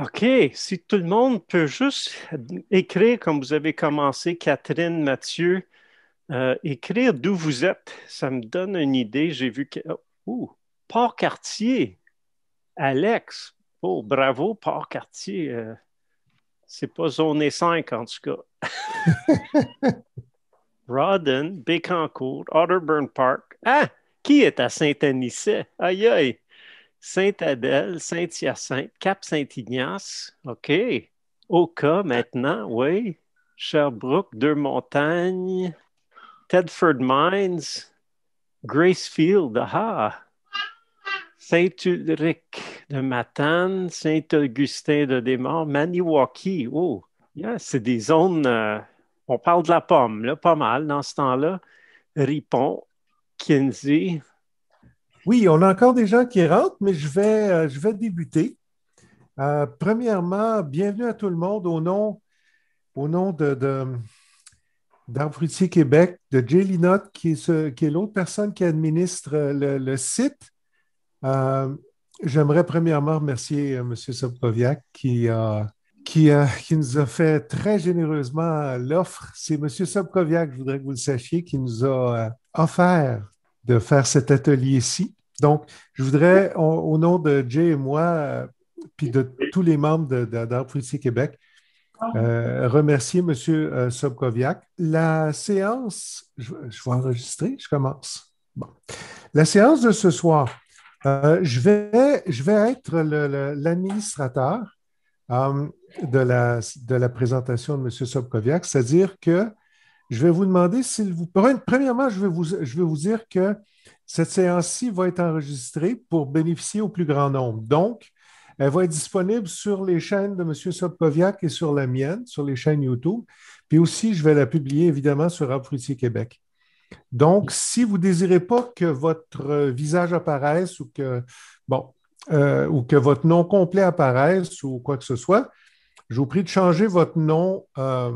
OK. Si tout le monde peut juste écrire comme vous avez commencé, Catherine, Mathieu, euh, écrire d'où vous êtes, ça me donne une idée. J'ai vu que. Oh, Port-Cartier, Alex. Oh, bravo, Port-Cartier. Euh, c'est pas zone 5 en tout cas. Rodden, Bécancourt, Otterburn Park. Ah, qui est à Saint-Anicet? Aïe, aïe. Sainte-Adèle, Saint-Hyacinthe, Cap-Saint-Ignace, OK. Oka maintenant, oui. Sherbrooke, Deux-Montagnes, Tedford Mines, Gracefield, ah. Saint-Ulrich de Matane, Saint-Augustin de Desmaures, Maniwaki, oh. Yeah, c'est des zones, euh, on parle de la pomme, pas mal dans ce temps-là. Ripon, Kinsey, oui, on a encore des gens qui rentrent, mais je vais, euh, je vais débuter. Euh, premièrement, bienvenue à tout le monde au nom, au nom de, Québec, de Jay Linotte, qui est, ce, qui est l'autre personne qui administre le, site. Euh, j'aimerais premièrement remercier M. Sobkoviak qui, qui, qui, nous a fait très généreusement l'offre. C'est M. Sobkoviak, je voudrais que vous le sachiez, qui nous a offert de faire cet atelier-ci. Donc, je voudrais, au nom de Jay et moi, euh, puis de tous les membres de, de, Québec, euh, remercier M. Euh, Sobkoviak. La séance, je, vais enregistrer, je commence. Bon. La séance de ce soir, je, vais, je vais être l'administrateur de, la, de la présentation de M. Sobkoviak, c'est-à-dire que je vais vous demander s'il vous plaît. Premièrement, je vais vous, dire que cette séance-ci va être enregistrée pour bénéficier au plus grand nombre. Donc, elle va être disponible sur les chaînes de M. Sopoviak et sur la mienne, sur les chaînes YouTube. Puis aussi, je vais la publier évidemment sur Rap Fruitier Québec. Donc, si vous ne désirez pas que votre visage apparaisse ou que, bon, euh, ou que votre nom complet apparaisse ou quoi que ce soit, je vous prie de changer votre nom euh,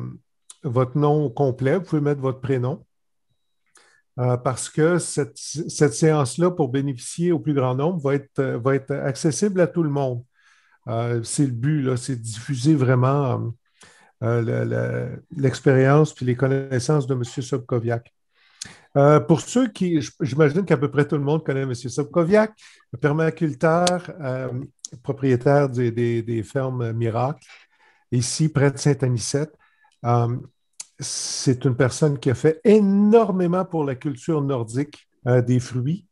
votre nom complet, vous pouvez mettre votre prénom. Euh, parce que cette, séance-là, pour bénéficier au plus grand nombre, va être, euh, va être accessible à tout le monde. Euh, c'est le but, c'est de diffuser vraiment l'expérience et puis les connaissances de M. Sobkoviak. pour ceux qui, j'imagine qu'à peu près tout le monde connaît M. Sobkoviak, permaculteur, propriétaire des, fermes Miracle ici près de Saint-Anicette c'est une personne qui a fait énormément pour la culture nordique euh, des fruits,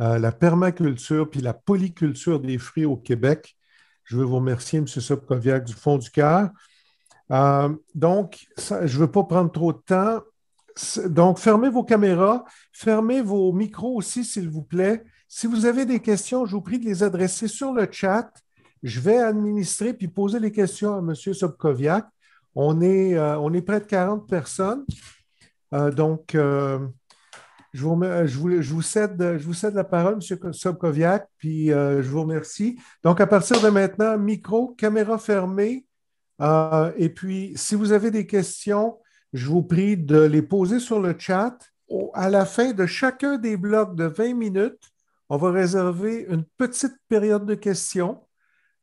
euh, la permaculture puis la polyculture des fruits au Québec. Je veux vous remercier, M. Sobkoviak, du fond du cœur. Euh, donc, je ne veux pas prendre trop de temps. Donc, fermez vos caméras, fermez vos micros aussi, s'il vous plaît. Si vous avez des questions, je vous prie de les adresser sur le chat. Je vais administrer puis poser les questions à M. Sobkoviak. On est, euh, on est près de 40 personnes. Euh, donc, euh, je, vous, je, je, vous cède, la parole, M. Sobkoviak, puis je vous remercie. Donc, à partir de maintenant, micro, caméra fermée. et puis, si vous avez des questions, je vous prie de les poser sur le chat. à la fin de chacun des blocs de 20 minutes, on va réserver une petite période de questions.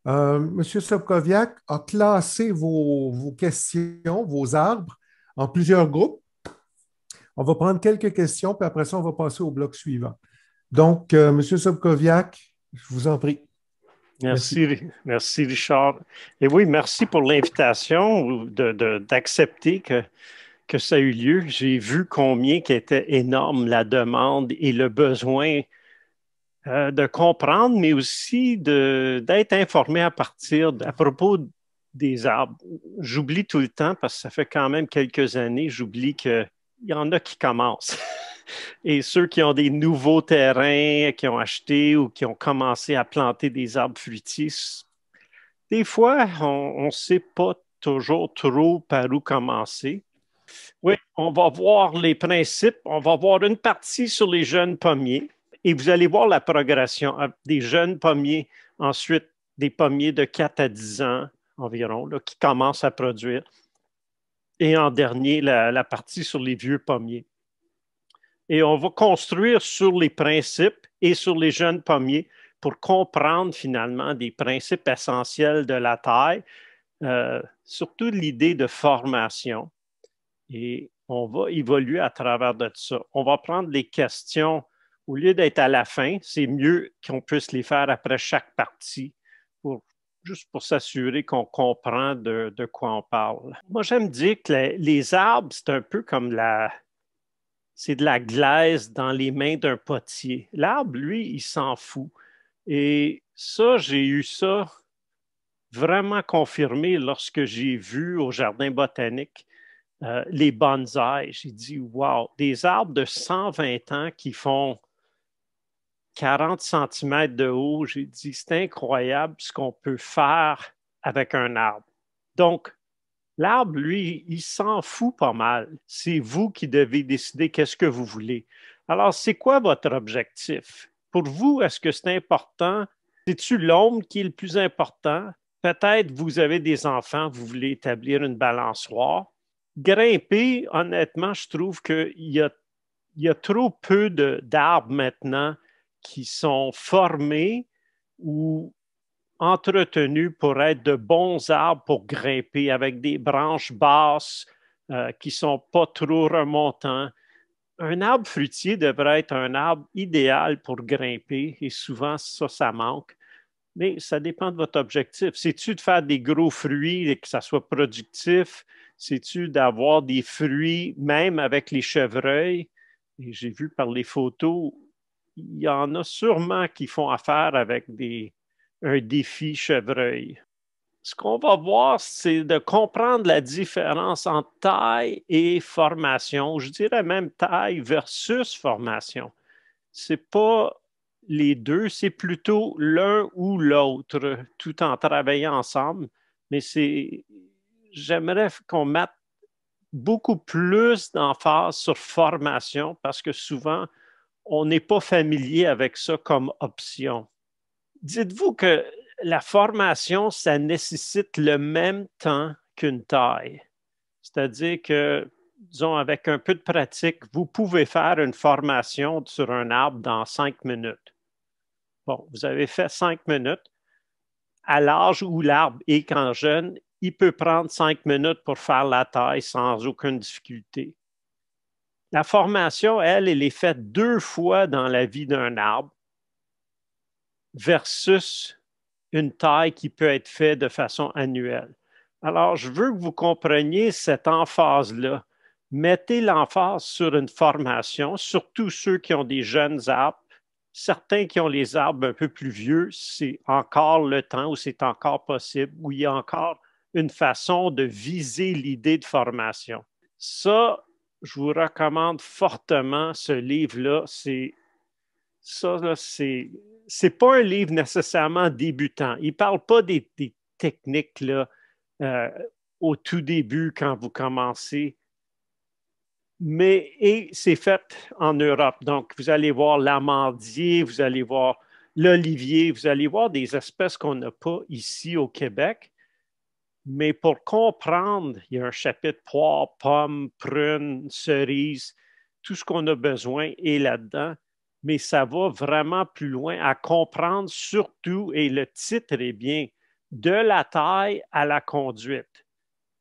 Euh, Monsieur Sobkoviak a classé vos, vos, questions, vos arbres, en plusieurs groupes. On va prendre quelques questions, puis après ça, on va passer au bloc suivant. Donc, euh, Monsieur Sobkoviak, je vous en prie. Merci, merci Richard. Et oui, merci pour l'invitation d'accepter que, ça a eu lieu. J'ai vu combien était énorme la demande et le besoin euh, de comprendre, mais aussi d'être informé à partir, à propos des arbres. J'oublie tout le temps parce que ça fait quand même quelques années, j'oublie qu'il y en a qui commencent. Et ceux qui ont des nouveaux terrains, qui ont acheté ou qui ont commencé à planter des arbres fruitiers, des fois, on ne sait pas toujours trop par où commencer. Oui, on va voir les principes, on va voir une partie sur les jeunes pommiers. Et vous allez voir la progression ah, des jeunes pommiers, ensuite des pommiers de 4 à 10 ans environ, qui commencent à produire. Et en dernier, la, partie sur les vieux pommiers. Et on va construire sur les principes et sur les jeunes pommiers pour comprendre finalement des principes essentiels de la taille, euh, surtout l'idée de formation. Et on va évoluer à travers de ça. On va prendre les questions au lieu d'être à la fin, c'est mieux qu'on puisse les faire après chaque partie pour juste pour s'assurer qu'on comprend de, quoi on parle. Moi, j'aime dire que les, arbres, c'est un peu comme la... C'est de la glaise dans les mains d'un potier. L'arbre, lui, il s'en fout. Et ça, j'ai eu ça vraiment confirmé lorsque j'ai vu au jardin botanique euh, les bonsaïs. J'ai dit, wow, des arbres de 120 ans qui font 40 cm de haut, j'ai dit, c'est incroyable ce qu'on peut faire avec un arbre. Donc, l'arbre, lui, il s'en fout pas mal. C'est vous qui devez décider qu'est-ce que vous voulez. Alors, c'est quoi votre objectif? Pour vous, est-ce que c'est important? C'est-tu l'ombre qui est le plus important? Peut-être vous avez des enfants, vous voulez établir une balançoire. Grimper, honnêtement, je trouve qu'il y a trop peu d'arbres maintenant qui sont formés ou entretenus pour être de bons arbres pour grimper avec des branches basses euh, qui ne sont pas trop remontants. Un arbre fruitier devrait être un arbre idéal pour grimper et souvent ça, ça manque. Mais ça dépend de votre objectif. C'est-tu de faire des gros fruits et que ça soit productif? C'est-tu d'avoir des fruits même avec les chevreuils? Et j'ai vu par les photos, il y en a sûrement qui font affaire avec un défi chevreuil. Ce qu'on va voir, c'est de comprendre la différence en taille et formation. Je dirais même taille versus formation. Ce n'est pas les deux, c'est plutôt l'un ou l'autre, tout en travaillant ensemble. Mais c'est, j'aimerais qu'on mette beaucoup plus d'emphase sur formation parce que souvent, on n'est pas familier avec ça comme option. Dites-vous que la formation, ça nécessite le même temps qu'une taille. C'est-à-dire que, disons, avec un peu de pratique, vous pouvez faire une formation sur un arbre dans cinq minutes. Bon, vous avez fait cinq minutes. À l'âge où l'arbre est quand jeune, il peut prendre cinq minutes pour faire la taille sans aucune difficulté. La formation, elle, elle est faite deux fois dans la vie d'un arbre versus une taille qui peut être faite de façon annuelle. Alors, je veux que vous compreniez cette emphase-là. Mettez l'emphase sur une formation, surtout ceux qui ont des jeunes arbres. Certains qui ont les arbres un peu plus vieux, c'est encore le temps où c'est encore possible, où il y a encore une façon de viser l'idée de formation. Ça, je vous recommande fortement ce livre-là. C'est ça, c'est, pas un livre nécessairement débutant. Il parle pas des, techniques euh, au tout début quand vous commencez. Mais et c'est fait en Europe. Donc, vous allez voir l'amandier, vous allez voir l'olivier, vous allez voir des espèces qu'on n'a pas ici au Québec. Mais pour comprendre, il y a un chapitre poire, pomme, prune, cerise, tout ce qu'on a besoin est là-dedans, mais ça va vraiment plus loin à comprendre surtout, et le titre est bien, de la taille à la conduite.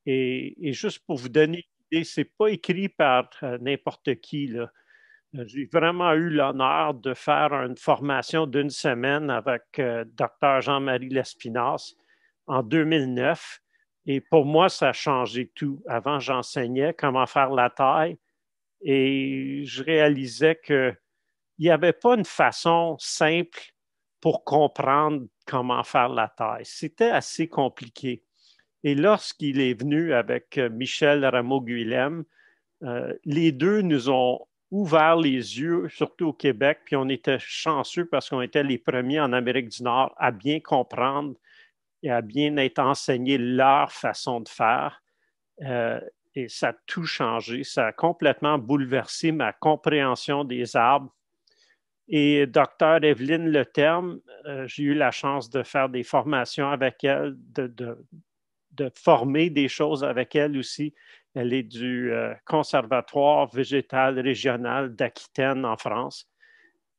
Et, juste pour vous donner une idée, ce n'est pas écrit par euh, n'importe qui. J'ai vraiment eu l'honneur de faire une formation d'une semaine avec euh, Dr Jean-Marie Lespinasse en 2009. Et pour moi, ça a changé tout. Avant, j'enseignais comment faire la taille et je réalisais qu'il n'y avait pas une façon simple pour comprendre comment faire la taille. C'était assez compliqué. Et lorsqu'il est venu avec euh, Michel Rameau-Guilhem, euh, les deux nous ont ouvert les yeux, surtout au Québec, puis on était chanceux parce qu'on était les premiers en Amérique du Nord à bien comprendre et à bien être enseigné leur façon de faire. Euh, et ça a tout changé. Ça a complètement bouleversé ma compréhension des arbres. Et docteur Evelyne Leterme, terme euh, j'ai eu la chance de faire des formations avec elle, de, de, former des choses avec elle aussi. Elle est du euh, Conservatoire végétal régional d'Aquitaine en France.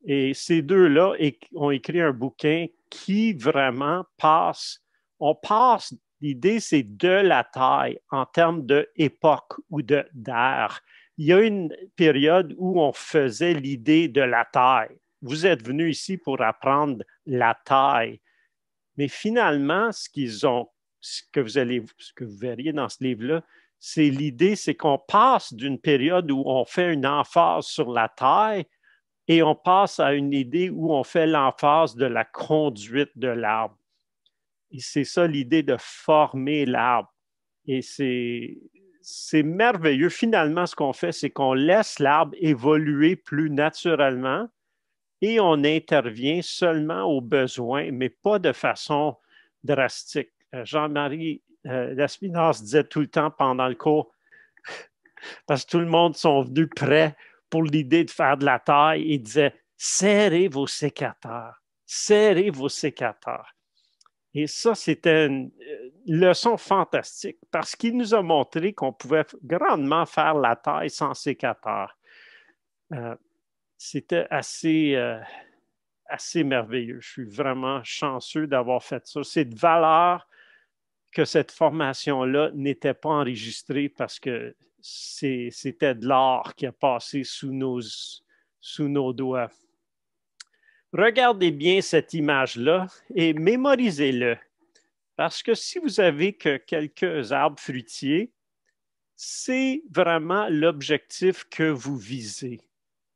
Et ces deux-là ont écrit un bouquin qui vraiment passe on passe, l'idée c'est de la taille en termes d'époque ou d'ère. Il y a une période où on faisait l'idée de la taille. Vous êtes venu ici pour apprendre la taille. Mais finalement, ce qu'ils ont, ce que vous allez, ce que vous verriez dans ce livre-là, c'est l'idée, c'est qu'on passe d'une période où on fait une emphase sur la taille et on passe à une idée où on fait l'emphase de la conduite de l'arbre c'est ça l'idée de former l'arbre. Et c'est, merveilleux. Finalement, ce qu'on fait, c'est qu'on laisse l'arbre évoluer plus naturellement et on intervient seulement aux besoins, mais pas de façon drastique. Euh, Jean-Marie euh, disait tout le temps pendant le cours, parce que tout le monde sont venus prêts pour l'idée de faire de la taille, il disait serrez vos sécateurs, serrez vos sécateurs. Et ça, c'était une euh, leçon fantastique parce qu'il nous a montré qu'on pouvait grandement faire la taille sans sécateur. Euh, c'était assez, euh, assez merveilleux. Je suis vraiment chanceux d'avoir fait ça. C'est de valeur que cette formation-là n'était pas enregistrée parce que c'était de l'art qui a passé sous nos, sous nos doigts regardez bien cette image-là et mémorisez-le. Parce que si vous avez que quelques arbres fruitiers, c'est vraiment l'objectif que vous visez.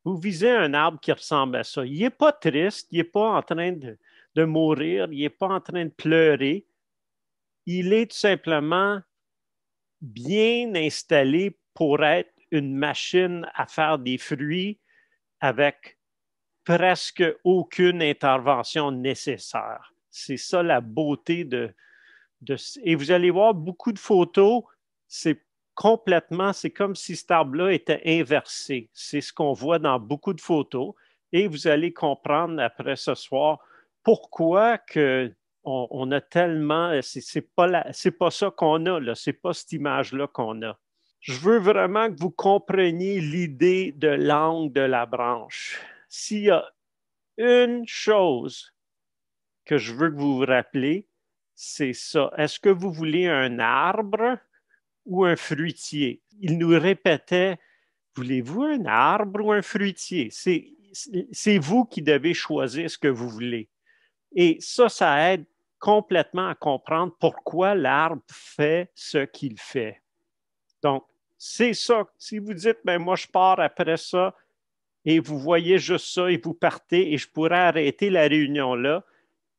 Vous visez un arbre qui ressemble à ça. Il n'est pas triste, il n'est pas en train de, de mourir, il n'est pas en train de pleurer. Il est tout simplement bien installé pour être une machine à faire des fruits avec presque aucune intervention nécessaire. C'est ça la beauté de, Et vous allez voir beaucoup de photos, c'est complètement, c'est comme si cet arbre-là était inversé. C'est ce qu'on voit dans beaucoup de photos. Et vous allez comprendre après ce soir pourquoi que on, a tellement, c'est pas, pas ça qu'on a, c'est pas cette image-là qu'on a. Je veux vraiment que vous compreniez l'idée de l'angle de la branche. S'il y a une chose que je veux que vous vous rappelez, c'est ça. Est-ce que vous voulez un arbre ou un fruitier? Il nous répétait, voulez-vous un arbre ou un fruitier? C'est vous qui devez choisir ce que vous voulez. Et ça, ça aide complètement à comprendre pourquoi l'arbre fait ce qu'il fait. Donc, c'est ça. Si vous dites, mais ben, moi, je pars après ça, et vous voyez juste ça et vous partez et je pourrais arrêter la réunion là.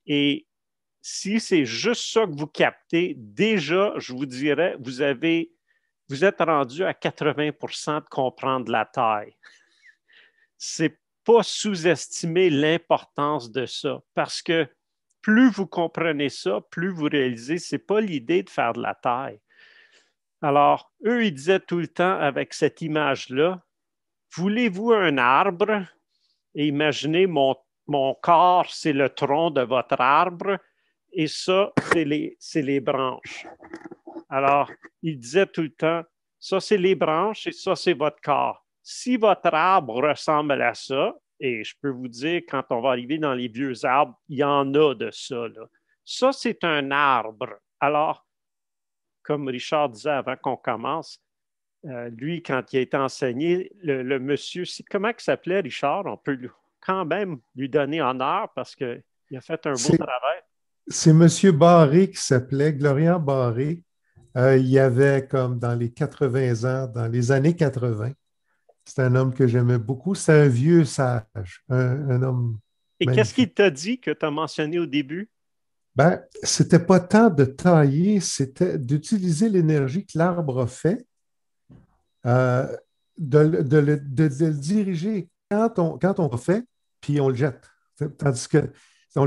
Et si c'est juste ça que vous captez, déjà, je vous dirais, vous vous êtes rendu à 80 de comprendre la taille. C'est pas sous-estimer l'importance de ça parce que plus vous comprenez ça, plus vous réalisez, Ce c'est pas l'idée de faire de la taille. Alors, eux, ils disaient tout le temps avec cette image-là, Voulez-vous un arbre? imaginez mon, corps, c'est le tronc de votre arbre, et ça, c'est les, branches. Alors, il disait tout le temps, ça, c'est les branches et ça, c'est votre corps. Si votre arbre ressemble à ça, et je peux vous dire, quand on va arriver dans les vieux arbres, il y en a de ça. Là. Ça, c'est un arbre. Alors, comme Richard disait avant qu'on commence, euh, lui, quand il a été enseigné, le, monsieur, comment il s'appelait Richard? On peut quand même lui donner honneur parce qu'il a fait un beau travail. C'est monsieur Barré qui s'appelait, Glorian Barré. Euh, il y avait comme dans les 80 ans, dans les années 80. C'est un homme que j'aimais beaucoup. C'est un vieux sage, un, homme. Et qu'est-ce qu'il t'a dit que tu as mentionné au début? Ben, c'était pas tant de tailler, c'était d'utiliser l'énergie que l'arbre a fait euh, de, le, diriger quand on, quand on refait puis on le jette. Tandis que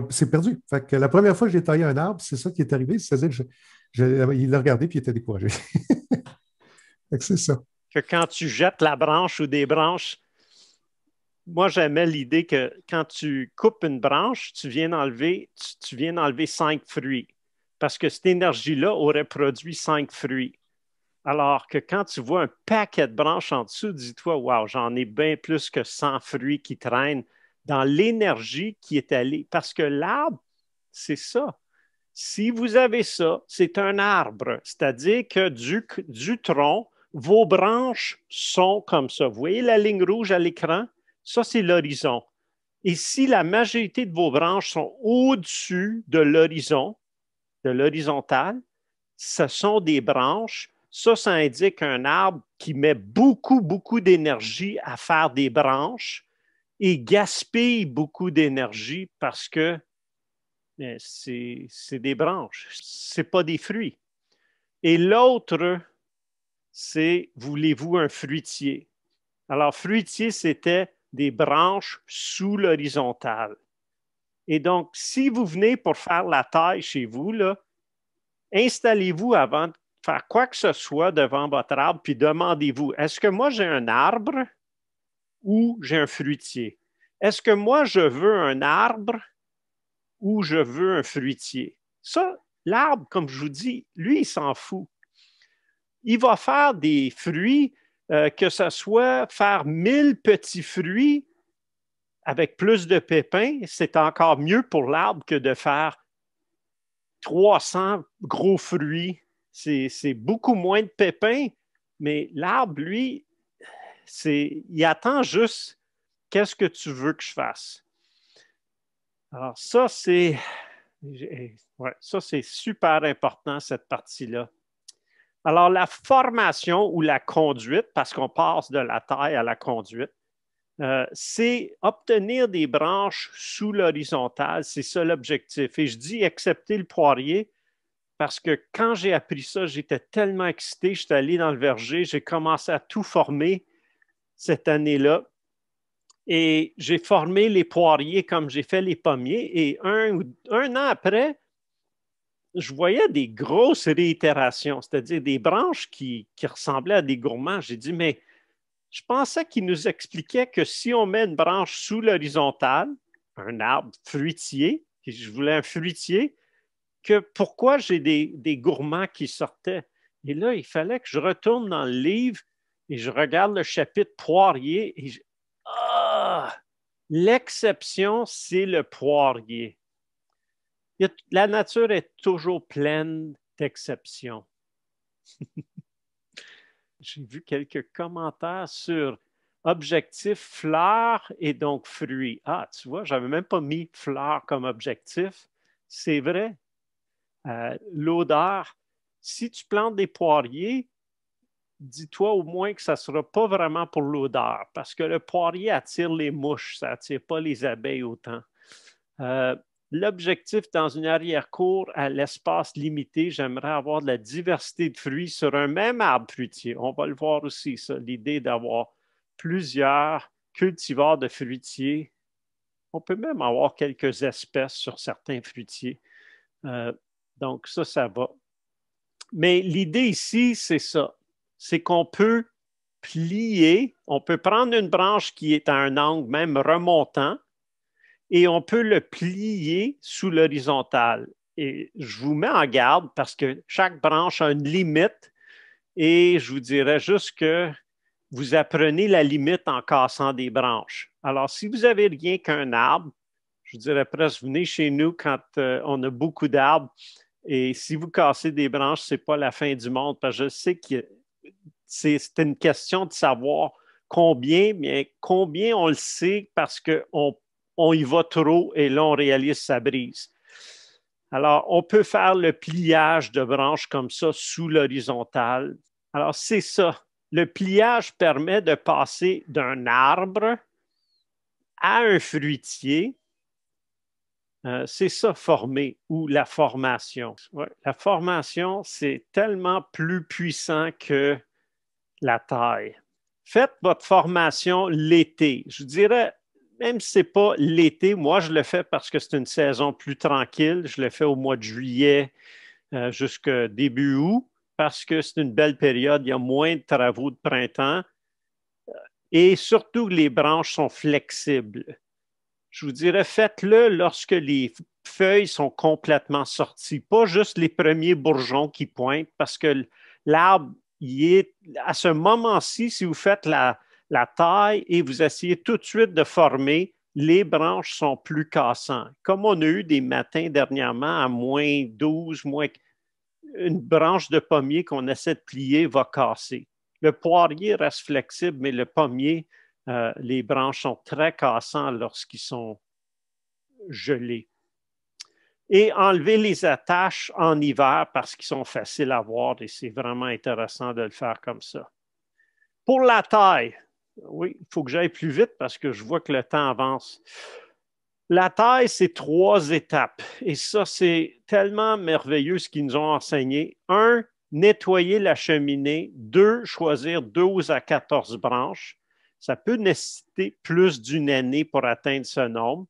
c'est perdu. que la première fois que j'ai taillé un arbre, c'est ça qui est arrivé. C'est-à-dire il l'a regardé puis il était découragé. c'est ça. Que quand tu jettes la branche ou des branches, moi j'aimais l'idée que quand tu coupes une branche, tu viens d'enlever, tu, viens d'enlever cinq fruits. Parce que cette énergie-là aurait produit cinq fruits. Alors que quand tu vois un paquet de branches en dessous, dis-toi, waouh, j'en ai bien plus que 100 fruits qui traînent dans l'énergie qui est allée. Parce que l'arbre, c'est ça. Si vous avez ça, c'est un arbre, c'est-à-dire que du, tronc, vos branches sont comme ça. Vous voyez la ligne rouge à l'écran? Ça, c'est l'horizon. Et si la majorité de vos branches sont au-dessus de l'horizon, de l'horizontale, ce sont des branches ça, ça indique un arbre qui met beaucoup, beaucoup d'énergie à faire des branches et gaspille beaucoup d'énergie parce que ben, c'est des branches, ce n'est pas des fruits. Et l'autre, c'est voulez-vous un fruitier? Alors, fruitier, c'était des branches sous l'horizontale. Et donc, si vous venez pour faire la taille chez vous, installez-vous avant de faire quoi que ce soit devant votre arbre, puis demandez-vous, est-ce que moi j'ai un arbre ou j'ai un fruitier? Est-ce que moi je veux un arbre ou je veux un fruitier? Ça, l'arbre, comme je vous dis, lui, il s'en fout. Il va faire des fruits, euh, que ce soit faire mille petits fruits avec plus de pépins, c'est encore mieux pour l'arbre que de faire 300 gros fruits c'est beaucoup moins de pépins, mais l'arbre, lui, c'est il attend juste qu'est-ce que tu veux que je fasse. Alors ça, c'est ça, c'est super important, cette partie-là. Alors, la formation ou la conduite, parce qu'on passe de la taille à la conduite, euh, c'est obtenir des branches sous l'horizontale. C'est ça l'objectif. Et je dis accepter le poirier parce que quand j'ai appris ça, j'étais tellement excité, j'étais allé dans le verger, j'ai commencé à tout former cette année-là. Et j'ai formé les poiriers comme j'ai fait les pommiers. Et un, un an après, je voyais des grosses réitérations, c'est-à-dire des branches qui, qui ressemblaient à des gourmands. J'ai dit, mais je pensais qu'il nous expliquait que si on met une branche sous l'horizontale, un arbre fruitier, je voulais un fruitier, que pourquoi j'ai des, gourmands qui sortaient. Et là, il fallait que je retourne dans le livre et je regarde le chapitre poirier et je, ah! l'exception, c'est le poirier. la nature est toujours pleine d'exceptions. J'ai vu quelques commentaires sur objectif fleurs et donc fruit. Ah, tu vois, j'avais même pas mis fleurs comme objectif. C'est vrai, euh, l'odeur, si tu plantes des poiriers, dis-toi au moins que ça ne sera pas vraiment pour l'odeur, parce que le poirier attire les mouches, ça attire pas les abeilles autant. Euh, l'objectif dans une arrière-cour à l'espace limité, j'aimerais avoir de la diversité de fruits sur un même arbre fruitier. On va le voir aussi, ça, l'idée d'avoir plusieurs cultivars de fruitiers. On peut même avoir quelques espèces sur certains fruitiers. Euh, donc, ça, ça va. Mais l'idée ici, c'est ça. C'est qu'on peut plier, on peut prendre une branche qui est à un angle même remontant et on peut le plier sous l'horizontale. Et je vous mets en garde parce que chaque branche a une limite et je vous dirais juste que vous apprenez la limite en cassant des branches. Alors, si vous avez rien qu'un arbre, je vous dirais presque venez chez nous quand euh, on a beaucoup d'arbres et si vous cassez des branches, ce n'est pas la fin du monde, parce que je sais que c'est une question de savoir combien, mais combien on le sait parce qu'on y va trop et là, on réalise sa brise. Alors, on peut faire le pliage de branches comme ça sous l'horizontale. Alors, c'est ça. Le pliage permet de passer d'un arbre à un fruitier euh, c'est ça, former ou la formation. la formation, c'est tellement plus puissant que la taille. Faites votre formation l'été. Je dirais, même si ce n'est pas l'été, moi, je le fais parce que c'est une saison plus tranquille. Je le fais au mois de juillet euh, jusqu'au début août parce que c'est une belle période. Il y a moins de travaux de printemps. Et surtout, les branches sont flexibles je vous dirais, faites-le lorsque les feuilles sont complètement sorties, pas juste les premiers bourgeons qui pointent, parce que l'arbre, il est à ce moment-ci, si vous faites la, la taille et vous essayez tout de suite de former, les branches sont plus cassantes. Comme on a eu des matins dernièrement à moins 12, moins une branche de pommier qu'on essaie de plier va casser. Le poirier reste flexible, mais le pommier, euh, les branches sont très cassantes lorsqu'ils sont gelés. Et enlever les attaches en hiver parce qu'ils sont faciles à voir et c'est vraiment intéressant de le faire comme ça. Pour la taille, oui, il faut que j'aille plus vite parce que je vois que le temps avance. La taille, c'est trois étapes. Et ça, c'est tellement merveilleux ce qu'ils nous ont enseigné. Un, nettoyer la cheminée. Deux, choisir 12 à 14 branches. Ça peut nécessiter plus d'une année pour atteindre ce nombre.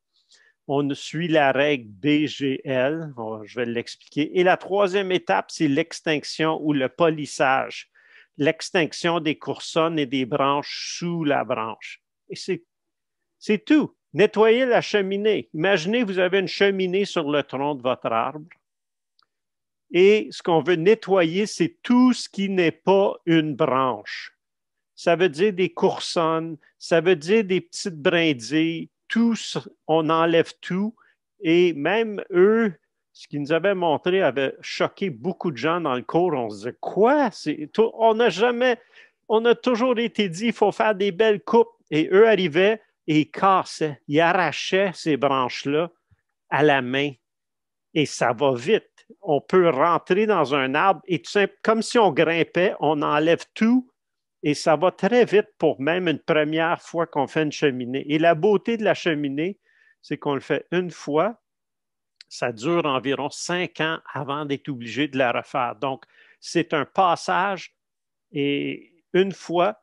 On suit la règle BGL, je vais l'expliquer. Et la troisième étape, c'est l'extinction ou le polissage, l'extinction des coursonnes et des branches sous la branche. Et c'est tout. Nettoyez la cheminée. Imaginez, vous avez une cheminée sur le tronc de votre arbre. Et ce qu'on veut nettoyer, c'est tout ce qui n'est pas une branche ça veut dire des coursonnes, ça veut dire des petites brindilles. Tous, on enlève tout. Et même eux, ce qu'ils nous avaient montré avait choqué beaucoup de gens dans le cours. On se disait, quoi? On n'a jamais, on a toujours été dit, il faut faire des belles coupes. Et eux arrivaient et ils cassaient, ils arrachaient ces branches-là à la main. Et ça va vite. On peut rentrer dans un arbre et tout comme si on grimpait, on enlève tout et ça va très vite pour même une première fois qu'on fait une cheminée. Et la beauté de la cheminée, c'est qu'on le fait une fois, ça dure environ cinq ans avant d'être obligé de la refaire. Donc, c'est un passage et une fois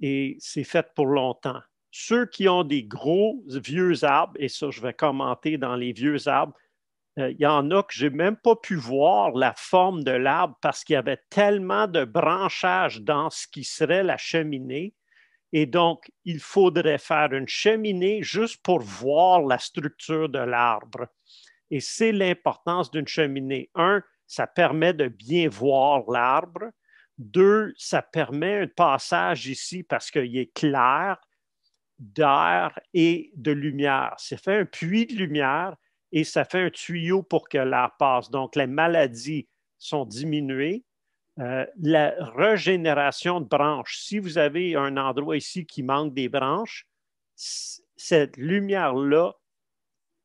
et c'est fait pour longtemps. Ceux qui ont des gros vieux arbres, et ça je vais commenter dans les vieux arbres, euh, il y en a que j'ai même pas pu voir la forme de l'arbre parce qu'il y avait tellement de branchages dans ce qui serait la cheminée. Et donc, il faudrait faire une cheminée juste pour voir la structure de l'arbre. Et c'est l'importance d'une cheminée. Un, ça permet de bien voir l'arbre. Deux, ça permet un passage ici parce qu'il est clair d'air et de lumière. C'est fait un puits de lumière et ça fait un tuyau pour que l'air passe. Donc, les maladies sont diminuées. Euh, la régénération de branches. Si vous avez un endroit ici qui manque des branches, cette lumière-là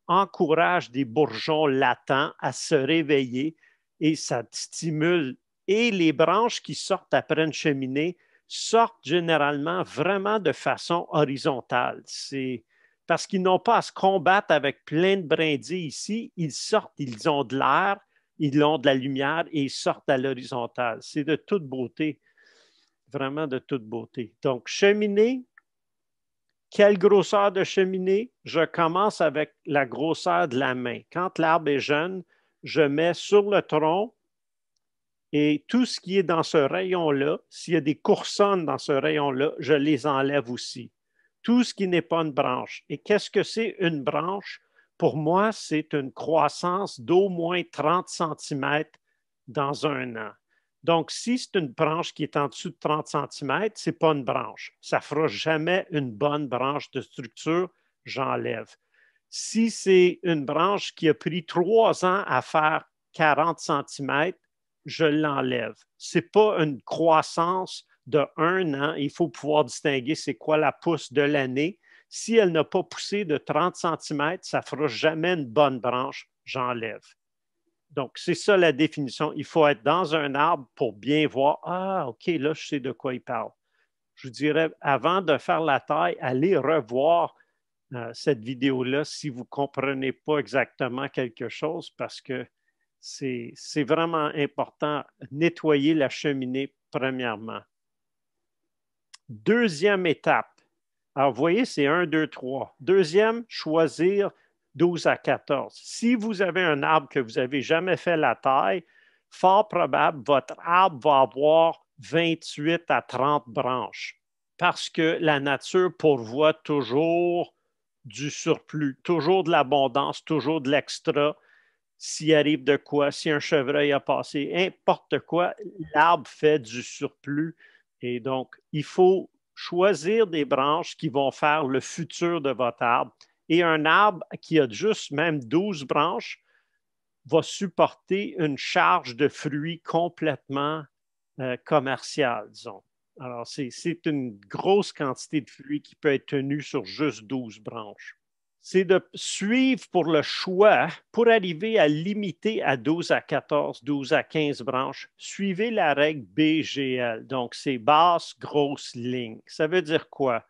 encourage des bourgeons latents à se réveiller et ça stimule. Et les branches qui sortent après une cheminée sortent généralement vraiment de façon horizontale. C'est parce qu'ils n'ont pas à se combattre avec plein de brindilles ici. Ils sortent, ils ont de l'air, ils ont de la lumière et ils sortent à l'horizontale. C'est de toute beauté, vraiment de toute beauté. Donc, cheminée, quelle grosseur de cheminée? Je commence avec la grosseur de la main. Quand l'arbre est jeune, je mets sur le tronc et tout ce qui est dans ce rayon-là, s'il y a des coursonnes dans ce rayon-là, je les enlève aussi tout ce qui n'est pas une branche. Et qu'est-ce que c'est une branche? Pour moi, c'est une croissance d'au moins 30 cm dans un an. Donc, si c'est une branche qui est en dessous de 30 cm, ce n'est pas une branche. Ça ne fera jamais une bonne branche de structure, j'enlève. Si c'est une branche qui a pris trois ans à faire 40 cm, je l'enlève. Ce n'est pas une croissance de un an, il faut pouvoir distinguer c'est quoi la pousse de l'année. Si elle n'a pas poussé de 30 cm, ça ne fera jamais une bonne branche, j'enlève. Donc, c'est ça la définition. Il faut être dans un arbre pour bien voir, ah, OK, là, je sais de quoi il parle. Je vous dirais, avant de faire la taille, allez revoir euh, cette vidéo-là si vous ne comprenez pas exactement quelque chose parce que c'est vraiment important. Nettoyer la cheminée, premièrement. Deuxième étape. Alors, vous voyez, c'est 1, 2, 3. Deuxième, choisir 12 à 14. Si vous avez un arbre que vous n'avez jamais fait la taille, fort probable, votre arbre va avoir 28 à 30 branches parce que la nature pourvoit toujours du surplus, toujours de l'abondance, toujours de l'extra. S'il arrive de quoi, si un chevreuil a passé, n'importe quoi, l'arbre fait du surplus et donc, il faut choisir des branches qui vont faire le futur de votre arbre. Et un arbre qui a juste même 12 branches va supporter une charge de fruits complètement euh, commerciale, disons. Alors, c'est une grosse quantité de fruits qui peut être tenue sur juste 12 branches c'est de suivre pour le choix, hein, pour arriver à limiter à 12 à 14, 12 à 15 branches, suivez la règle BGL. Donc, c'est basse, grosse ligne. Ça veut dire quoi?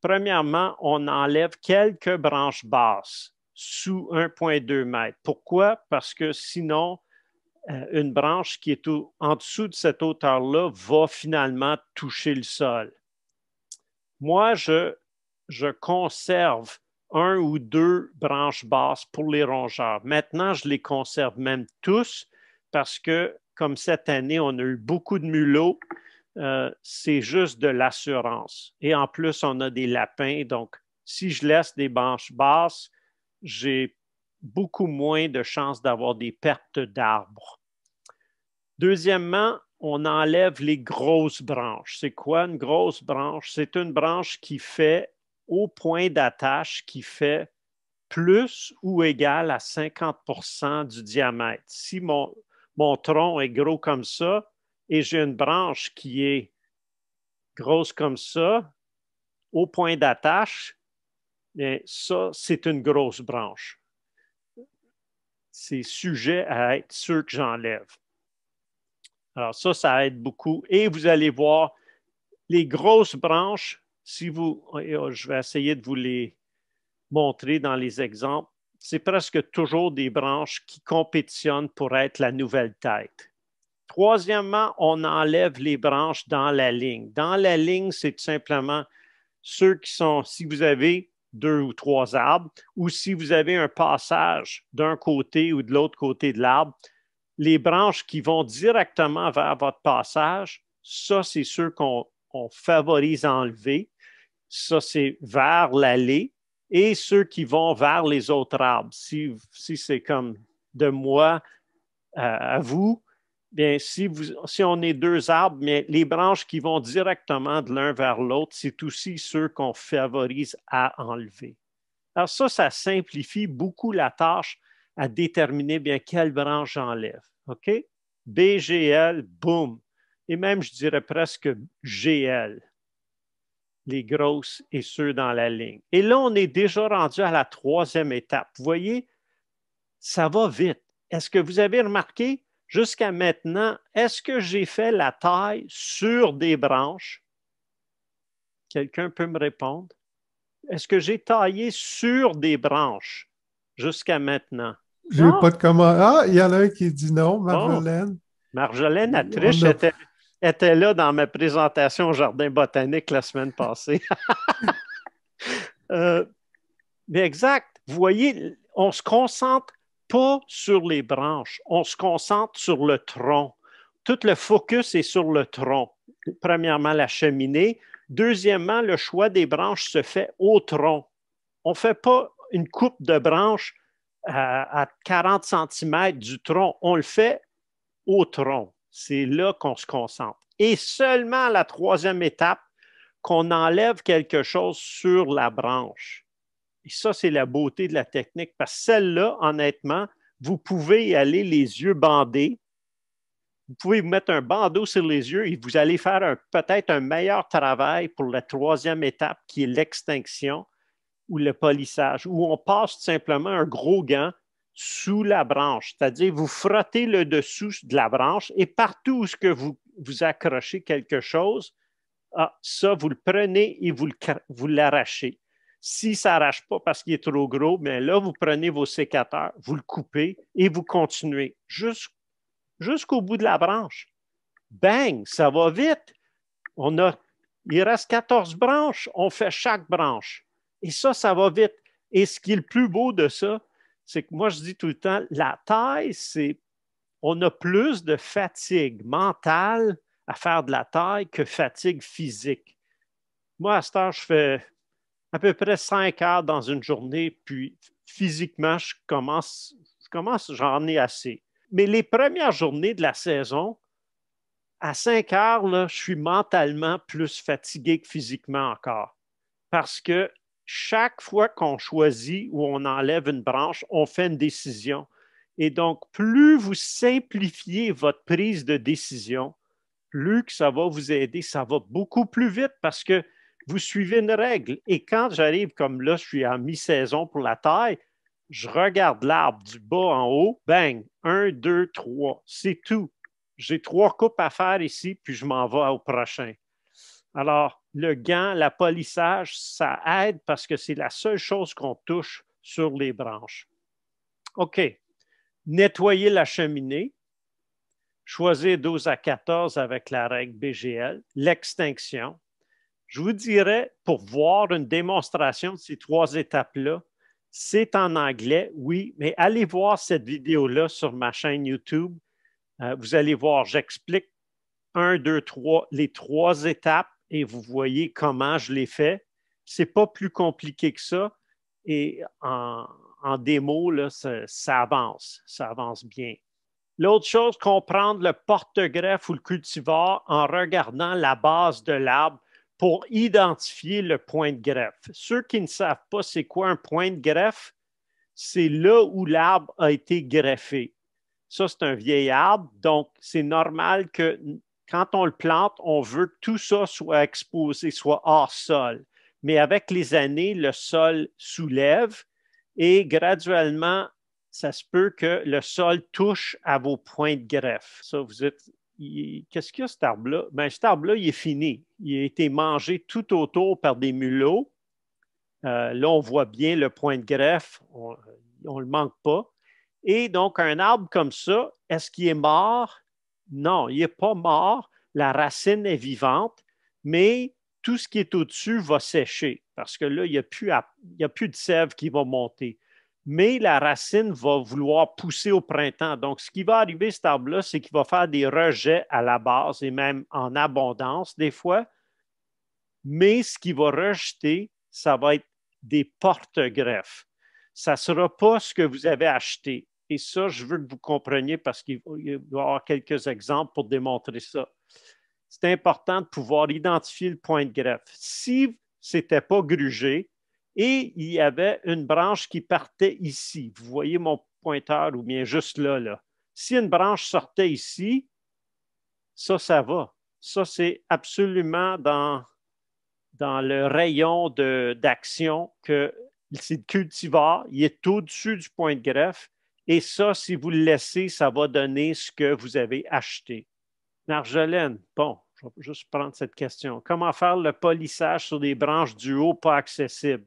Premièrement, on enlève quelques branches basses sous 1,2 mètre. Pourquoi? Parce que sinon, euh, une branche qui est en dessous de cette hauteur-là va finalement toucher le sol. Moi, je, je conserve un ou deux branches basses pour les rongeurs. Maintenant, je les conserve même tous parce que, comme cette année, on a eu beaucoup de mulots. Euh, c'est juste de l'assurance. Et en plus, on a des lapins. Donc, si je laisse des branches basses, j'ai beaucoup moins de chances d'avoir des pertes d'arbres. Deuxièmement, on enlève les grosses branches. C'est quoi une grosse branche? C'est une branche qui fait au point d'attache qui fait plus ou égal à 50 du diamètre. Si mon, tronc est gros comme ça et j'ai une branche qui est grosse comme ça, au point d'attache, ça, c'est une grosse branche. C'est sujet à être sûr que j'enlève. Alors ça, ça aide beaucoup. Et vous allez voir, les grosses branches si vous, euh, je vais essayer de vous les montrer dans les exemples, c'est presque toujours des branches qui compétitionnent pour être la nouvelle tête. Troisièmement, on enlève les branches dans la ligne. Dans la ligne, c'est tout simplement ceux qui sont, si vous avez deux ou trois arbres, ou si vous avez un passage d'un côté ou de l'autre côté de l'arbre, les branches qui vont directement vers votre passage, ça, c'est ceux qu'on favorise à enlever ça c'est vers l'allée, et ceux qui vont vers les autres arbres. Si, c'est comme de moi à, vous, bien, si, on est deux arbres, mais les branches qui vont directement de l'un vers l'autre, c'est aussi ceux qu'on favorise à enlever. Alors ça, ça simplifie beaucoup la tâche à déterminer bien quelle branche j'enlève. OK? BGL, boum. Et même, je dirais presque GL les grosses et ceux dans la ligne. Et là, on est déjà rendu à la troisième étape. Vous voyez, ça va vite. Est-ce que vous avez remarqué jusqu'à maintenant, est-ce que j'ai fait la taille sur des branches? Quelqu'un peut me répondre? Est-ce que j'ai taillé sur des branches jusqu'à maintenant? Je n'ai pas de commentaire. Ah, il y en a un qui dit non, Marjolaine. Marjolaine, a triche était là dans ma présentation au Jardin botanique la semaine passée. Euh, mais exact. Vous voyez, on ne se concentre pas sur les branches, on se concentre sur le tronc. Tout le focus est sur le tronc. Premièrement, la cheminée. Deuxièmement, le choix des branches se fait au tronc. On ne fait pas une coupe de branches à, à 40 cm du tronc. On le fait au tronc. C'est là qu'on se concentre. Et seulement la troisième étape, qu'on enlève quelque chose sur la branche. Et ça, c'est la beauté de la technique, parce que celle-là, honnêtement, vous pouvez y aller les yeux bandés. Vous pouvez vous mettre un bandeau sur les yeux et vous allez faire peut-être un meilleur travail pour la troisième étape qui est l'extinction ou le polissage, où on passe simplement un gros gant sous la branche, c'est-à-dire vous frottez le dessous de la branche et partout où ce que vous, vous accrochez quelque chose, ah, ça, vous le prenez et vous, l'arrachez. Si ça n'arrache pas parce qu'il est trop gros, mais ben là, vous prenez vos sécateurs, vous le coupez et vous continuez jusqu'au bout de la branche. Bang, ça va vite. On a, il reste 14 branches, on fait chaque branche. Et ça, ça va vite. Et ce qui est le plus beau de ça, c'est que moi, je dis tout le temps, la taille, c'est on a plus de fatigue mentale à faire de la taille que fatigue physique. Moi, à cette heure, je fais à peu près cinq heures dans une journée, puis physiquement, je commence, je commence, j'en ai assez. Mais les premières journées de la saison, à 5 heures, là, je suis mentalement plus fatigué que physiquement encore. Parce que chaque fois qu'on choisit ou on enlève une branche, on fait une décision. Et donc, plus vous simplifiez votre prise de décision, plus ça va vous aider, ça va beaucoup plus vite parce que vous suivez une règle. Et quand j'arrive comme là, je suis à mi-saison pour la taille, je regarde l'arbre du bas en haut, bang, un, deux, trois, c'est tout. J'ai trois coupes à faire ici, puis je m'en vais au prochain. Alors, le gant, la polissage, ça aide parce que c'est la seule chose qu'on touche sur les branches. OK. Nettoyer la cheminée. Choisir 12 à 14 avec la règle BGL. L'extinction. Je vous dirais, pour voir une démonstration de ces trois étapes-là, c'est en anglais, oui, mais allez voir cette vidéo-là sur ma chaîne YouTube. Euh, vous allez voir, j'explique un, deux, trois, les trois étapes et vous voyez comment je l'ai fait. Ce n'est pas plus compliqué que ça. Et en, démo, là, ça, ça, avance, ça avance bien. L'autre chose, comprendre le porte-greffe ou le cultivar en regardant la base de l'arbre pour identifier le point de greffe. Ceux qui ne savent pas c'est quoi un point de greffe, c'est là où l'arbre a été greffé. Ça, c'est un vieil arbre, donc c'est normal que quand on le plante, on veut que tout ça soit exposé, soit hors sol. Mais avec les années, le sol soulève et graduellement, ça se peut que le sol touche à vos points de greffe. Ça, vous êtes qu'est-ce qu'il y a cet arbre-là? Ben, cet arbre-là, il est fini. Il a été mangé tout autour par des mulots. Euh, là, on voit bien le point de greffe. On ne le manque pas. Et donc, un arbre comme ça, est-ce qu'il est mort? Non, il n'est pas mort, la racine est vivante, mais tout ce qui est au-dessus va sécher parce que là, il n'y a, plus de sève qui va monter. Mais la racine va vouloir pousser au printemps. Donc, ce qui va arriver, cet arbre-là, c'est qu'il va faire des rejets à la base et même en abondance des fois. Mais ce qu'il va rejeter, ça va être des porte-greffes. Ça ne sera pas ce que vous avez acheté. Et ça, je veux que vous compreniez parce qu'il va y avoir quelques exemples pour démontrer ça. C'est important de pouvoir identifier le point de greffe. Si ce n'était pas grugé et il y avait une branche qui partait ici, vous voyez mon pointeur ou bien juste là, là. Si une branche sortait ici, ça, ça va. Ça, c'est absolument dans, dans le rayon d'action que c'est cultivar, il est au-dessus du point de greffe et ça, si vous le laissez, ça va donner ce que vous avez acheté. Marjolaine, bon, je vais juste prendre cette question. Comment faire le polissage sur des branches du haut pas accessibles?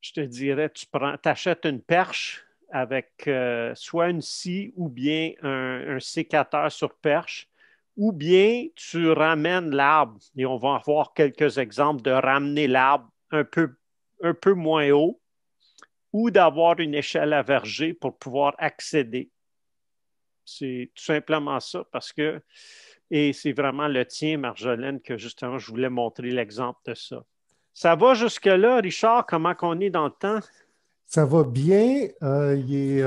Je te dirais, tu achètes une perche avec euh, soit une scie ou bien un, un sécateur sur perche, ou bien tu ramènes l'arbre, et on va avoir quelques exemples de ramener l'arbre un peu, un peu moins haut, ou d'avoir une échelle à verger pour pouvoir accéder. C'est tout simplement ça parce que, et c'est vraiment le tien, Marjolaine, que justement, je voulais montrer l'exemple de ça. Ça va jusque-là, Richard? Comment qu'on est dans le temps? Ça va bien. Euh, il, est,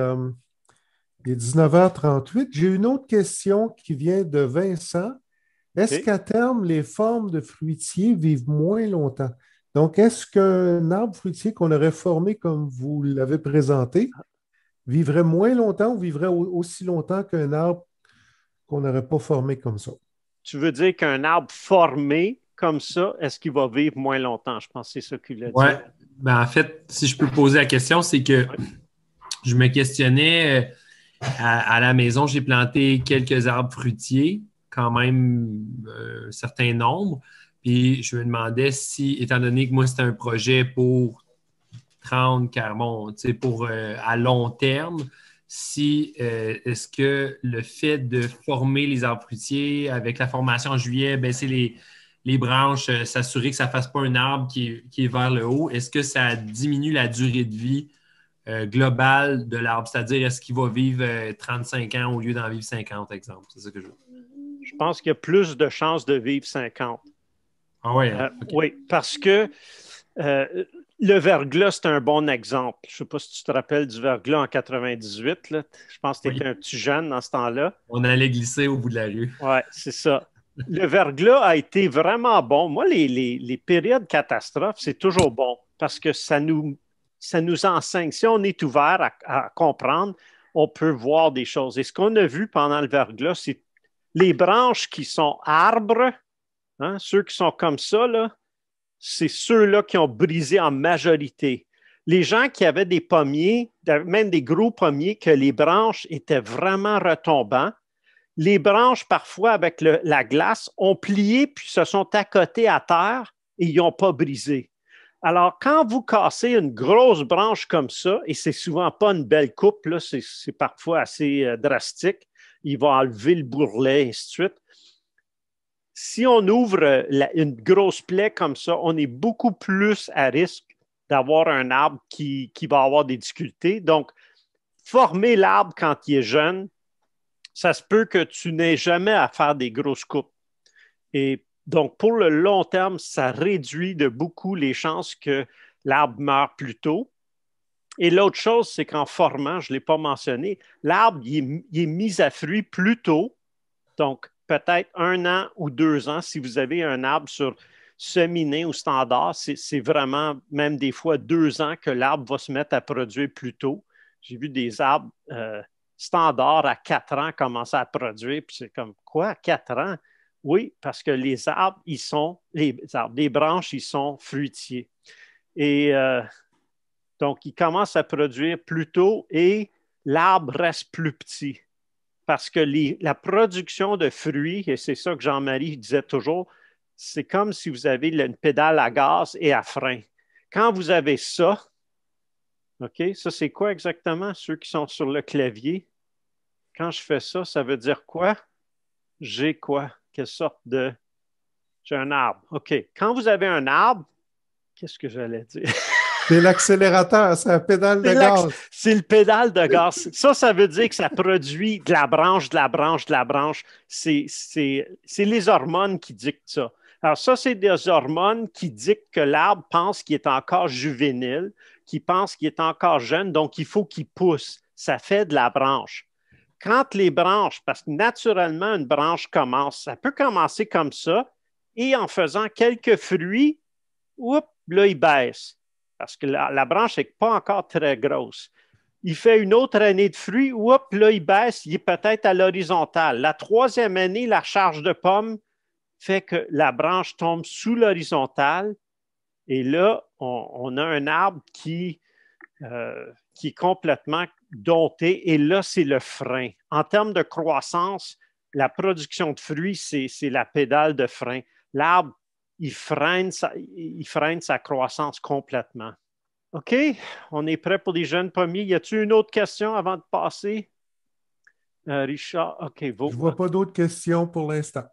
19h38. Euh, J'ai une autre question qui vient de Vincent. Est-ce qu'à terme, les formes de fruitiers vivent moins longtemps? Donc, est-ce qu'un arbre fruitier qu'on aurait formé comme vous l'avez présenté vivrait moins longtemps ou vivrait aussi longtemps qu'un arbre qu'on n'aurait pas formé comme ça? Tu veux dire qu'un arbre formé comme ça, est-ce qu'il va vivre moins longtemps? Je pense que c'est ça qu'il a dit. Ben, en fait, si je peux poser la question, c'est que je me questionnais euh, à, la maison, j'ai planté quelques arbres fruitiers, quand même euh, un certain nombre. Puis je me demandais si, étant donné que moi, c'était un projet pour 30, tu pour euh, à long terme, si euh, est-ce que le fait de former les arbres fruitiers avec la formation en juillet, baisser ben, les, branches, euh, s'assurer que ça ne fasse pas un arbre qui, qui est vers le haut, est-ce que ça diminue la durée de vie globale de l'arbre? C'est-à-dire, est-ce qu'il va vivre 35 ans au lieu d'en vivre 50, exemple? C'est ça que je Je pense qu'il y a plus de chances de vivre 50 ah hein? euh, oui, parce que euh, le verglas, c'est un bon exemple. Je ne sais pas si tu te rappelles du verglas en 98. Je pense que tu étais un petit jeune dans ce temps-là. On allait glisser au bout de la rue. Oui, c'est ça. le verglas a été vraiment bon. Moi, les, périodes catastrophes, c'est toujours bon parce que ça nous, ça nous enseigne. Si on est ouvert à comprendre, on peut voir des choses. Et ce qu'on a vu pendant le verglas, c'est les branches qui sont arbres Hein? Ceux qui sont comme ça, là, c'est ceux-là qui ont brisé en majorité. Les gens qui avaient des pommiers, même des gros pommiers, que les branches étaient vraiment retombantes, les branches, parfois avec la glace, ont plié puis se sont accotées à terre et ils n'ont pas brisé. Alors, quand vous cassez une grosse branche comme ça, et c'est souvent pas une belle coupe, c'est parfois assez euh, drastique, il va enlever le bourrelet, et ainsi de suite si on ouvre une grosse plaie comme ça, on est beaucoup plus à risque d'avoir un arbre qui, va avoir des difficultés. Donc, former l'arbre quand il est jeune, ça se peut que tu n'aies jamais à faire des grosses coupes. Et donc, pour le long terme, ça réduit de beaucoup les chances que l'arbre meure plus tôt. Et l'autre chose, c'est qu'en formant, je ne l'ai pas mentionné, l'arbre est mis à fruit plus tôt. Donc, peut-être un an ou deux ans, si vous avez un arbre sur semi ou standard, c'est vraiment même des fois deux ans que l'arbre va se mettre à produire plus tôt. J'ai vu des arbres euh, standards à quatre ans commencer à produire, puis c'est comme quoi, quatre ans? Oui, parce que les arbres, ils sont, les arbres, branches, ils sont fruitiers. Et euh, donc, ils commencent à produire plus tôt et l'arbre reste plus petit parce que la production de fruits, et c'est ça que Jean-Marie disait toujours, c'est comme si vous avez une pédale à gaz et à frein. Quand vous avez ça, OK, ça c'est quoi exactement ceux qui sont sur le clavier? Quand je fais ça, ça veut dire quoi? J'ai quoi? Quelle sorte de... J'ai un arbre. OK. Quand vous avez un arbre, qu'est-ce que j'allais dire? C'est l'accélérateur, c'est la pédale de gaz. C'est le pédale de gaz. Ça, ça veut dire que ça produit de la branche, de la branche, de la branche. C'est les hormones qui dictent ça. Alors, ça, c'est des hormones qui dictent que l'arbre pense qu'il est encore juvénile, qu'il pense qu'il est encore jeune, donc il faut qu'il pousse. Ça fait de la branche. Quand les branches, parce que naturellement, une branche commence, ça peut commencer comme ça, et en faisant quelques fruits, oups, là, il baisse parce que la, branche n'est pas encore très grosse. Il fait une autre année de fruits, Hop là, il baisse, il est peut-être à l'horizontale. La troisième année, la charge de pommes fait que la branche tombe sous l'horizontale. Et là, on, a un arbre qui, euh, qui est complètement dompté. Et là, c'est le frein. En termes de croissance, la production de fruits, c'est la pédale de frein. L'arbre il freine sa, il freine sa croissance complètement. OK, on est prêt pour les jeunes pommiers. Y a-t-il une autre question avant de passer? Euh, Richard, OK. vous. Je ne vois pas d'autres questions pour l'instant.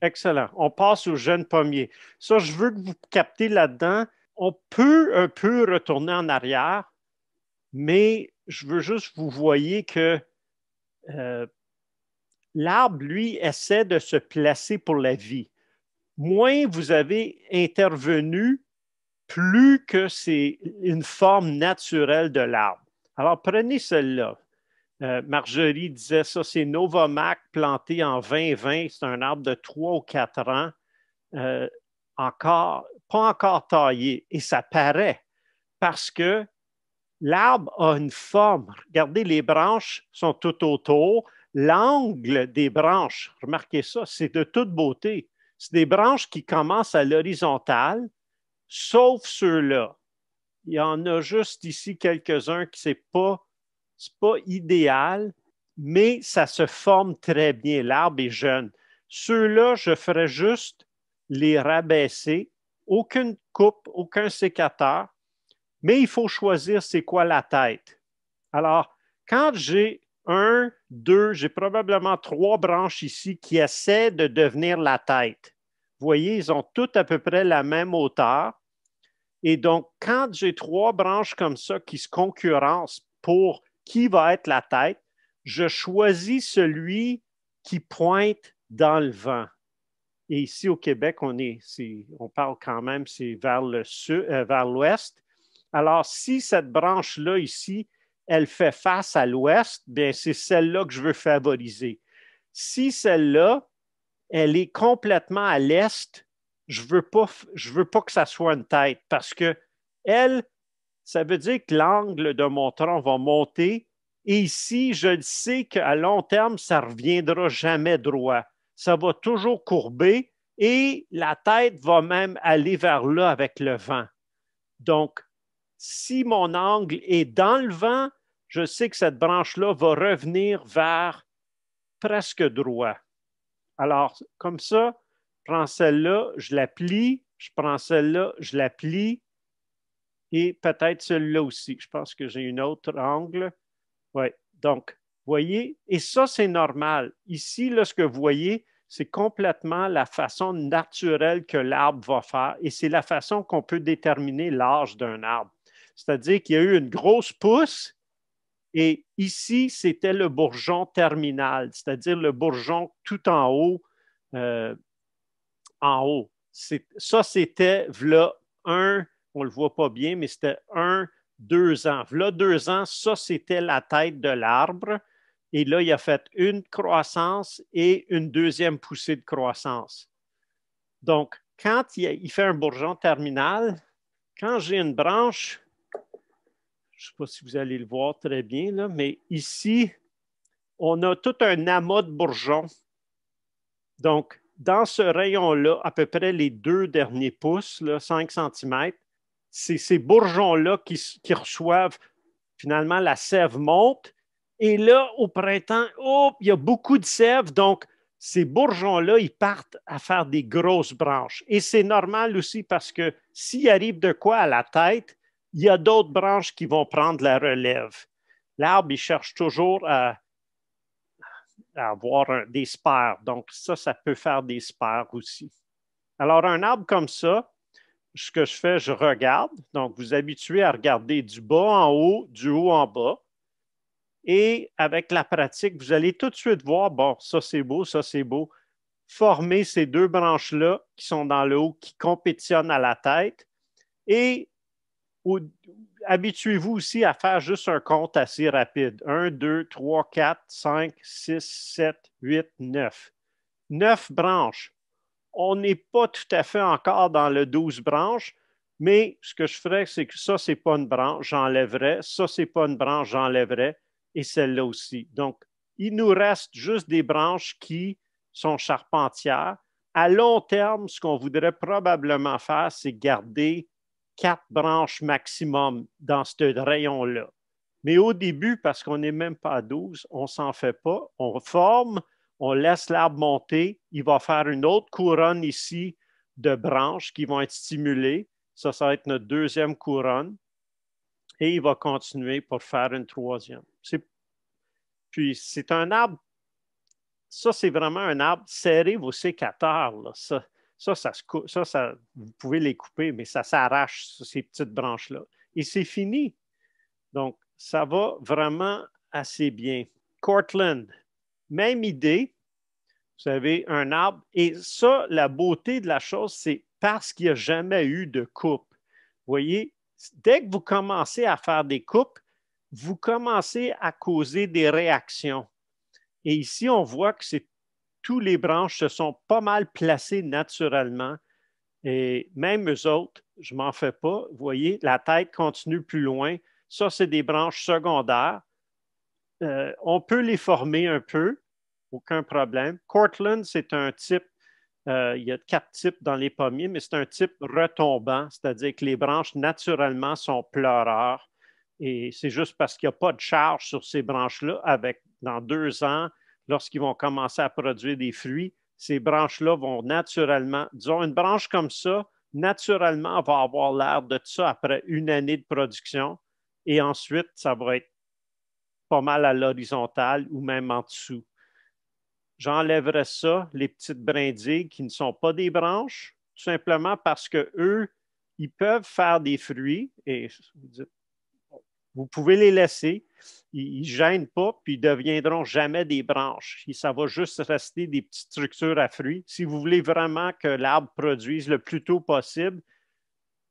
Excellent. On passe aux jeunes pommiers. Ça, je veux que vous captez là-dedans. On peut un peu retourner en arrière, mais je veux juste vous voyez que euh, l'arbre, lui, essaie de se placer pour la vie moins vous avez intervenu, plus que c'est une forme naturelle de l'arbre. Alors, prenez celle-là. Euh, Marjorie disait ça, c'est Novomac planté en 2020. C'est un arbre de 3 ou quatre ans, euh, encore, pas encore taillé. Et ça paraît parce que l'arbre a une forme. Regardez, les branches sont tout autour. L'angle des branches, remarquez ça, c'est de toute beauté c'est des branches qui commencent à l'horizontale, sauf ceux-là. Il y en a juste ici quelques-uns qui c'est pas, pas idéal, mais ça se forme très bien. L'arbre est jeune. Ceux-là, je ferais juste les rabaisser. Aucune coupe, aucun sécateur. Mais il faut choisir c'est quoi la tête. Alors, quand j'ai un, deux, j'ai probablement trois branches ici qui essaient de devenir la tête. Vous voyez, ils ont toutes à peu près la même hauteur. Et donc, quand j'ai trois branches comme ça qui se concurrencent pour qui va être la tête, je choisis celui qui pointe dans le vent. Et ici au Québec, on, est, on parle quand même, c'est euh, vers l'ouest. Alors, si cette branche-là ici elle fait face à l'ouest, bien, c'est celle-là que je veux favoriser. Si celle-là, elle est complètement à l'est, je ne veux, pas, que ça soit une tête parce que elle, ça veut dire que l'angle de mon tronc va monter. Et ici, je le sais qu'à long terme, ça ne reviendra jamais droit. Ça va toujours courber et la tête va même aller vers là avec le vent. Donc, si mon angle est dans le vent, je sais que cette branche-là va revenir vers presque droit. Alors, comme ça, je prends celle-là, je la plie, je prends celle-là, je la plie, et peut-être celle-là aussi. Je pense que j'ai une autre angle. Oui, donc, voyez, et ça, c'est normal. Ici, là, ce que vous voyez, c'est complètement la façon naturelle que l'arbre va faire, et c'est la façon qu'on peut déterminer l'âge d'un arbre. C'est-à-dire qu'il y a eu une grosse pousse, et ici, c'était le bourgeon terminal, c'est-à-dire le bourgeon tout en haut, euh, en haut. Ça, c'était là un, on le voit pas bien, mais c'était un, deux ans. Là, deux ans, ça, c'était la tête de l'arbre. Et là, il a fait une croissance et une deuxième poussée de croissance. Donc, quand il, fait un bourgeon terminal, quand j'ai une branche, je ne sais pas si vous allez le voir très bien, mais ici, on a tout un amas de bourgeons. Donc, dans ce rayon-là, à peu près les deux derniers pouces, là, 5 cm, c'est ces bourgeons-là qui, reçoivent finalement la sève monte. Et là, au printemps, oh, il y a beaucoup de sève. Donc, ces bourgeons-là, ils partent à faire des grosses branches. Et c'est normal aussi parce que s'il arrive de quoi à la tête, il y a d'autres branches qui vont prendre la relève. L'arbre, il cherche toujours à, avoir des spares. Donc, ça, ça peut faire des spares aussi. Alors, un arbre comme ça, ce que je fais, je regarde. Donc, vous habituez à regarder du bas en haut, du haut en bas. Et avec la pratique, vous allez tout de suite voir, bon, ça c'est beau, ça c'est beau. Former ces deux branches-là qui sont dans le haut, qui compétitionnent à la tête. Et habituez-vous aussi à faire juste un compte assez rapide. 1, 2, 3, 4, 5, 6, 7, 8, 9. 9 branches. On n'est pas tout à fait encore dans le 12 branches, mais ce que je ferais, c'est que ça, ce n'est pas une branche, j'enlèverais. Ça, ce n'est pas une branche, j'enlèverais. Et celle-là aussi. Donc, il nous reste juste des branches qui sont charpentières. À long terme, ce qu'on voudrait probablement faire, c'est garder quatre branches maximum dans ce rayon-là. Mais au début, parce qu'on n'est même pas à 12, on ne s'en fait pas. On forme, on laisse l'arbre monter. Il va faire une autre couronne ici de branches qui vont être stimulées. Ça, ça va être notre deuxième couronne. Et il va continuer pour faire une troisième. Puis, c'est un arbre. Ça, c'est vraiment un arbre serré vos sécateurs. Là. Ça, ça, ça, vous pouvez les couper, mais ça s'arrache sur ces petites branches-là. Et c'est fini. Donc, ça va vraiment assez bien. Cortland, même idée. Vous avez un arbre. Et ça, la beauté de la chose, c'est parce qu'il n'y a jamais eu de coupe. Vous voyez, dès que vous commencez à faire des coupes, vous commencez à causer des réactions. Et ici, on voit que c'est tous les branches se sont pas mal placées naturellement. Et même eux autres, je m'en fais pas. Vous voyez, la tête continue plus loin. Ça, c'est des branches secondaires. Euh, on peut les former un peu, aucun problème. Cortland, c'est un type, euh, il y a quatre types dans les pommiers, mais c'est un type retombant, c'est-à-dire que les branches naturellement sont pleureurs. Et c'est juste parce qu'il n'y a pas de charge sur ces branches-là. Avec dans deux ans, lorsqu'ils vont commencer à produire des fruits, ces branches-là vont naturellement, disons, une branche comme ça, naturellement va avoir l'air de ça après une année de production et ensuite, ça va être pas mal à l'horizontale ou même en dessous. J'enlèverai ça, les petites brindilles qui ne sont pas des branches, tout simplement parce que eux, ils peuvent faire des fruits et vous dites, vous pouvez les laisser, ils ne gênent pas, puis ils ne deviendront jamais des branches. ça va juste rester des petites structures à fruits. Si vous voulez vraiment que l'arbre produise le plus tôt possible,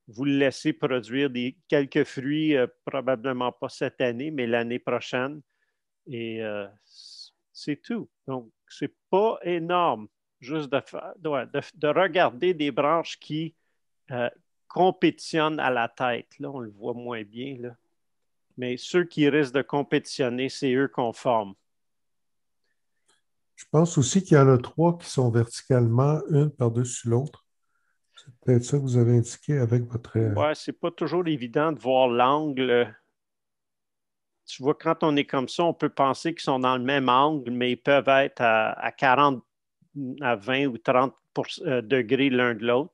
vous le laissez produire des, quelques fruits, euh, probablement pas cette année, mais l'année prochaine. Et euh, c'est tout. Donc, ce n'est pas énorme juste de, de, regarder des branches qui euh, compétitionnent à la tête. Là, on le voit moins bien. Là mais ceux qui risquent de compétitionner, c'est eux qu'on forme. Je pense aussi qu'il y en a trois qui sont verticalement, une par-dessus l'autre. C'est peut-être ça que vous avez indiqué avec votre. Euh, oui, c'est pas toujours évident de voir l'angle. Tu vois, quand on est comme ça, on peut penser qu'ils sont dans le même angle, mais ils peuvent être à, 40, à 20 ou 30 euh, degrés l'un de l'autre.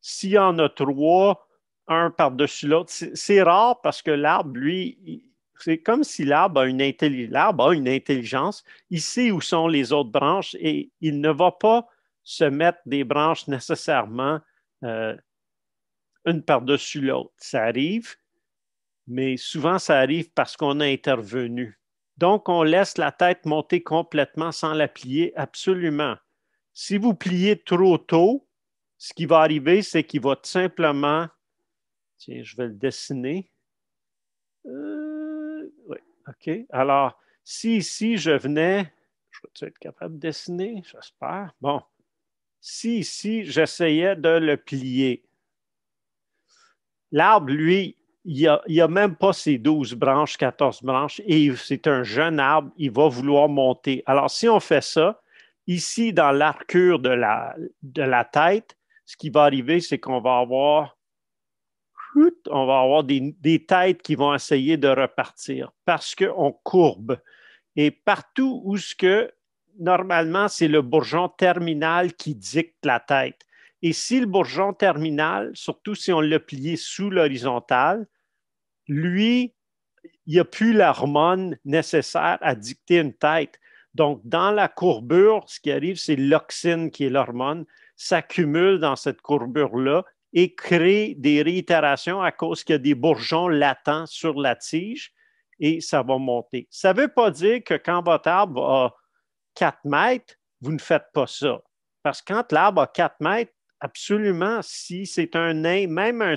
S'il y en a trois, un par-dessus l'autre. C'est rare parce que l'arbre, lui, c'est comme si l'arbre a, une intelligence. Il sait où sont les autres branches et il ne va pas se mettre des branches nécessairement euh, une par-dessus l'autre. Ça arrive, mais souvent ça arrive parce qu'on a intervenu. Donc, on laisse la tête monter complètement sans la plier absolument. Si vous pliez trop tôt, ce qui va arriver, c'est qu'il va tout simplement Tiens, je vais le dessiner. Euh, oui, OK. Alors, si ici je venais, je vais être capable de dessiner, j'espère. Bon. Si ici j'essayais de le plier, l'arbre, lui, il n'a a même pas ses 12 branches, 14 branches, et c'est un jeune arbre, il va vouloir monter. Alors, si on fait ça, ici, dans l'arcure de la tête, ce qui va arriver, c'est qu'on va avoir on va avoir des, têtes qui vont essayer de repartir parce qu'on courbe. Et partout où ce que, normalement, c'est le bourgeon terminal qui dicte la tête. Et si le bourgeon terminal, surtout si on le plié sous l'horizontale, lui, il n'y a plus l'hormone nécessaire à dicter une tête. Donc, dans la courbure, ce qui arrive, c'est l'oxyne qui est l'hormone, s'accumule dans cette courbure-là et crée des réitérations à cause qu'il y a des bourgeons latents sur la tige et ça va monter. Ça ne veut pas dire que quand votre arbre a 4 mètres, vous ne faites pas ça. Parce que quand l'arbre a 4 mètres, absolument, si c'est un nain, même un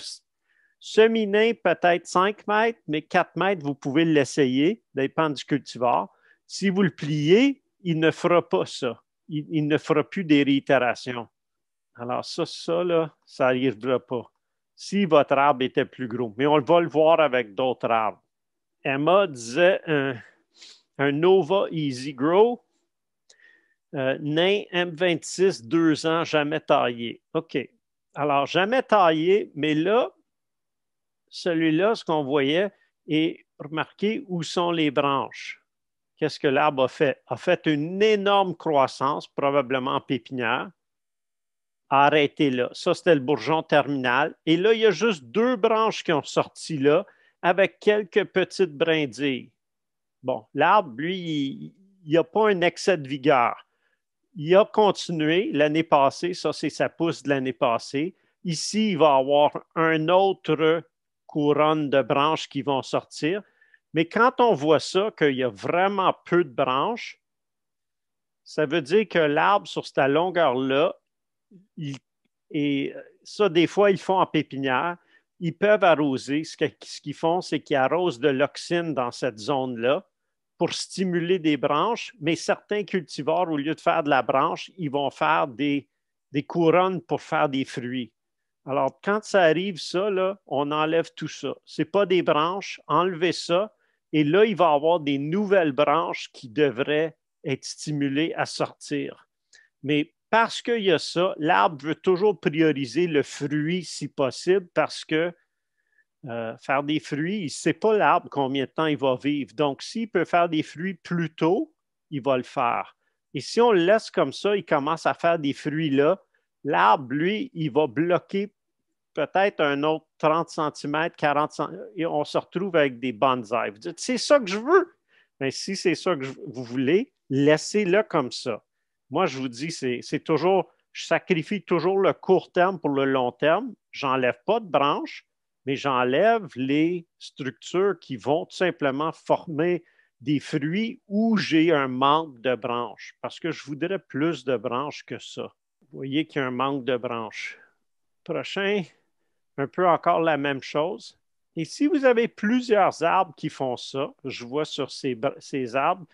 semi-nain, peut-être 5 mètres, mais 4 mètres, vous pouvez l'essayer, dépend du cultivar. Si vous le pliez, il ne fera pas ça. il ne fera plus des réitérations. Alors, ça, ça, là, ça n'arrivera pas. Si votre arbre était plus gros, mais on va le voir avec d'autres arbres. Emma disait un, Nova Easy Grow, euh, nain M26, deux ans, jamais taillé. OK. Alors, jamais taillé, mais là, celui-là, ce qu'on voyait, et remarquez où sont les branches. Qu'est-ce que l'arbre a fait? A fait une énorme croissance, probablement en pépinière arrêtez là. Ça, c'était le bourgeon terminal. Et là, il y a juste deux branches qui ont sorti là avec quelques petites brindilles. Bon, l'arbre, lui, il n'a pas un excès de vigueur. Il a continué l'année passée, ça c'est sa pousse de l'année passée. Ici, il va avoir un autre couronne de branches qui vont sortir. Mais quand on voit ça, qu'il y a vraiment peu de branches, ça veut dire que l'arbre sur cette longueur-là et euh, ça, des fois, ils font en pépinière. Ils peuvent arroser. Ce qu'ils font, c'est qu'ils arrosent de l'oxyne dans cette zone-là pour stimuler des branches, mais certains cultivars, au lieu de faire de la branche, ils vont faire des, couronnes pour faire des fruits. Alors, quand ça arrive, ça, là, on enlève tout ça. Ce n'est pas des branches, enlevez ça, et là, il va y avoir des nouvelles branches qui devraient être stimulées à sortir. Mais parce qu'il y a ça, l'arbre veut toujours prioriser le fruit si possible parce que euh, faire des fruits, il ne sait pas l'arbre combien de temps il va vivre. Donc, s'il peut faire des fruits plus tôt, il va le faire. Et si on le laisse comme ça, il commence à faire des fruits là, l'arbre, lui, il va bloquer peut-être un autre 30 cm, 40 cm, et on se retrouve avec des bonsaïs. Vous dites, c'est ça que je veux. Mais si c'est ça que vous voulez, laissez-le comme ça. Moi, je vous dis, c'est toujours, je sacrifie toujours le court terme pour le long terme. J'enlève pas de branches, mais j'enlève les structures qui vont tout simplement former des fruits où j'ai un manque de branches, parce que je voudrais plus de branches que ça. Vous voyez qu'il y a un manque de branches. Prochain, un peu encore la même chose. Et si vous avez plusieurs arbres qui font ça, je vois sur ces arbres,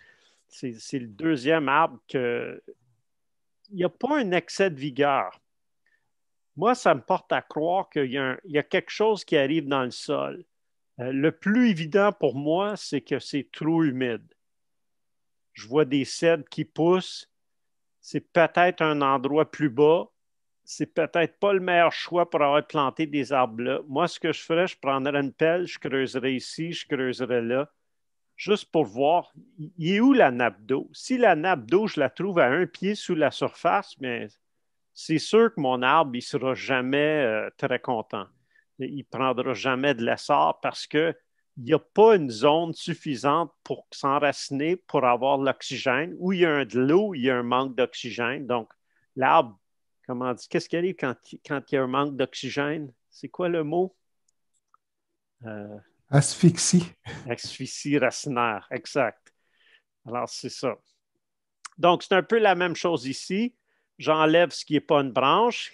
c'est le deuxième arbre que il n'y a pas un excès de vigueur. Moi, ça me porte à croire qu'il y, a quelque chose qui arrive dans le sol. Euh, le plus évident pour moi, c'est que c'est trop humide. Je vois des cèdres qui poussent. C'est peut-être un endroit plus bas. C'est peut-être pas le meilleur choix pour avoir planté des arbres là. Moi, ce que je ferais, je prendrais une pelle, je creuserais ici, je creuserais là juste pour voir, il est où la nappe d'eau? Si la nappe d'eau, je la trouve à un pied sous la surface, mais c'est sûr que mon arbre, il ne sera jamais euh, très content. Il ne prendra jamais de l'essor parce qu'il n'y a pas une zone suffisante pour s'enraciner, pour avoir l'oxygène. Où il y a de l'eau, il y a un manque d'oxygène. Donc, l'arbre, comment dit qu'est-ce qui arrive quand, quand il y a un manque d'oxygène? C'est quoi le mot? Euh, Asphyxie. Asphyxie racinaire, exact. Alors, c'est ça. Donc, c'est un peu la même chose ici. J'enlève ce qui n'est pas une branche,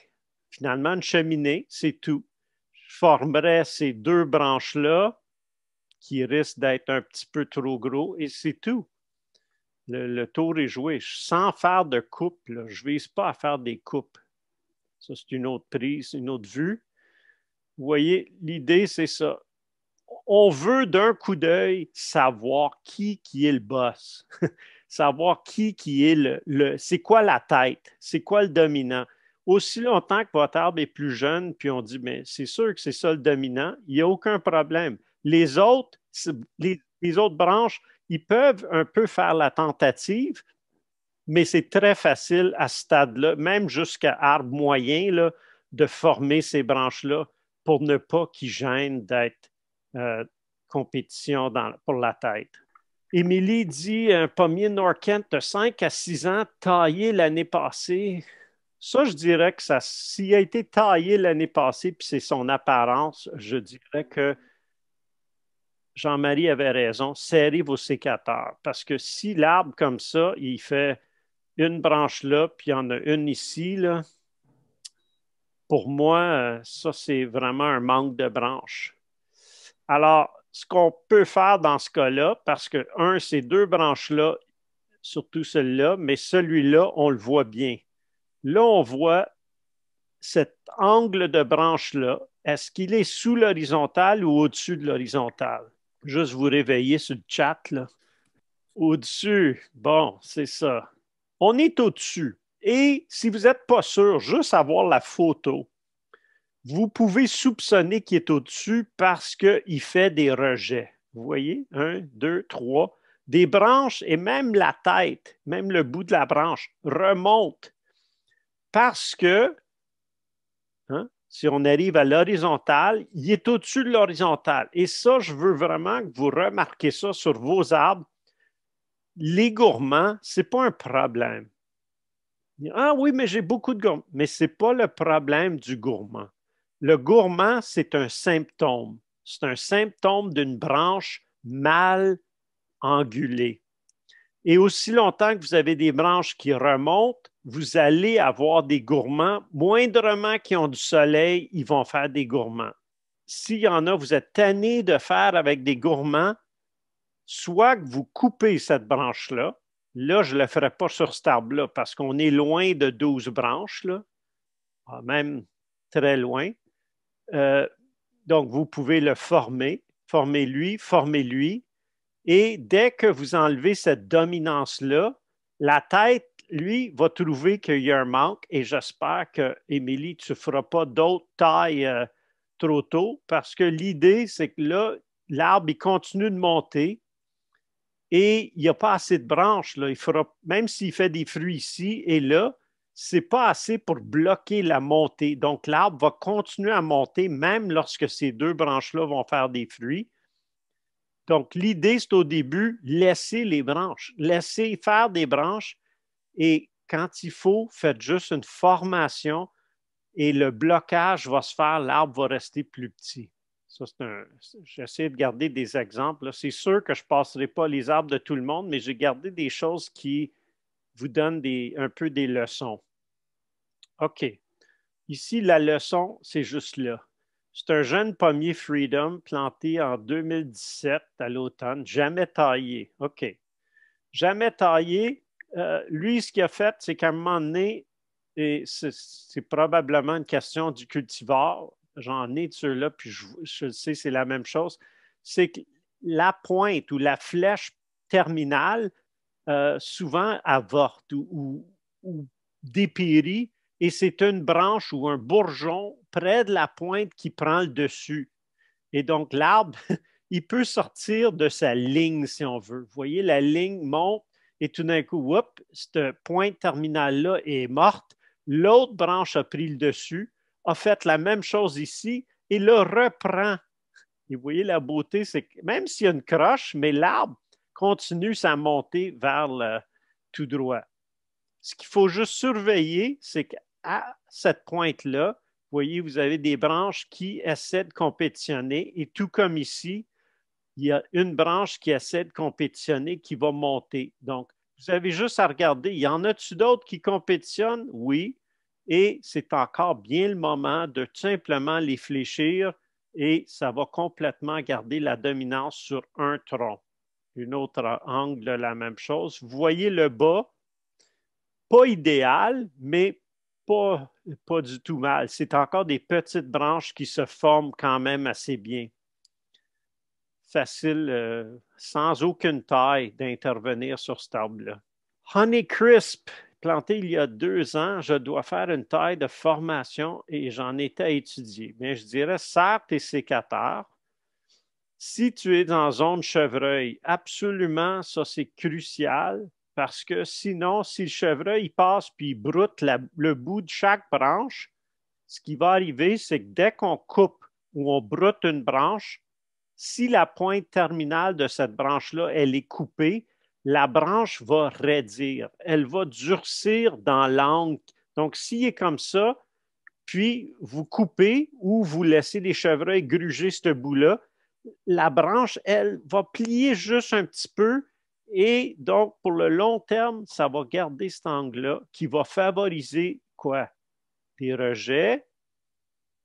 finalement une cheminée, c'est tout. Je formerais ces deux branches-là qui risquent d'être un petit peu trop gros et c'est tout. Le, tour est joué. Sans faire de coupe, je ne vise pas à faire des coupes. Ça, c'est une autre prise, une autre vue. Vous voyez, l'idée, c'est ça on veut d'un coup d'œil savoir qui, qui est le boss, savoir qui, qui est le, c'est quoi la tête, c'est quoi le dominant. Aussi longtemps que votre arbre est plus jeune, puis on dit, mais c'est sûr que c'est ça le dominant, il n'y a aucun problème. Les autres, les, autres branches, ils peuvent un peu faire la tentative, mais c'est très facile à ce stade-là, même jusqu'à arbre moyen, là, de former ces branches-là pour ne pas qu'ils gênent d'être euh, compétition pour la tête. Émilie dit un pommier Norkent de 5 à 6 ans taillé l'année passée. Ça, je dirais que ça, s'il a été taillé l'année passée, puis c'est son apparence, je dirais que Jean-Marie avait raison, serrez vos sécateurs. Parce que si l'arbre comme ça, il fait une branche là, puis il y en a une ici, pour moi, euh, ça, c'est vraiment un manque de branches. Alors, ce qu'on peut faire dans ce cas-là, parce que, un, ces deux branches-là, surtout celle-là, mais celui-là, on le voit bien. Là, on voit cet angle de branche-là. Est-ce qu'il est sous l'horizontale ou au-dessus de l'horizontale? Juste vous réveiller sur le chat, là. Au-dessus, bon, c'est ça. On est au-dessus. Et si vous n'êtes pas sûr, juste avoir la photo, vous pouvez soupçonner qu'il est au-dessus parce qu'il fait des rejets. Vous voyez? Un, deux, trois. Des branches et même la tête, même le bout de la branche, remonte parce que hein, si on arrive à l'horizontale, il est au-dessus de l'horizontale. Et ça, je veux vraiment que vous remarquiez ça sur vos arbres. Les gourmands, ce n'est pas un problème. Ah oui, mais j'ai beaucoup de gourmands. Mais ce n'est pas le problème du gourmand. Le gourmand, c'est un symptôme. C'est un symptôme d'une branche mal angulée. Et aussi longtemps que vous avez des branches qui remontent, vous allez avoir des gourmands. Moindrement qui ont du soleil, ils vont faire des gourmands. S'il y en a, vous êtes tanné de faire avec des gourmands, soit que vous coupez cette branche-là. Là, je ne le ferai pas sur cet arbre-là parce qu'on est loin de 12 branches, ah, même très loin. Euh, donc, vous pouvez le former, former lui former lui Et dès que vous enlevez cette dominance-là, la tête, lui, va trouver qu'il y a un manque. Et j'espère que, Émilie, tu ne feras pas d'autres tailles euh, trop tôt parce que l'idée, c'est que là, l'arbre, il continue de monter et il n'y a pas assez de branches. Là. Il fera, même s'il fait des fruits ici et là, n'est pas assez pour bloquer la montée. Donc, l'arbre va continuer à monter même lorsque ces deux branches-là vont faire des fruits. Donc, l'idée, c'est au début, laisser les branches, laisser faire des branches et quand il faut, faites juste une formation et le blocage va se faire, l'arbre va rester plus petit. Ça, c'est un, j'essaie de garder des exemples. C'est sûr que je ne passerai pas les arbres de tout le monde, mais j'ai gardé des choses qui vous donne un peu des leçons. OK. Ici, la leçon, c'est juste là. C'est un jeune pommier Freedom planté en 2017 à l'automne, jamais taillé. OK. Jamais taillé. Euh, lui, ce qu'il a fait, c'est qu'à un moment donné, et c'est probablement une question du cultivar, j'en ai de ceux-là, puis je, je sais, c'est la même chose, c'est que la pointe ou la flèche terminale euh, souvent avorte ou, dépérit et c'est une branche ou un bourgeon près de la pointe qui prend le dessus. Et donc l'arbre, il peut sortir de sa ligne si on veut. Vous voyez, la ligne monte et tout d'un coup, cette pointe terminale-là est morte. L'autre branche a pris le dessus, a fait la même chose ici et le reprend. Et vous voyez, la beauté, c'est que même s'il y a une croche, mais l'arbre continue sa montée vers le tout droit. Ce qu'il faut juste surveiller, c'est qu'à cette pointe-là, vous voyez, vous avez des branches qui essaient de compétitionner et tout comme ici, il y a une branche qui essaie de compétitionner qui va monter. Donc, vous avez juste à regarder, Il y en a t il d'autres qui compétitionnent? Oui. Et c'est encore bien le moment de simplement les fléchir et ça va complètement garder la dominance sur un tronc une autre angle la même chose. Vous voyez le bas, pas idéal, mais pas, pas du tout mal. C'est encore des petites branches qui se forment quand même assez bien. Facile, euh, sans aucune taille, d'intervenir sur cet arbre-là. crisp, planté il y a deux ans, je dois faire une taille de formation et j'en étais étudié. Mais je dirais certes et sécateur, si tu es dans zone chevreuil, absolument, ça c'est crucial parce que sinon, si le chevreuil passe puis il broute le bout de chaque branche, ce qui va arriver, c'est que dès qu'on coupe ou on broute une branche, si la pointe terminale de cette branche-là, elle est coupée, la branche va raidir, elle va durcir dans l'angle. Donc, s'il est comme ça, puis vous coupez ou vous laissez les chevreuils gruger ce bout-là, la branche, elle, va plier juste un petit peu. Et donc, pour le long terme, ça va garder cet angle-là qui va favoriser quoi? Des rejets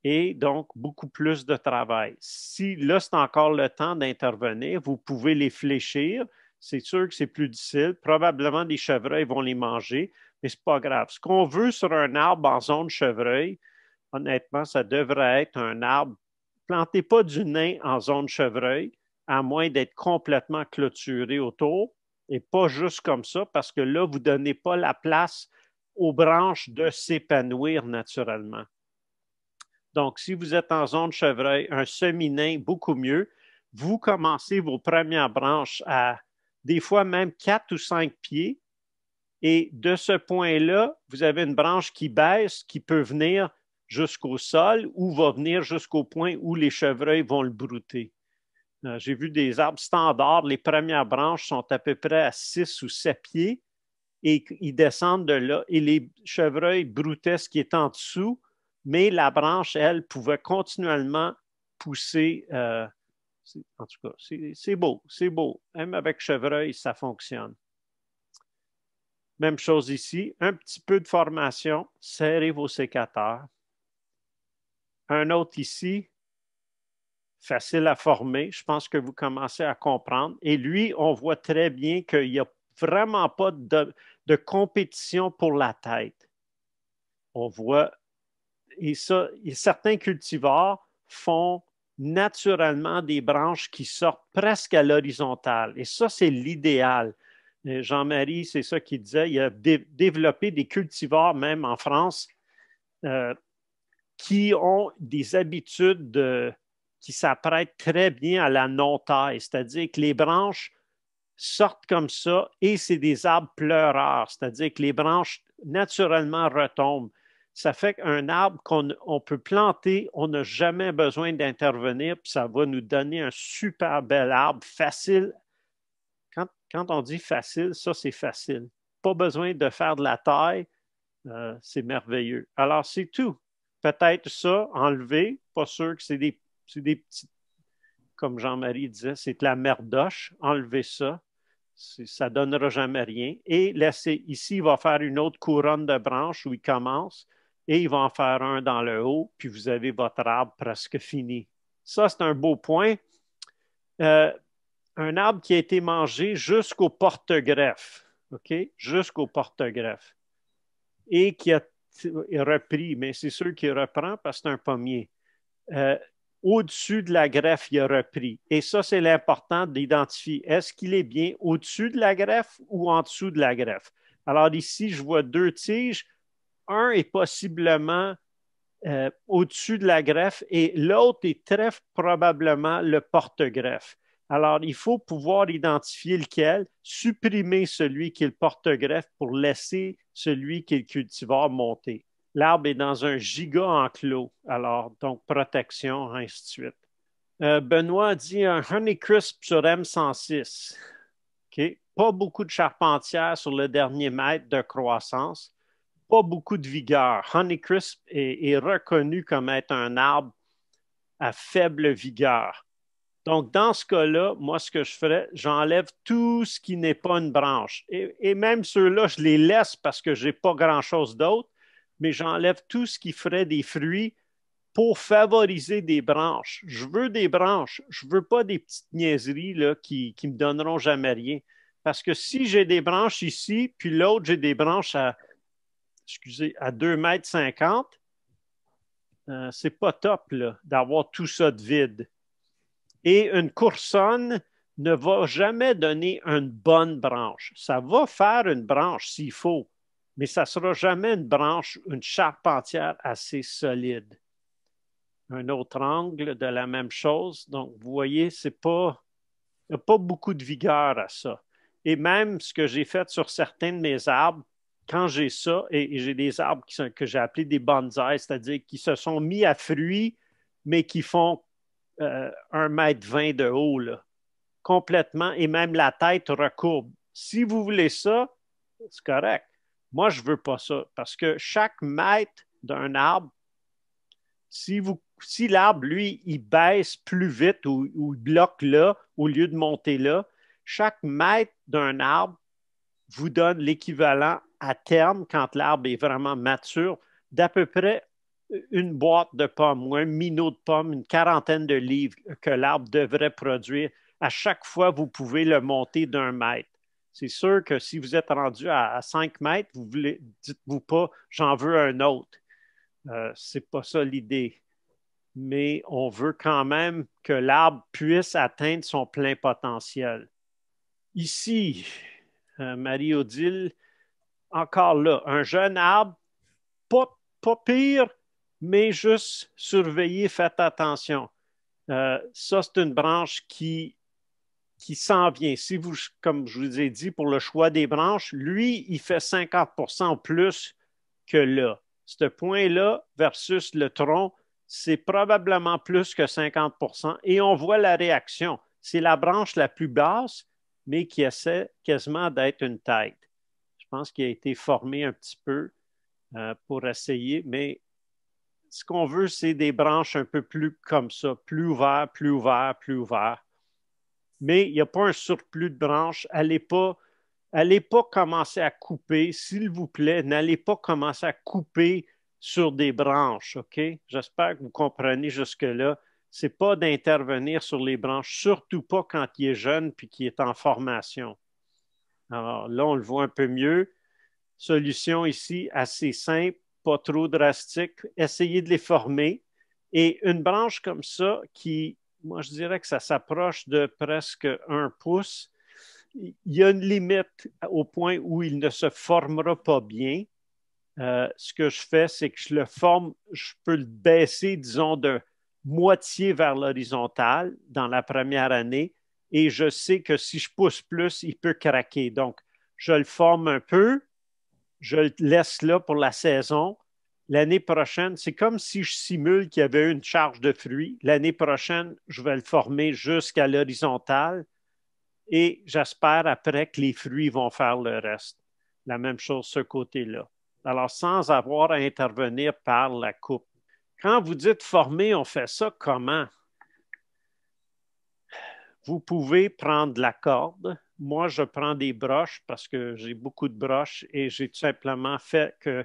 et donc beaucoup plus de travail. Si là, c'est encore le temps d'intervenir, vous pouvez les fléchir. C'est sûr que c'est plus difficile. Probablement, des chevreuils vont les manger, mais ce n'est pas grave. Ce qu'on veut sur un arbre en zone chevreuil, honnêtement, ça devrait être un arbre plantez pas du nain en zone chevreuil, à moins d'être complètement clôturé autour, et pas juste comme ça, parce que là, vous ne donnez pas la place aux branches de s'épanouir naturellement. Donc, si vous êtes en zone chevreuil, un semi-nain, beaucoup mieux. Vous commencez vos premières branches à des fois même quatre ou cinq pieds. Et de ce point-là, vous avez une branche qui baisse, qui peut venir jusqu'au sol ou va venir jusqu'au point où les chevreuils vont le brouter. Euh, j'ai vu des arbres standards, les premières branches sont à peu près à 6 ou 7 pieds et ils descendent de là et les chevreuils broutaient ce qui est en dessous, mais la branche, elle, pouvait continuellement pousser. Euh, en tout cas, c'est beau, c'est beau. Même avec chevreuil, ça fonctionne. Même chose ici, un petit peu de formation, serrez vos sécateurs un autre ici, facile à former. Je pense que vous commencez à comprendre. Et lui, on voit très bien qu'il n'y a vraiment pas de, compétition pour la tête. On voit, et ça, certains cultivars font naturellement des branches qui sortent presque à l'horizontale. Et ça, c'est l'idéal. Euh, Jean-Marie, c'est ça qu'il disait, il a développé des cultivars même en France euh, qui ont des habitudes qui s'apprêtent très bien à la non-taille, c'est-à-dire que les branches sortent comme ça et c'est des arbres pleureurs, c'est-à-dire que les branches naturellement retombent. Ça fait qu'un arbre qu'on peut planter, on n'a jamais besoin d'intervenir, puis ça va nous donner un super bel arbre facile. Quand, on dit facile, ça c'est facile. Pas besoin de faire de la taille, euh, c'est merveilleux. Alors c'est tout peut-être ça enlever, Pas sûr que c'est des, des petits. Comme Jean-Marie disait, c'est de la merdoche. Enlever ça, ça donnera jamais rien. Et laisser ici, il va faire une autre couronne de branches où il commence et il va en faire un dans le haut, puis vous avez votre arbre presque fini. Ça, c'est un beau point. Euh, un arbre qui a été mangé jusqu'au porte-greffe, OK? Jusqu'au porte-greffe. Et qui a repris, mais c'est sûr qu'il reprend parce que c'est un pommier. Euh, au-dessus de la greffe, il a repris. Et ça, c'est l'important d'identifier. Est-ce qu'il est bien au-dessus de la greffe ou en dessous de la greffe? Alors ici, je vois deux tiges. Un est possiblement euh, au-dessus de la greffe et l'autre est très probablement le porte-greffe. Alors, il faut pouvoir identifier lequel, supprimer celui qui est le porte-greffe pour laisser celui qui est le cultivar monter. L'arbre est dans un giga enclos, alors, donc protection, ainsi de suite. Euh, Benoît dit un Honeycrisp sur M106. Ok, Pas beaucoup de charpentière sur le dernier mètre de croissance, pas beaucoup de vigueur. Honeycrisp est, est reconnu comme être un arbre à faible vigueur. Donc, dans ce cas-là, moi, ce que je ferais, j'enlève tout ce qui n'est pas une branche. Et, même ceux-là, je les laisse parce que je n'ai pas grand-chose d'autre, mais j'enlève tout ce qui ferait des fruits pour favoriser des branches. Je veux des branches. Je ne veux pas des petites niaiseries qui ne me donneront jamais rien. Parce que si j'ai des branches ici, puis l'autre, j'ai des branches à, excusez, à 2,50 mètres, euh, c'est pas top d'avoir tout ça de vide. Et une coursonne ne va jamais donner une bonne branche. Ça va faire une branche s'il faut, mais ça ne sera jamais une branche, une charpentière assez solide. Un autre angle de la même chose. Donc, vous voyez, c'est pas, il n'y a pas beaucoup de vigueur à ça. Et même ce que j'ai fait sur certains de mes arbres, quand j'ai ça, et, j'ai des arbres qui sont, que j'ai appelés des bonsaïs, c'est-à-dire qui se sont mis à fruits, mais qui font euh, un mètre vingt de haut, complètement, et même la tête recourbe. Si vous voulez ça, c'est correct. Moi, je ne veux pas ça, parce que chaque mètre d'un arbre, si, l'arbre, lui, il baisse plus vite ou, ou il bloque là, au lieu de monter là, chaque mètre d'un arbre vous donne l'équivalent à terme, quand l'arbre est vraiment mature, d'à peu près une boîte de pommes ou un minot de pommes, une quarantaine de livres que l'arbre devrait produire. À chaque fois, vous pouvez le monter d'un mètre. C'est sûr que si vous êtes rendu à, cinq mètres, vous ne dites-vous pas j'en veux un autre. Euh, c'est pas ça l'idée. Mais on veut quand même que l'arbre puisse atteindre son plein potentiel. Ici, euh, Marie-Odile, encore là, un jeune arbre, pas pire, mais juste surveillez, faites attention. Euh, ça, c'est une branche qui, s'en vient. Si vous, comme je vous ai dit, pour le choix des branches, lui, il fait 50 plus que là. Ce point-là versus le tronc, c'est probablement plus que 50 et on voit la réaction. C'est la branche la plus basse, mais qui essaie quasiment d'être une tête. Je pense qu'il a été formé un petit peu euh, pour essayer, mais ce qu'on veut, c'est des branches un peu plus comme ça, plus ouvert, plus ouvert, plus ouvert. Mais il n'y a pas un surplus de branches. Allez pas, pas commencer à couper, s'il vous plaît, n'allez pas commencer à couper sur des branches, OK? J'espère que vous comprenez jusque-là. Ce n'est pas d'intervenir sur les branches, surtout pas quand il est jeune puis qu'il est en formation. Alors là, on le voit un peu mieux. Solution ici assez simple pas trop drastique. essayer de les former. Et une branche comme ça, qui, moi, je dirais que ça s'approche de presque un pouce, il y a une limite au point où il ne se formera pas bien. Euh, ce que je fais, c'est que je le forme, je peux le baisser, disons, de moitié vers l'horizontale dans la première année, et je sais que si je pousse plus, il peut craquer. Donc, je le forme un peu, je le laisse là pour la saison. L'année prochaine, c'est comme si je simule qu'il y avait une charge de fruits. L'année prochaine, je vais le former jusqu'à l'horizontale et j'espère après que les fruits vont faire le reste. La même chose, ce côté-là. Alors, sans avoir à intervenir par la coupe. Quand vous dites former, on fait ça comment? Vous pouvez prendre la corde, moi, je prends des broches parce que j'ai beaucoup de broches et j'ai tout simplement fait que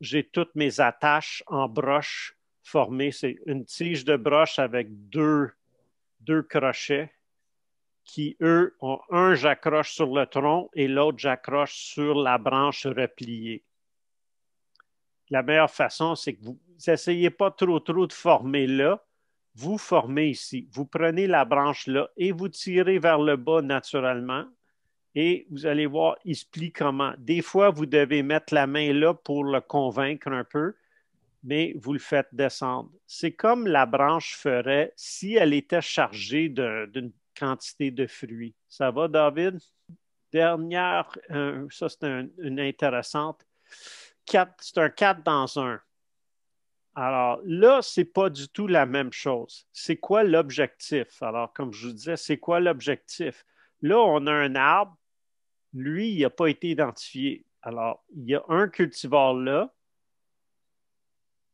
j'ai toutes mes attaches en broches formées. C'est une tige de broche avec deux, deux crochets qui, eux, ont un j'accroche sur le tronc et l'autre j'accroche sur la branche repliée. La meilleure façon, c'est que vous n'essayez pas trop trop de former là vous formez ici. Vous prenez la branche là et vous tirez vers le bas naturellement. Et vous allez voir, il se plie comment. Des fois, vous devez mettre la main là pour le convaincre un peu, mais vous le faites descendre. C'est comme la branche ferait si elle était chargée d'une quantité de fruits. Ça va, David? Dernière, euh, ça c'est une intéressante. C'est un 4 dans un. Alors là, ce n'est pas du tout la même chose. C'est quoi l'objectif? Alors, comme je vous disais, c'est quoi l'objectif? Là, on a un arbre. Lui, il n'a pas été identifié. Alors, il y a un cultivar là.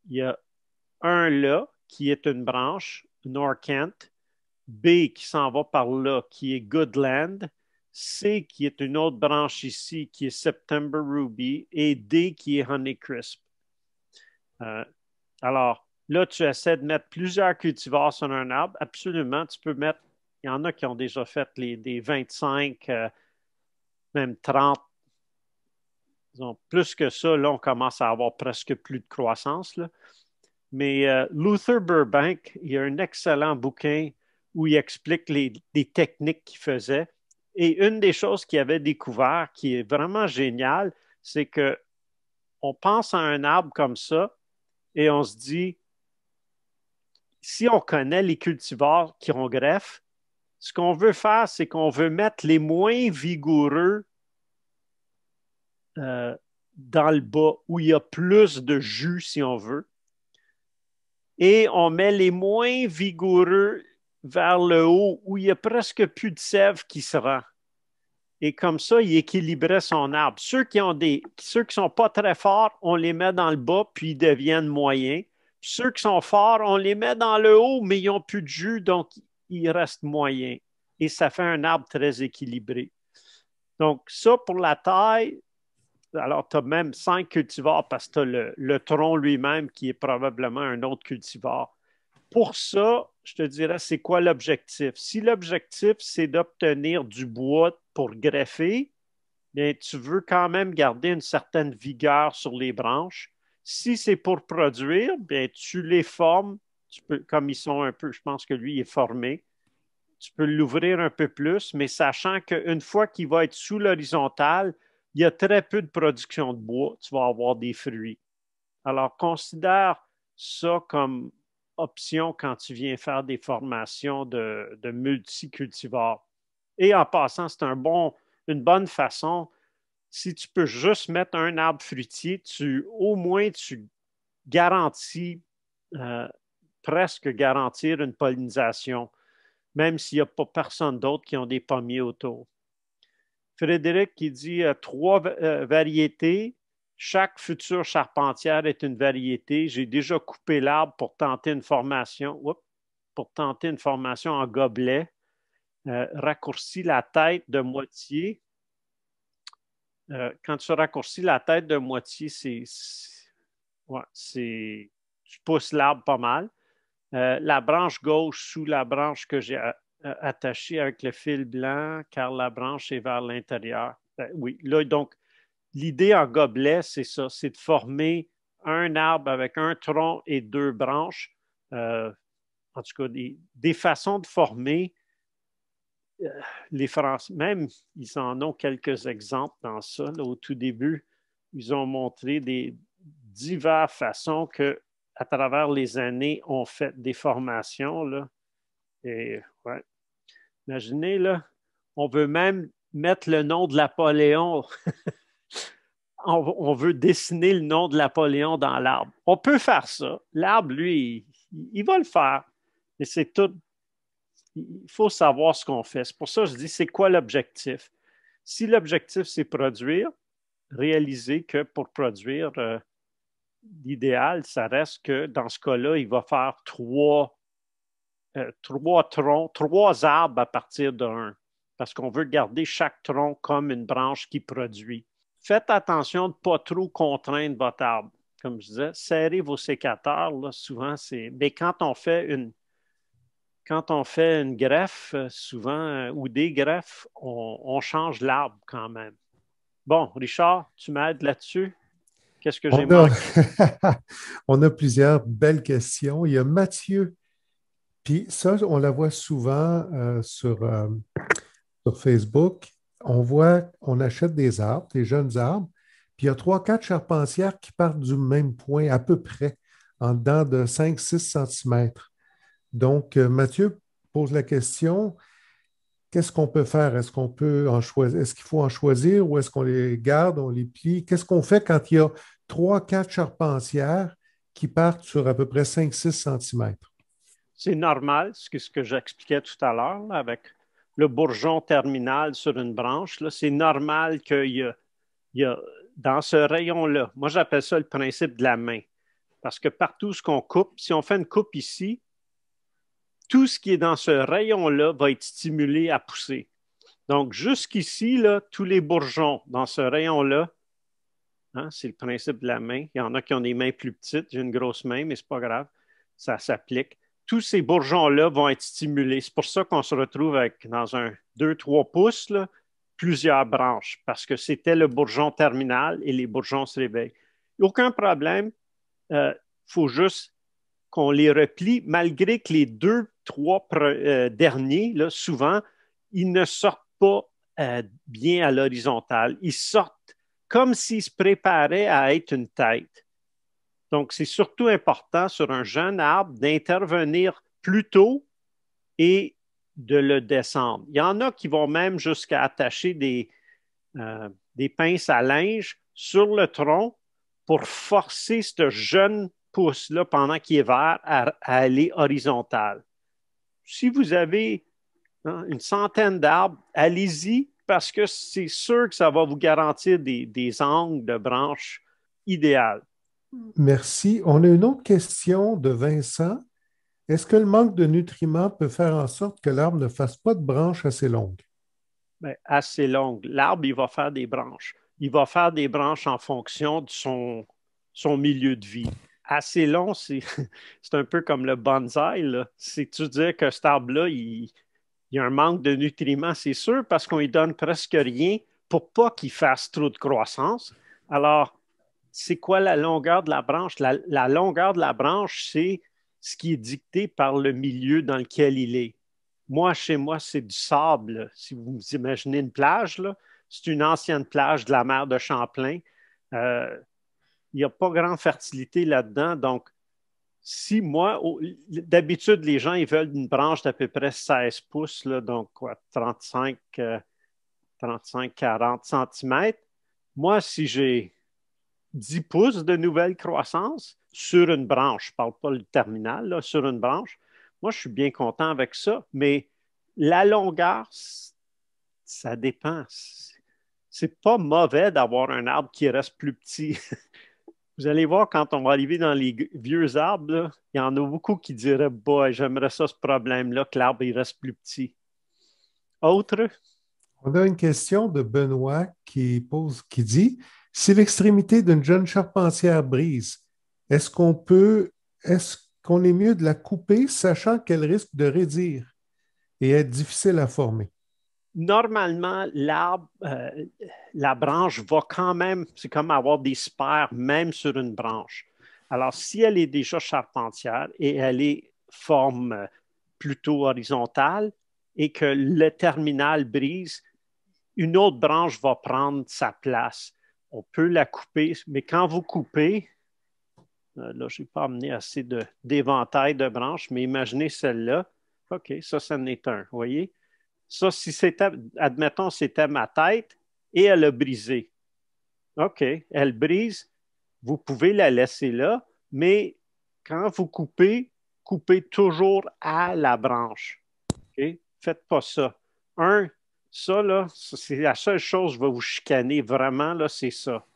Il y a un là qui est une branche, Norkent. B qui s'en va par là, qui est Goodland. C qui est une autre branche ici, qui est September Ruby. Et D qui est Honeycrisp. Euh, alors, là, tu essaies de mettre plusieurs cultivars sur un arbre. Absolument, tu peux mettre, il y en a qui ont déjà fait les, des 25, euh, même 30. Disons, plus que ça, là, on commence à avoir presque plus de croissance. Mais euh, Luther Burbank, il y a un excellent bouquin où il explique les, techniques qu'il faisait. Et une des choses qu'il avait découvert qui est vraiment géniale, c'est que on pense à un arbre comme ça, et on se dit, si on connaît les cultivars qui ont greffe, ce qu'on veut faire, c'est qu'on veut mettre les moins vigoureux euh, dans le bas, où il y a plus de jus, si on veut. Et on met les moins vigoureux vers le haut, où il y a presque plus de sève qui se rend et comme ça, il équilibrait son arbre. Ceux qui ont des, ceux qui sont pas très forts, on les met dans le bas, puis ils deviennent moyens. ceux qui sont forts, on les met dans le haut, mais ils n'ont plus de jus, donc ils restent moyens. Et ça fait un arbre très équilibré. Donc, ça pour la taille, alors tu as même cinq cultivars parce que tu as le, le tronc lui-même qui est probablement un autre cultivar. Pour ça, je te dirais, c'est quoi l'objectif? Si l'objectif, c'est d'obtenir du bois pour greffer, tu veux quand même garder une certaine vigueur sur les branches. Si c'est pour produire, bien, tu les formes, comme ils sont un peu, je pense que lui est formé, tu peux l'ouvrir un peu plus, mais sachant qu'une fois qu'il va être sous l'horizontale, il y a très peu de production de bois, tu vas avoir des fruits. Alors, considère ça comme option quand tu viens faire des formations de, de et en passant, c'est bon, une bonne façon. Si tu peux juste mettre un arbre fruitier, tu, au moins tu garantis, euh, presque garantir une pollinisation, même s'il n'y a pas personne d'autre qui ont des pommiers autour. Frédéric qui dit euh, trois euh, variétés. Chaque future charpentière est une variété. J'ai déjà coupé l'arbre pour tenter une formation, pour tenter une formation en gobelet. Euh, raccourci la tête de moitié. Euh, quand tu raccourcis la tête de moitié, c'est. tu pousses l'arbre pas mal. Euh, la branche gauche sous la branche que j'ai attachée avec le fil blanc, car la branche est vers l'intérieur. Ben oui, là, donc, l'idée en gobelet, c'est ça, c'est de former un arbre avec un tronc et deux branches. en tout cas, des façons de former euh, les Français, même, ils en ont quelques exemples dans ça. au tout début, ils ont montré des diverses façons que, à travers les années, on fait des formations. Et, ouais. Imaginez, là, on veut même mettre le nom de Napoléon. on, veut dessiner le nom de Napoléon dans l'arbre. On peut faire ça. L'arbre, lui, il, il va le faire. Mais c'est tout il faut savoir ce qu'on fait. C'est pour ça que je dis, c'est quoi l'objectif? Si l'objectif, c'est produire, réalisez que pour produire, euh, l'idéal, ça reste que dans ce cas-là, il va faire trois, euh, trois troncs, trois arbres à partir d'un, parce qu'on veut garder chaque tronc comme une branche qui produit. Faites attention de ne pas trop contraindre votre arbre. Comme je disais, serrez vos sécateurs, souvent c'est. Mais quand on fait une, quand on fait une greffe, euh, souvent, euh, ou des greffes, on, change l'arbre quand même. Bon, Richard, tu m'aides là-dessus? Qu'est-ce que j'ai manqué? on a plusieurs belles questions. Il y a Mathieu. Puis ça, on la voit souvent euh, sur, sur Facebook. On voit, on achète des arbres, des jeunes arbres, puis il y a trois, quatre charpentières qui partent du même point à peu près, en dedans de 5-6 cm. Donc, euh, Mathieu pose la question qu'est-ce qu'on peut faire? Est-ce qu'on peut en choisir? Est-ce qu'il faut en choisir ou est-ce qu'on les garde, on les plie? Qu'est-ce qu'on fait quand il y a trois, quatre charpentières qui partent sur à peu près 5-6 cm? C'est normal, ce que, j'expliquais tout à l'heure avec le bourgeon terminal sur une branche. C'est normal qu'il y, dans ce rayon-là, moi j'appelle ça le principe de la main. Parce que partout ce qu'on coupe, si on fait une coupe ici, tout ce qui est dans ce rayon-là va être stimulé à pousser. Donc, jusqu'ici, tous les bourgeons dans ce rayon-là, hein, c'est le principe de la main. Il y en a qui ont des mains plus petites. J'ai une grosse main, mais ce n'est pas grave. Ça s'applique. Tous ces bourgeons-là vont être stimulés. C'est pour ça qu'on se retrouve avec, dans un 2-3 pouces, plusieurs branches, parce que c'était le bourgeon terminal et les bourgeons se réveillent. Aucun problème. Il euh, faut juste qu'on les replie, malgré que les deux trois euh, derniers, souvent, ils ne sortent pas euh, bien à l'horizontale. Ils sortent comme s'ils se préparaient à être une tête. Donc, c'est surtout important sur un jeune arbre d'intervenir plus tôt et de le descendre. Il y en a qui vont même jusqu'à attacher des, euh, pinces à linge sur le tronc pour forcer ce jeune pouce-là pendant qu'il est vert à aller horizontal si vous avez hein, une centaine d'arbres, allez-y parce que c'est sûr que ça va vous garantir des, angles de branches idéales. Merci. On a une autre question de Vincent. Est-ce que le manque de nutriments peut faire en sorte que l'arbre ne fasse pas de branches assez longues? Ben, assez longues. L'arbre, il va faire des branches. Il va faire des branches en fonction de son milieu de vie assez long, c'est un peu comme le bonsaï. cest tu dire que cet arbre-là, il, y a un manque de nutriments, c'est sûr, parce qu'on lui donne presque rien pour pas qu'il fasse trop de croissance. Alors, c'est quoi la longueur de la branche? La, longueur de la branche, c'est ce qui est dicté par le milieu dans lequel il est. Moi, chez moi, c'est du sable. Si vous imaginez une plage, c'est une ancienne plage de la mer de Champlain. Euh, il n'y a pas grande fertilité là-dedans. Donc, si moi, d'habitude, les gens, ils veulent une branche d'à peu près 16 pouces, donc 35, 35, 40 cm. Moi, si j'ai 10 pouces de nouvelle croissance sur une branche, je ne parle pas le terminal, sur une branche, moi, je suis bien content avec ça, mais la longueur, ça dépend. C'est pas mauvais d'avoir un arbre qui reste plus petit. Vous allez voir, quand on va arriver dans les vieux arbres, il y en a beaucoup qui diraient Boy, j'aimerais ça ce problème-là, que l'arbre il reste plus petit. Autre On a une question de Benoît qui pose, qui dit Si l'extrémité d'une jeune charpentière brise, est-ce qu'on peut, est-ce qu'on est mieux de la couper, sachant qu'elle risque de raidir et être difficile à former normalement, l'arbre, euh, la branche va quand même, c'est comme avoir des spères même sur une branche. Alors, si elle est déjà charpentière et elle est forme euh, plutôt horizontale et que le terminal brise, une autre branche va prendre sa place. On peut la couper, mais quand vous coupez, euh, là, je n'ai pas amené assez d'éventail de, de branches, mais imaginez celle-là. OK, ça, ça n'est est un, vous voyez? Ça, si c'était, admettons, c'était ma tête et elle a brisé. OK, elle brise, vous pouvez la laisser là, mais quand vous coupez, coupez toujours à la branche. OK? Faites pas ça. Un, ça, là, c'est la seule chose qui va vous chicaner vraiment, là, c'est ça.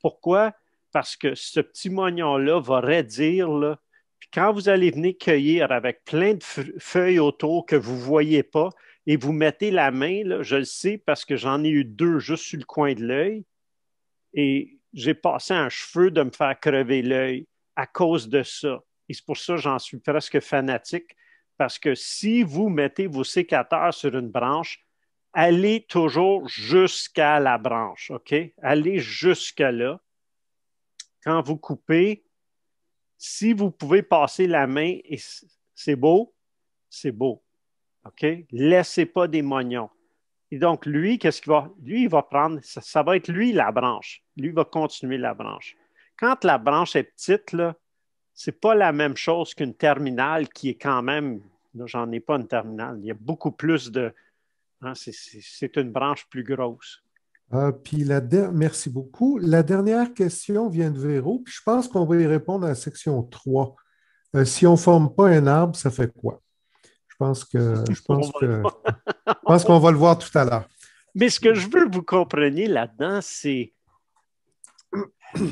Pourquoi? Parce que ce petit moignon-là va redire, là, puis quand vous allez venir cueillir avec plein de feuilles autour que vous ne voyez pas, et vous mettez la main, je le sais parce que j'en ai eu deux juste sur le coin de l'œil et j'ai passé un cheveu de me faire crever l'œil à cause de ça. Et c'est pour ça que j'en suis presque fanatique parce que si vous mettez vos sécateurs sur une branche, allez toujours jusqu'à la branche, OK? Allez jusqu'à là. Quand vous coupez, si vous pouvez passer la main, et c'est beau, c'est beau. OK? Laissez pas des moignons. Et donc, lui, qu'est-ce qu'il va? Lui, il va prendre, ça, va être lui la branche. Lui va continuer la branche. Quand la branche est petite, là, c'est pas la même chose qu'une terminale qui est quand même, j'en ai pas une terminale, il y a beaucoup plus de, hein, c'est une branche plus grosse. Euh, puis la Merci beaucoup. La dernière question vient de Véro, puis je pense qu'on va y répondre à la section 3. Euh, si on ne forme pas un arbre, ça fait quoi? pense que je pense que qu'on va le voir tout à l'heure. Mais ce que je veux que vous compreniez là-dedans, c'est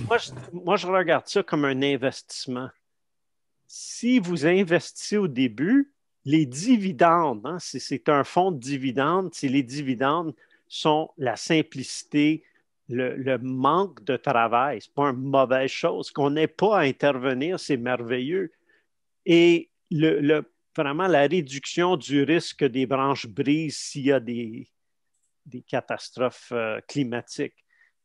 moi je, moi, je regarde ça comme un investissement. Si vous investissez au début, les dividendes, hein, c'est un fonds de dividendes, si les dividendes sont la simplicité, le, manque de travail. Ce n'est pas une mauvaise chose. Qu'on n'ait pas à intervenir, c'est merveilleux. Et le vraiment la réduction du risque des branches brisent s'il y a des, catastrophes euh, climatiques.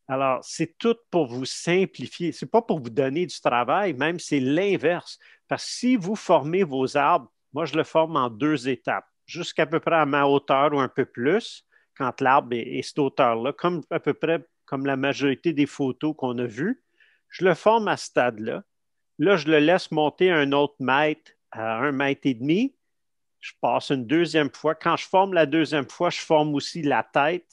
Alors, c'est tout pour vous simplifier. Ce n'est pas pour vous donner du travail, même c'est l'inverse. Parce que si vous formez vos arbres, moi, je le forme en deux étapes, jusqu'à peu près à ma hauteur ou un peu plus, quand l'arbre est, est, cette hauteur-là, comme à peu près comme la majorité des photos qu'on a vues. Je le forme à ce stade-là. Là, je le laisse monter un autre mètre, à un mètre et demi. Je passe une deuxième fois. Quand je forme la deuxième fois, je forme aussi la tête.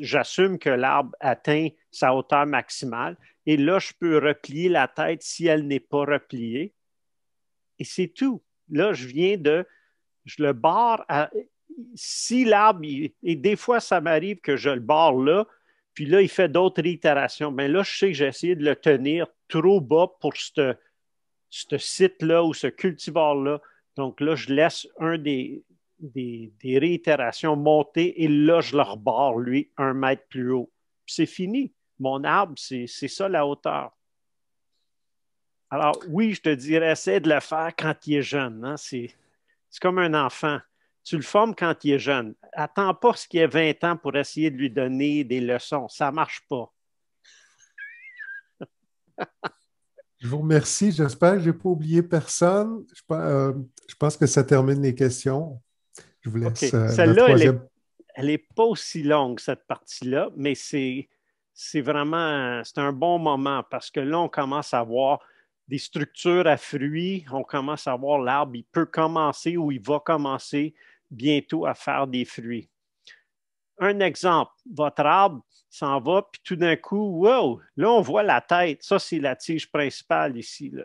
J'assume que l'arbre atteint sa hauteur maximale. Et là, je peux replier la tête si elle n'est pas repliée. Et c'est tout. Là, je viens de. Je le barre. À, si l'arbre. Et des fois, ça m'arrive que je le barre là, puis là, il fait d'autres itérations. Mais là, je sais que j'ai essayé de le tenir trop bas pour cette ce site-là ou ce cultivar-là. Donc là, je laisse un des, des, réitérations monter et là, je le rebord, lui, un mètre plus haut. C'est fini. Mon arbre, c'est ça la hauteur. Alors oui, je te dirais, essaie de le faire quand il est jeune. Hein. C'est comme un enfant. Tu le formes quand il est jeune. Attends pas ce qu'il a 20 ans pour essayer de lui donner des leçons. Ça ne marche pas. Je vous remercie. J'espère que je n'ai pas oublié personne. Euh, je, pense que ça termine les questions. Je vous laisse. Euh, Celle-là, elle n'est pas aussi longue, cette partie-là, mais c'est vraiment c'est un bon moment parce que là, on commence à voir des structures à fruits. On commence à voir l'arbre. Il peut commencer ou il va commencer bientôt à faire des fruits. Un exemple, votre arbre, s'en va, puis tout d'un coup, wow, là, on voit la tête. Ça, c'est la tige principale ici. Là,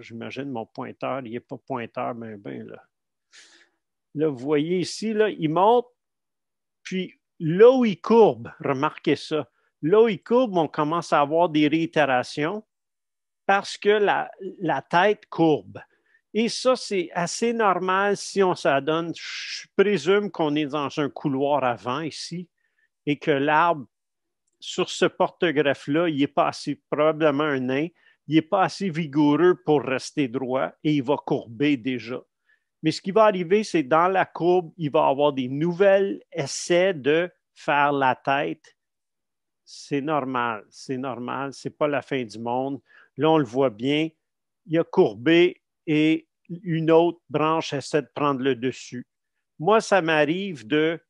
j'imagine mon pointeur, il n'est pas pointeur, mais bien là. Là, vous voyez ici, là, il monte, puis là où il courbe, remarquez ça, là où il courbe, on commence à avoir des réitérations parce que la, la tête courbe. Et ça, c'est assez normal si on s'adonne. Je présume qu'on est dans un couloir avant ici et que l'arbre sur ce porte greffe là il est pas assez, probablement un nain, il n'est pas assez vigoureux pour rester droit et il va courber déjà. Mais ce qui va arriver, c'est dans la courbe, il va avoir des nouvelles essais de faire la tête. C'est normal, c'est normal, c'est pas la fin du monde. Là, on le voit bien, il a courbé et une autre branche essaie de prendre le dessus. Moi, ça m'arrive de,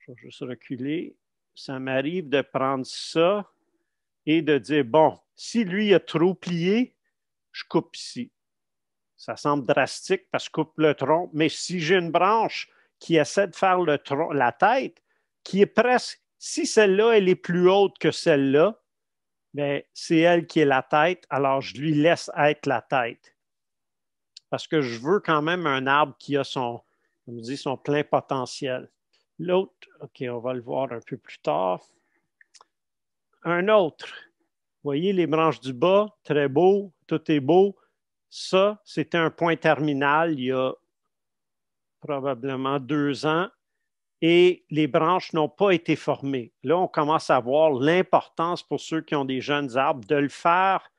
je vais juste reculer, ça m'arrive de prendre ça et de dire, bon, si lui est trop plié, je coupe ici. Ça semble drastique parce que je coupe le tronc, mais si j'ai une branche qui essaie de faire le la tête, qui est presque, si celle-là, elle est plus haute que celle-là, ben, c'est elle qui est la tête, alors je lui laisse être la tête. Parce que je veux quand même un arbre qui a son, son plein potentiel. L'autre, OK, on va le voir un peu plus tard. Un autre, voyez les branches du bas, très beau, tout est beau. Ça, c'était un point terminal il y a probablement deux ans et les branches n'ont pas été formées. Là, on commence à voir l'importance pour ceux qui ont des jeunes arbres de le faire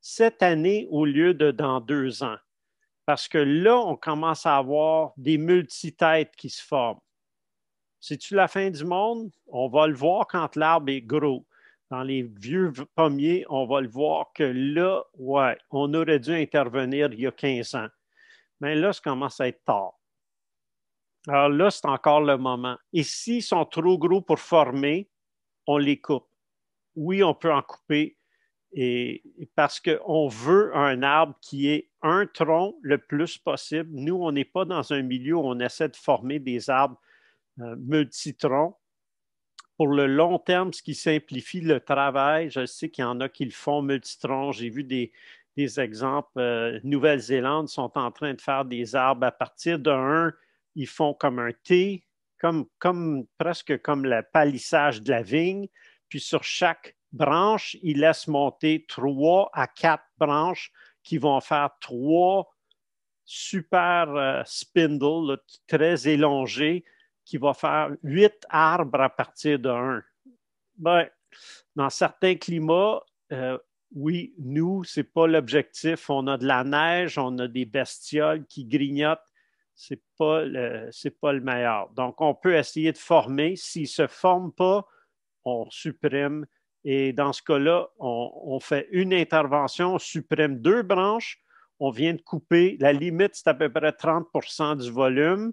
cette année au lieu de dans deux ans. Parce que là, on commence à avoir des multitêtes qui se forment. C'est-tu la fin du monde? On va le voir quand l'arbre est gros. Dans les vieux pommiers, on va le voir que là, ouais, on aurait dû intervenir il y a 15 ans. Mais là, ça commence à être tard. Alors là, c'est encore le moment. Et s'ils sont trop gros pour former, on les coupe. Oui, on peut en couper et, parce qu'on veut un arbre qui ait un tronc le plus possible. Nous, on n'est pas dans un milieu où on essaie de former des arbres euh, multitron Pour le long terme, ce qui simplifie le travail, je sais qu'il y en a qui le font multitron. J'ai vu des, exemples. Euh, Nouvelle-Zélande sont en train de faire des arbres à partir d'un. Ils font comme un thé, comme, presque comme le palissage de la vigne. Puis sur chaque branche, ils laissent monter trois à quatre branches qui vont faire trois super euh, spindles très élongés qui va faire huit arbres à partir d'un. Ben, dans certains climats, euh, oui, nous, ce n'est pas l'objectif. On a de la neige, on a des bestioles qui grignotent. Ce n'est pas, le, meilleur. Donc, on peut essayer de former. S'ils ne se forment pas, on supprime. Et dans ce cas-là, on, fait une intervention, on supprime deux branches, on vient de couper. La limite, c'est à peu près 30 du volume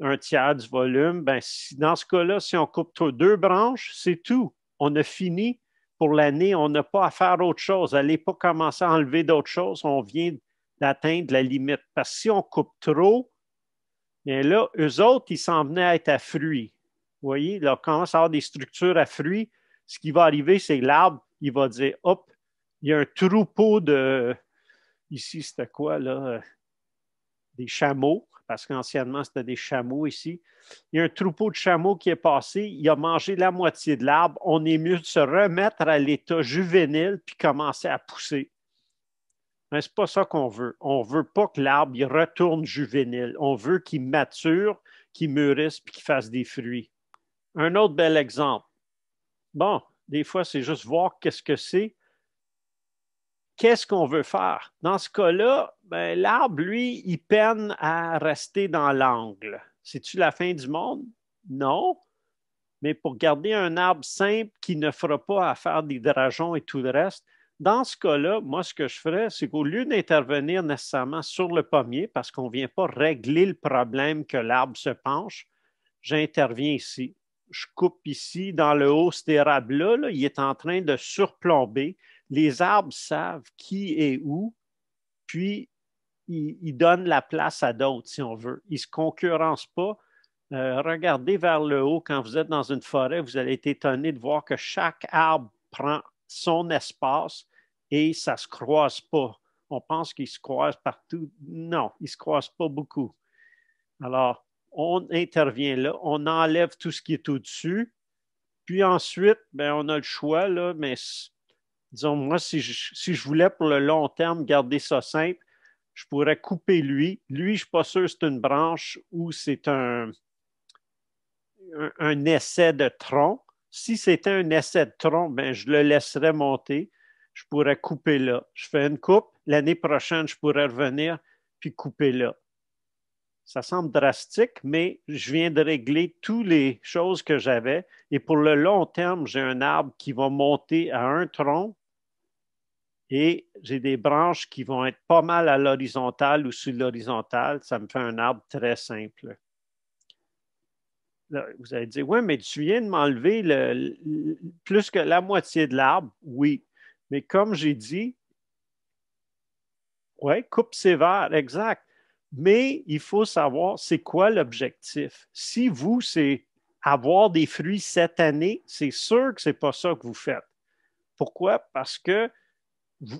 un tiers du volume, ben, si, dans ce cas-là, si on coupe deux branches, c'est tout. On a fini pour l'année, on n'a pas à faire autre chose. allez pas commencer à enlever d'autres choses. On vient d'atteindre la limite. Parce que si on coupe trop, bien là, eux autres, ils s'en venaient à être à fruits. Vous voyez, là, on commence à avoir des structures à fruits. Ce qui va arriver, c'est l'arbre, il va dire, hop, il y a un troupeau de, ici, c'était quoi, là, des chameaux parce qu'anciennement, c'était des chameaux ici. Il y a un troupeau de chameaux qui est passé, il a mangé la moitié de l'arbre. On est mieux de se remettre à l'état juvénile puis commencer à pousser. Mais ce n'est pas ça qu'on veut. On ne veut pas que l'arbre retourne juvénile. On veut qu'il mature, qu'il mûrisse puis qu'il fasse des fruits. Un autre bel exemple. Bon, des fois, c'est juste voir qu'est-ce que c'est qu'est-ce qu'on veut faire? Dans ce cas-là, ben, l'arbre, lui, il peine à rester dans l'angle. C'est-tu la fin du monde? Non. Mais pour garder un arbre simple qui ne fera pas à faire des dragons et tout le reste, dans ce cas-là, moi, ce que je ferais, c'est qu'au lieu d'intervenir nécessairement sur le pommier, parce qu'on ne vient pas régler le problème que l'arbre se penche, j'interviens ici. Je coupe ici, dans le haut, cet érable là, il est en train de surplomber les arbres savent qui est où, puis ils, donnent la place à d'autres, si on veut. Ils ne se concurrencent pas. Euh, regardez vers le haut quand vous êtes dans une forêt, vous allez être étonné de voir que chaque arbre prend son espace et ça ne se croise pas. On pense qu'ils se croisent partout. Non, ils ne se croisent pas beaucoup. Alors, on intervient là, on enlève tout ce qui est au-dessus, puis ensuite, ben, on a le choix, mais disons, moi, si je, voulais pour le long terme garder ça simple, je pourrais couper lui. Lui, je ne suis pas sûr c'est une branche ou c'est un, un, essai de tronc. Si c'était un essai de tronc, ben, je le laisserais monter. Je pourrais couper là. Je fais une coupe. L'année prochaine, je pourrais revenir puis couper là. Ça semble drastique, mais je viens de régler toutes les choses que j'avais. Et pour le long terme, j'ai un arbre qui va monter à un tronc et j'ai des branches qui vont être pas mal à l'horizontale ou sur l'horizontale. Ça me fait un arbre très simple. vous allez dire, oui, mais tu viens de m'enlever plus que la moitié de l'arbre. Oui, mais comme j'ai dit, oui, coupe sévère, exact. Mais il faut savoir, c'est quoi l'objectif? Si vous, c'est avoir des fruits cette année, c'est sûr que ce n'est pas ça que vous faites. Pourquoi? Parce que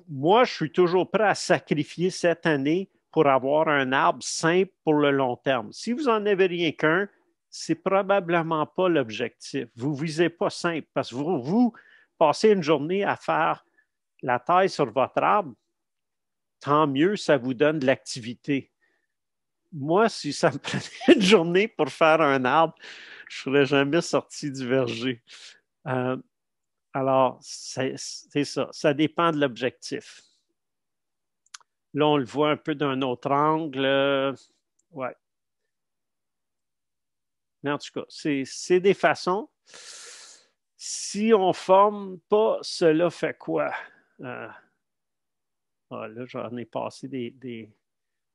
moi, je suis toujours prêt à sacrifier cette année pour avoir un arbre simple pour le long terme. Si vous en avez rien qu'un, c'est probablement pas l'objectif. Vous visez pas simple parce que vous, passez une journée à faire la taille sur votre arbre, tant mieux, ça vous donne de l'activité. Moi, si ça me prenait une journée pour faire un arbre, je ne serais jamais sorti du verger. Euh, alors, c'est ça, ça dépend de l'objectif. Là, on le voit un peu d'un autre angle. Euh, ouais. Mais en tout cas, c'est des façons. Si on ne forme pas, cela fait quoi? Euh, ah, là, j'en ai passé des. des...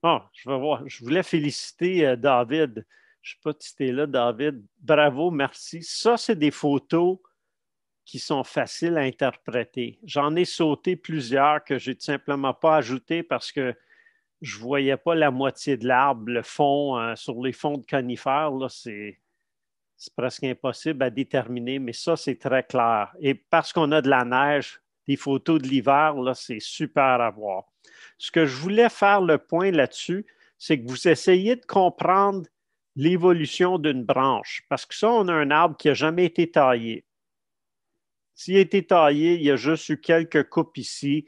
Ah, je vais voir. Je voulais féliciter euh, David. Je ne sais pas si tu es là, David. Bravo, merci. Ça, c'est des photos qui sont faciles à interpréter. J'en ai sauté plusieurs que j'ai tout simplement pas ajouté parce que je ne voyais pas la moitié de l'arbre, le fond, euh, sur les fonds de conifères, là, c'est, presque impossible à déterminer, mais ça, c'est très clair. Et parce qu'on a de la neige, des photos de l'hiver, là, c'est super à voir. Ce que je voulais faire le point là-dessus, c'est que vous essayez de comprendre l'évolution d'une branche, parce que ça, on a un arbre qui n'a jamais été taillé. S'il a été taillé, il y a juste eu quelques coupes ici,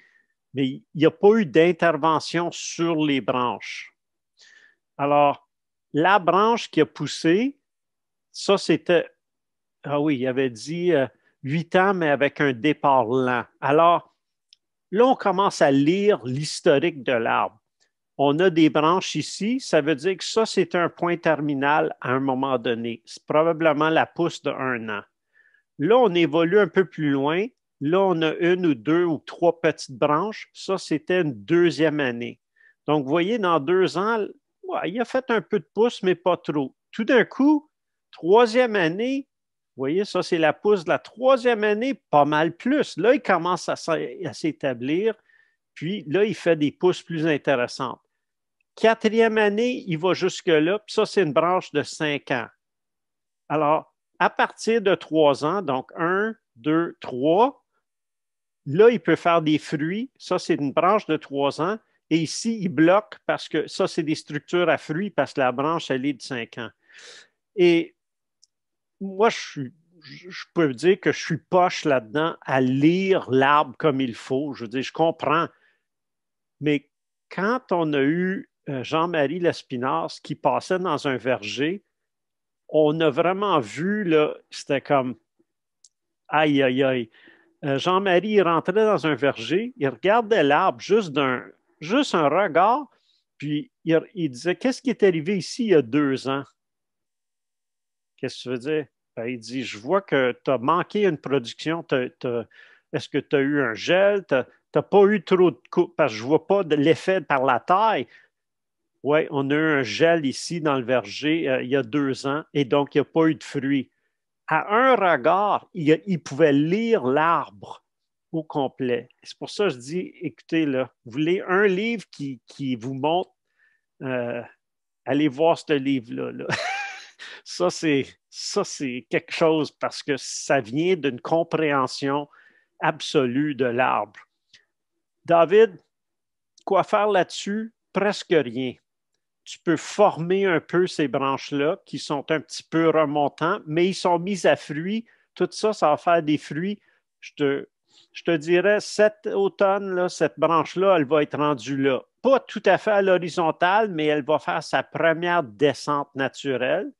mais il n'y a pas eu d'intervention sur les branches. Alors, la branche qui a poussé, ça c'était, ah oui, il avait dit euh, huit ans, mais avec un départ lent. Alors, là, on commence à lire l'historique de l'arbre. On a des branches ici, ça veut dire que ça, c'est un point terminal à un moment donné. C'est probablement la pousse de an. Là, on évolue un peu plus loin. Là, on a une ou deux ou trois petites branches. Ça, c'était une deuxième année. Donc, vous voyez, dans deux ans, il a fait un peu de pouce, mais pas trop. Tout d'un coup, troisième année, vous voyez, ça, c'est la pousse de la troisième année, pas mal plus. Là, il commence à s'établir, puis là, il fait des pousses plus intéressantes. Quatrième année, il va jusque-là, ça, c'est une branche de cinq ans. Alors, à partir de trois ans, donc un, deux, trois, là, il peut faire des fruits. Ça, c'est une branche de trois ans. Et ici, il bloque parce que ça, c'est des structures à fruits parce que la branche, elle est de cinq ans. Et moi, je peux dire que je suis poche là-dedans à lire l'arbre comme il faut. Je veux dire, je comprends. Mais quand on a eu euh, Jean-Marie Lespinasse qui passait dans un verger, on a vraiment vu, là, c'était comme aïe, aïe, aïe. Euh, Jean-Marie rentrait dans un verger, il regardait l'arbre juste juste un regard, puis il, disait Qu'est-ce qui est arrivé ici il y a deux ans? Qu'est-ce que tu veux dire? Ben, il dit Je vois que tu as manqué une production, est-ce que tu as eu un gel? Tu n'as pas eu trop de coups, parce que je ne vois pas l'effet par la taille. Oui, on a eu un gel ici dans le verger euh, il y a deux ans et donc il n'y a pas eu de fruits. À un regard, il, pouvait lire l'arbre au complet. C'est pour ça que je dis, écoutez, là, vous voulez un livre qui, vous montre, euh, allez voir ce livre-là. ça, c'est, ça, c'est quelque chose parce que ça vient d'une compréhension absolue de l'arbre. David, quoi faire là-dessus? Presque rien tu peux former un peu ces branches-là qui sont un petit peu remontantes, mais ils sont mis à fruit. Tout ça, ça va faire des fruits. Je te, je te dirais, cet automne, là, cette branche-là, elle va être rendue là. Pas tout à fait à l'horizontale, mais elle va faire sa première descente naturelle.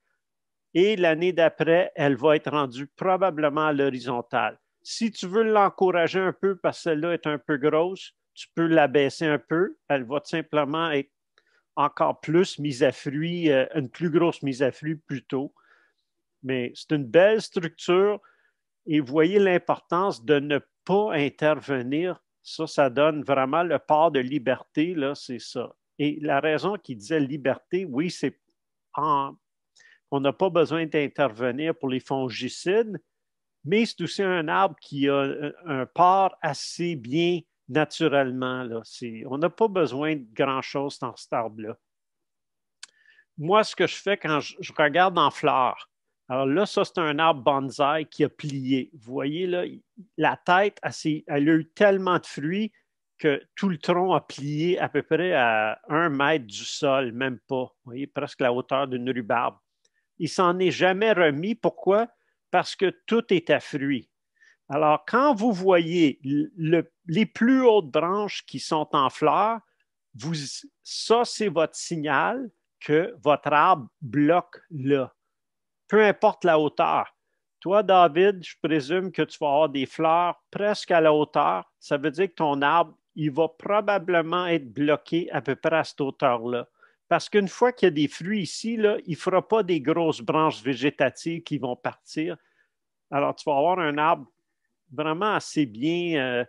Et l'année d'après, elle va être rendue probablement à l'horizontale. Si tu veux l'encourager un peu parce que celle-là est un peu grosse, tu peux l'abaisser un peu. Elle va simplement être encore plus mise à fruit, euh, une plus grosse mise à fruit plutôt. Mais c'est une belle structure et vous voyez l'importance de ne pas intervenir. Ça, ça donne vraiment le port de liberté, là, c'est ça. Et la raison qu'il disait liberté, oui, c'est qu'on on n'a pas besoin d'intervenir pour les fongicides, mais c'est aussi un arbre qui a un, port assez bien naturellement. Là, on n'a pas besoin de grand-chose dans cet arbre-là. Moi, ce que je fais quand je, regarde en fleurs, alors là, ça, c'est un arbre bonsaï qui a plié. Vous voyez, là, la tête, elle, a eu tellement de fruits que tout le tronc a plié à peu près à un mètre du sol, même pas. Vous voyez, presque la hauteur d'une rhubarbe. Il s'en est jamais remis. Pourquoi? Parce que tout est à fruits. Alors, quand vous voyez le les plus hautes branches qui sont en fleurs, vous, ça, c'est votre signal que votre arbre bloque là, peu importe la hauteur. Toi, David, je présume que tu vas avoir des fleurs presque à la hauteur. Ça veut dire que ton arbre, il va probablement être bloqué à peu près à cette hauteur-là. Parce qu'une fois qu'il y a des fruits ici, là, il ne fera pas des grosses branches végétatives qui vont partir. Alors, tu vas avoir un arbre vraiment assez bien euh,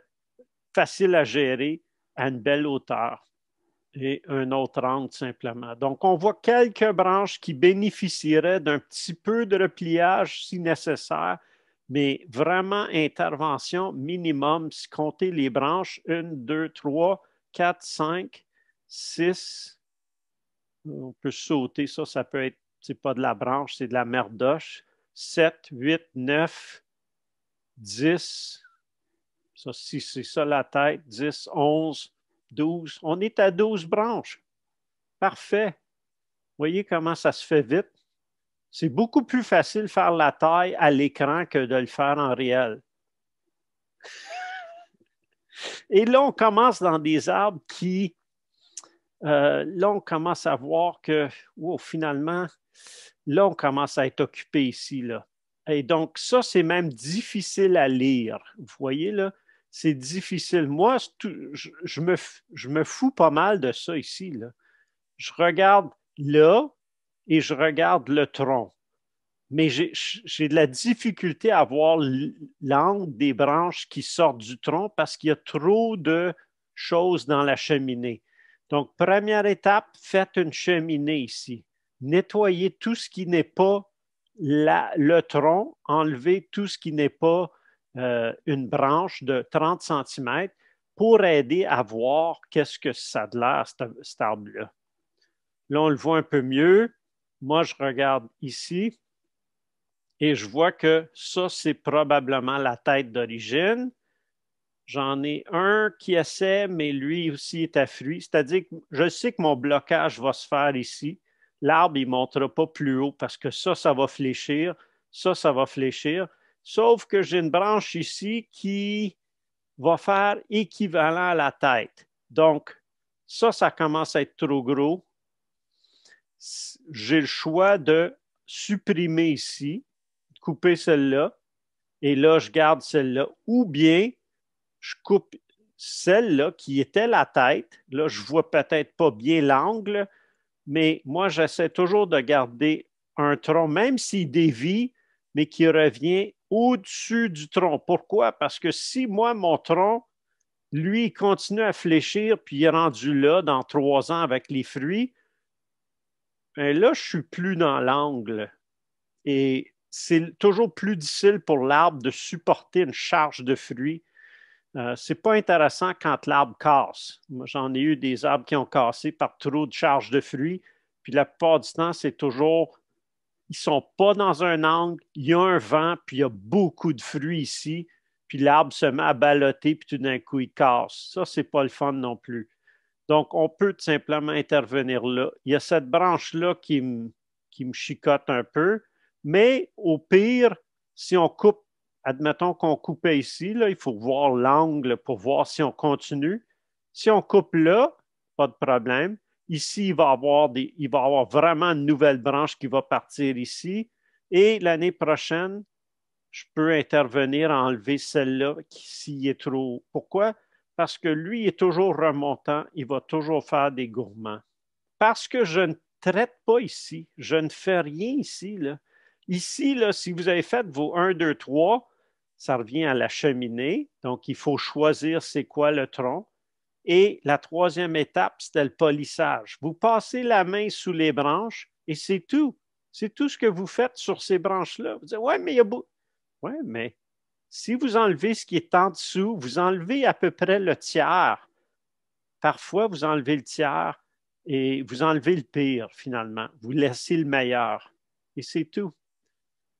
facile à gérer à une belle hauteur et un autre angle simplement. Donc, on voit quelques branches qui bénéficieraient d'un petit peu de repliage si nécessaire, mais vraiment intervention minimum, si comptez les branches Une, deux, 3, 4, 5, 6. On peut sauter ça, ça peut être, c'est pas de la branche, c'est de la merdoche. 7, 8, 9, 10, ça, si c'est ça la tête, 10, 11, 12, on est à 12 branches. Parfait. Voyez comment ça se fait vite. C'est beaucoup plus facile de faire la taille à l'écran que de le faire en réel. Et là, on commence dans des arbres qui, euh, là, on commence à voir que, wow, finalement, là, on commence à être occupé ici, là. Et donc, ça, c'est même difficile à lire. Vous voyez, là, c'est difficile. Moi, je, me, fous pas mal de ça ici. Là. Je regarde là et je regarde le tronc. Mais j'ai de la difficulté à voir l'angle des branches qui sortent du tronc parce qu'il y a trop de choses dans la cheminée. Donc, première étape, faites une cheminée ici. Nettoyez tout ce qui n'est pas le tronc, enlevez tout ce qui n'est pas euh, une branche de 30 cm pour aider à voir qu'est-ce que ça a de l'air, cet arbre-là. Là, on le voit un peu mieux. Moi, je regarde ici et je vois que ça, c'est probablement la tête d'origine. J'en ai un qui essaie, mais lui aussi est affruit. C'est-à-dire que je sais que mon blocage va se faire ici. L'arbre, il ne montera pas plus haut parce que ça, ça va fléchir. Ça, ça va fléchir sauf que j'ai une branche ici qui va faire équivalent à la tête. Donc, ça, ça commence à être trop gros. J'ai le choix de supprimer ici, couper celle-là, et là, je garde celle-là. Ou bien, je coupe celle-là qui était la tête. Là, je vois peut-être pas bien l'angle, mais moi, j'essaie toujours de garder un tronc, même s'il dévie, mais qui revient au-dessus du tronc. Pourquoi? Parce que si moi, mon tronc, lui, continue à fléchir, puis il est rendu là dans trois ans avec les fruits, bien là, je suis plus dans l'angle. Et c'est toujours plus difficile pour l'arbre de supporter une charge de fruits. Euh, Ce n'est pas intéressant quand l'arbre casse. Moi, j'en ai eu des arbres qui ont cassé par trop de charges de fruits. Puis la plupart du temps, c'est toujours ils ne sont pas dans un angle, il y a un vent, puis il y a beaucoup de fruits ici, puis l'arbre se met à baloter, puis tout d'un coup, il casse. Ça, ce n'est pas le fun non plus. Donc, on peut tout simplement intervenir là. Il y a cette branche-là qui me, chicote un peu, mais au pire, si on coupe, admettons qu'on coupait ici, là, il faut voir l'angle pour voir si on continue. Si on coupe là, pas de problème. Ici, il va avoir avoir vraiment une nouvelle branche qui va partir ici. Et l'année prochaine, je peux intervenir à enlever celle-là qui s'y est trop. Pourquoi? Parce que lui il est toujours remontant, il va toujours faire des gourmands. Parce que je ne traite pas ici, je ne fais rien ici. Là. Ici, là, si vous avez fait vos 1, 2, 3, ça revient à la cheminée. Donc, il faut choisir c'est quoi le tronc. Et la troisième étape, c'était le polissage. Vous passez la main sous les branches et c'est tout. C'est tout ce que vous faites sur ces branches-là. Vous dites, ouais, mais il y a beaucoup. Ouais, mais si vous enlevez ce qui est en dessous, vous enlevez à peu près le tiers. Parfois, vous enlevez le tiers et vous enlevez le pire, finalement. Vous laissez le meilleur. Et c'est tout.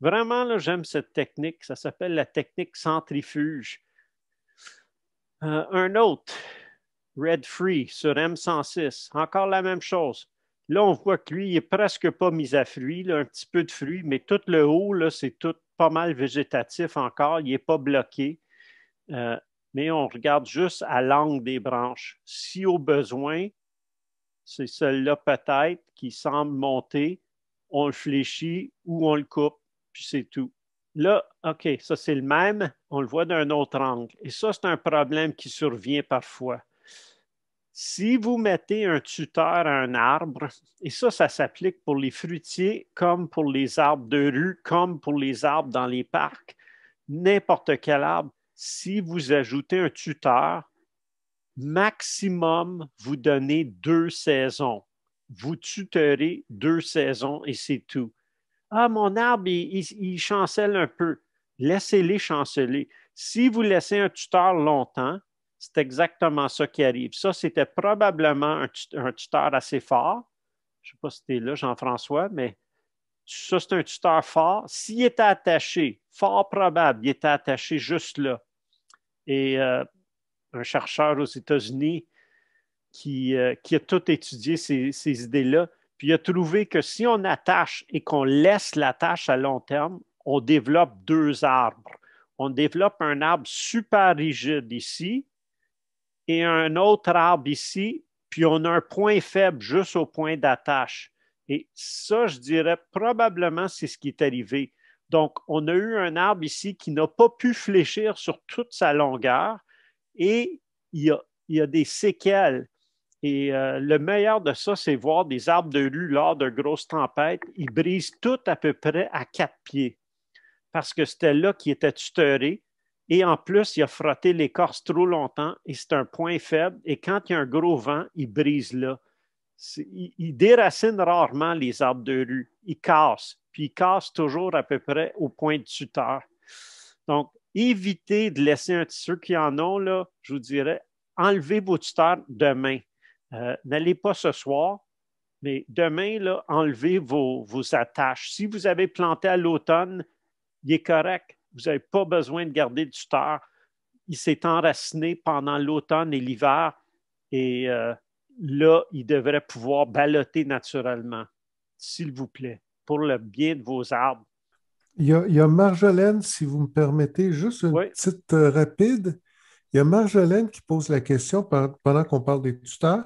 Vraiment, là, j'aime cette technique. Ça s'appelle la technique centrifuge. Euh, un autre, Red Free sur M106, encore la même chose. Là, on voit que lui, il n'est presque pas mis à fruit, un petit peu de fruit, mais tout le haut, c'est tout pas mal végétatif encore, il n'est pas bloqué. Euh, mais on regarde juste à l'angle des branches. Si au besoin, c'est celle-là peut-être qui semble monter, on le fléchit ou on le coupe, puis c'est tout. Là, OK, ça c'est le même, on le voit d'un autre angle. Et ça, c'est un problème qui survient parfois. Si vous mettez un tuteur à un arbre, et ça, ça s'applique pour les fruitiers comme pour les arbres de rue, comme pour les arbres dans les parcs, n'importe quel arbre, si vous ajoutez un tuteur, maximum, vous donnez deux saisons. Vous tuterez deux saisons et c'est tout. Ah, mon arbre, il, il chancelle un peu. Laissez-les chanceler. Si vous laissez un tuteur longtemps, c'est exactement ça qui arrive. Ça, c'était probablement un, tuteur assez fort. Je ne sais pas si tu là, Jean-François, mais ça, c'est un tuteur fort. S'il était attaché, fort probable, il était attaché juste là. Et euh, un chercheur aux États-Unis qui, euh, a tout étudié ces, idées-là, puis il a trouvé que si on attache et qu'on laisse l'attache à long terme, on développe deux arbres. On développe un arbre super rigide ici, et un autre arbre ici, puis on a un point faible juste au point d'attache. Et ça, je dirais probablement, c'est ce qui est arrivé. Donc, on a eu un arbre ici qui n'a pas pu fléchir sur toute sa longueur et il y a, des séquelles. Et euh, le meilleur de ça, c'est voir des arbres de rue lors de grosses tempêtes. Ils brisent tout à peu près à quatre pieds parce que c'était là qui était tuteuré. Et en plus, il a frotté l'écorce trop longtemps et c'est un point faible. Et quand il y a un gros vent, il brise là. Il, déracine rarement les arbres de rue. Il casse. Puis il casse toujours à peu près au point de tuteur. Donc, évitez de laisser un tissu qui en ont, là, je vous dirais, enlevez vos tuteurs demain. Euh, n'allez pas ce soir, mais demain, là, enlevez vos attaches. Si vous avez planté à l'automne, il est correct vous n'avez pas besoin de garder du tuteur. Il s'est enraciné pendant l'automne et l'hiver et euh, là, il devrait pouvoir balloter naturellement, s'il vous plaît, pour le bien de vos arbres. Il y a, Marjolaine, si vous me permettez, juste une petite euh, rapide. Il y a Marjolaine qui pose la question pendant qu'on parle des tuteurs,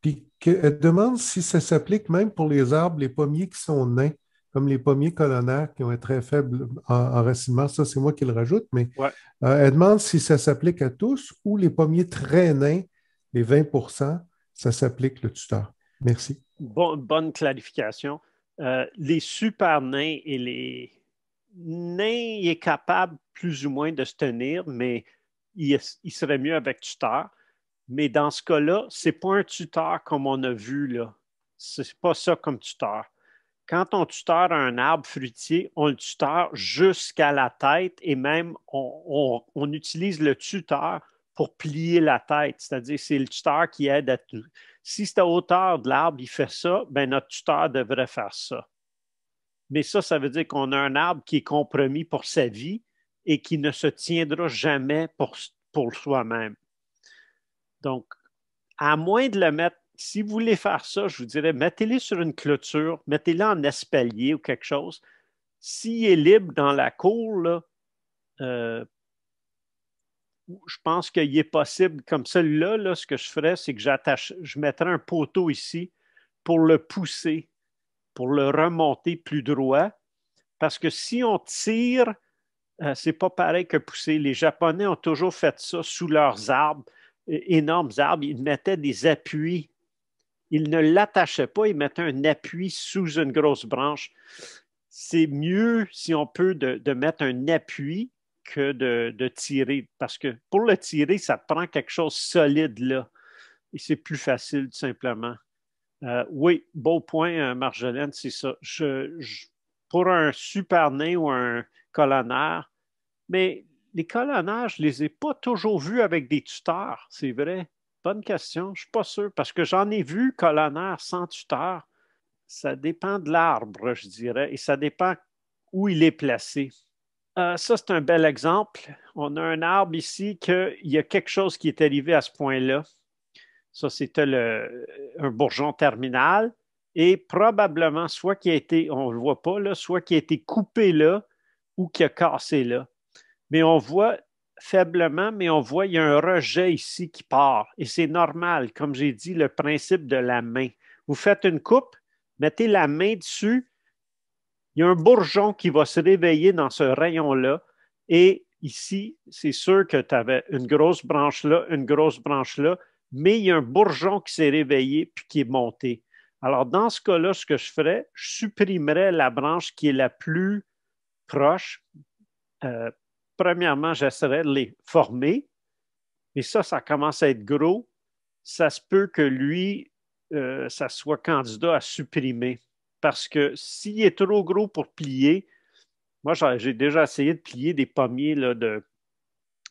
puis elle demande si ça s'applique même pour les arbres, les pommiers qui sont nains comme les pommiers colonnaires qui ont un très faible enracinement, ça c'est moi qui le rajoute, mais euh, elle demande si ça s'applique à tous ou les pommiers très nains, les 20 ça s'applique le tuteur. Merci. bonne clarification. Euh, les super nains et les nains il est capable plus ou moins de se tenir, mais il, serait mieux avec tuteur. Mais dans ce cas-là, ce n'est pas un tuteur comme on a vu là. Ce n'est pas ça comme tuteur. Quand on tuteur un arbre fruitier, on le tuteur jusqu'à la tête et même on, utilise le tuteur pour plier la tête. C'est-à-dire, c'est le tuteur qui aide à tout. Si c'est à hauteur de l'arbre, il fait ça, ben notre tuteur devrait faire ça. Mais ça, ça veut dire qu'on a un arbre qui est compromis pour sa vie et qui ne se tiendra jamais pour, pour soi-même. Donc, à moins de le mettre si vous voulez faire ça, je vous dirais, mettez-les sur une clôture, mettez-les en espalier ou quelque chose. S'il est libre dans la cour, euh, je pense qu'il est possible, comme celui-là, là, ce que je ferais, c'est que j'attache, je mettrais un poteau ici pour le pousser, pour le remonter plus droit. Parce que si on tire, euh, c'est pas pareil que pousser. Les Japonais ont toujours fait ça sous leurs arbres, énormes arbres. Ils mettaient des appuis il ne l'attachait pas, il mettait un appui sous une grosse branche. C'est mieux, si on peut, de, mettre un appui que de, tirer, parce que pour le tirer, ça prend quelque chose de solide là. Et c'est plus facile, tout simplement. Euh, oui, beau point, euh, Marjolaine, c'est ça. pour un super nain ou un colonnard, mais les colonnages, je ne les ai pas toujours vus avec des tuteurs, c'est vrai. Bonne question. Je ne suis pas sûr parce que j'en ai vu colonnaire sans tuteur. Ça dépend de l'arbre, je dirais, et ça dépend où il est placé. Euh, ça, c'est un bel exemple. On a un arbre ici qu'il y a quelque chose qui est arrivé à ce point-là. Ça, c'était un bourgeon terminal. Et probablement, soit qui a été, on ne le voit pas soit qui a été coupé là ou qui a cassé là. Mais on voit faiblement, mais on voit qu'il y a un rejet ici qui part. Et c'est normal, comme j'ai dit, le principe de la main. Vous faites une coupe, mettez la main dessus, il y a un bourgeon qui va se réveiller dans ce rayon-là. Et ici, c'est sûr que tu avais une grosse branche là, une grosse branche là, mais il y a un bourgeon qui s'est réveillé puis qui est monté. Alors, dans ce cas-là, ce que je ferais, je supprimerais la branche qui est la plus proche, euh, premièrement, j'essaierai de les former. mais ça, ça commence à être gros. Ça se peut que lui, euh, ça soit candidat à supprimer. Parce que s'il est trop gros pour plier, moi, j'ai déjà essayé de plier des pommiers de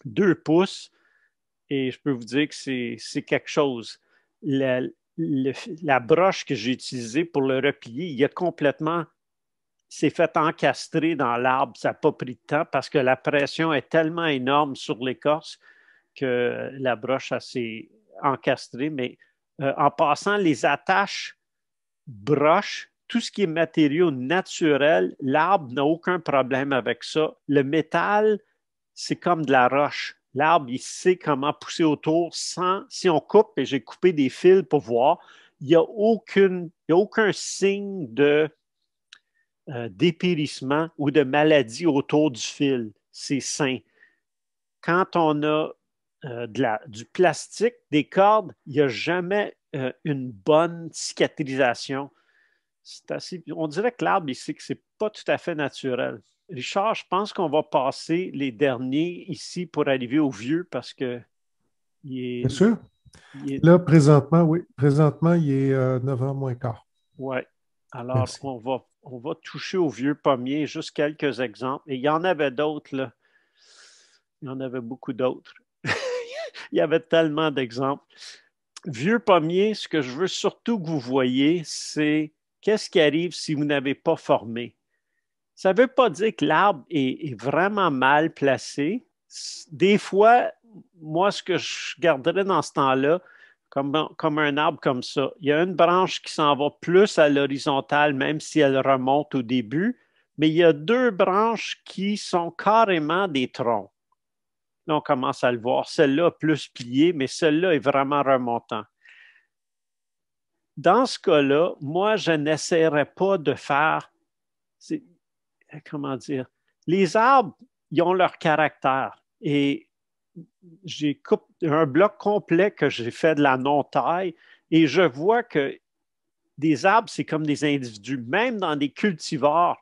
deux pouces et je peux vous dire que c'est quelque chose. La, broche que j'ai utilisée pour le replier, il est complètement s'est fait encastrer dans l'arbre. Ça n'a pas pris de temps parce que la pression est tellement énorme sur l'écorce que la broche s'est encastrée. Mais euh, en passant, les attaches, broches, tout ce qui est matériau naturel, l'arbre n'a aucun problème avec ça. Le métal, c'est comme de la roche. L'arbre, il sait comment pousser autour sans. Si on coupe, et j'ai coupé des fils pour voir, il n'y a aucun signe de euh, d'épérissement ou de maladie autour du fil. C'est sain. Quand on a euh, de la, du plastique, des cordes, il n'y a jamais euh, une bonne cicatrisation. Assez, on dirait que l'arbre ici, que ce n'est pas tout à fait naturel. Richard, je pense qu'on va passer les derniers ici pour arriver au vieux parce que. Il est, Bien sûr. Là, présentement, oui. Présentement, il est 9 h moins quart. Oui. Alors, on va on va toucher au vieux pommier, juste quelques exemples. Et il y en avait d'autres, là. Il y en avait beaucoup d'autres. il y avait tellement d'exemples. Vieux pommier, ce que je veux surtout que vous voyez, c'est qu'est-ce qui arrive si vous n'avez pas formé. Ça ne veut pas dire que l'arbre est, vraiment mal placé. Des fois, moi, ce que je garderais dans ce temps-là, comme, un arbre comme ça. Il y a une branche qui s'en va plus à l'horizontale, même si elle remonte au début, mais il y a deux branches qui sont carrément des troncs. Là, on commence à le voir. Celle-là plus pliée, mais celle-là est vraiment remontant. Dans ce cas-là, moi, je n'essaierai pas de faire. Comment dire? Les arbres, ils ont leur caractère. Et j'ai coupé un bloc complet que j'ai fait de la non-taille et je vois que des arbres, c'est comme des individus. Même dans des cultivars,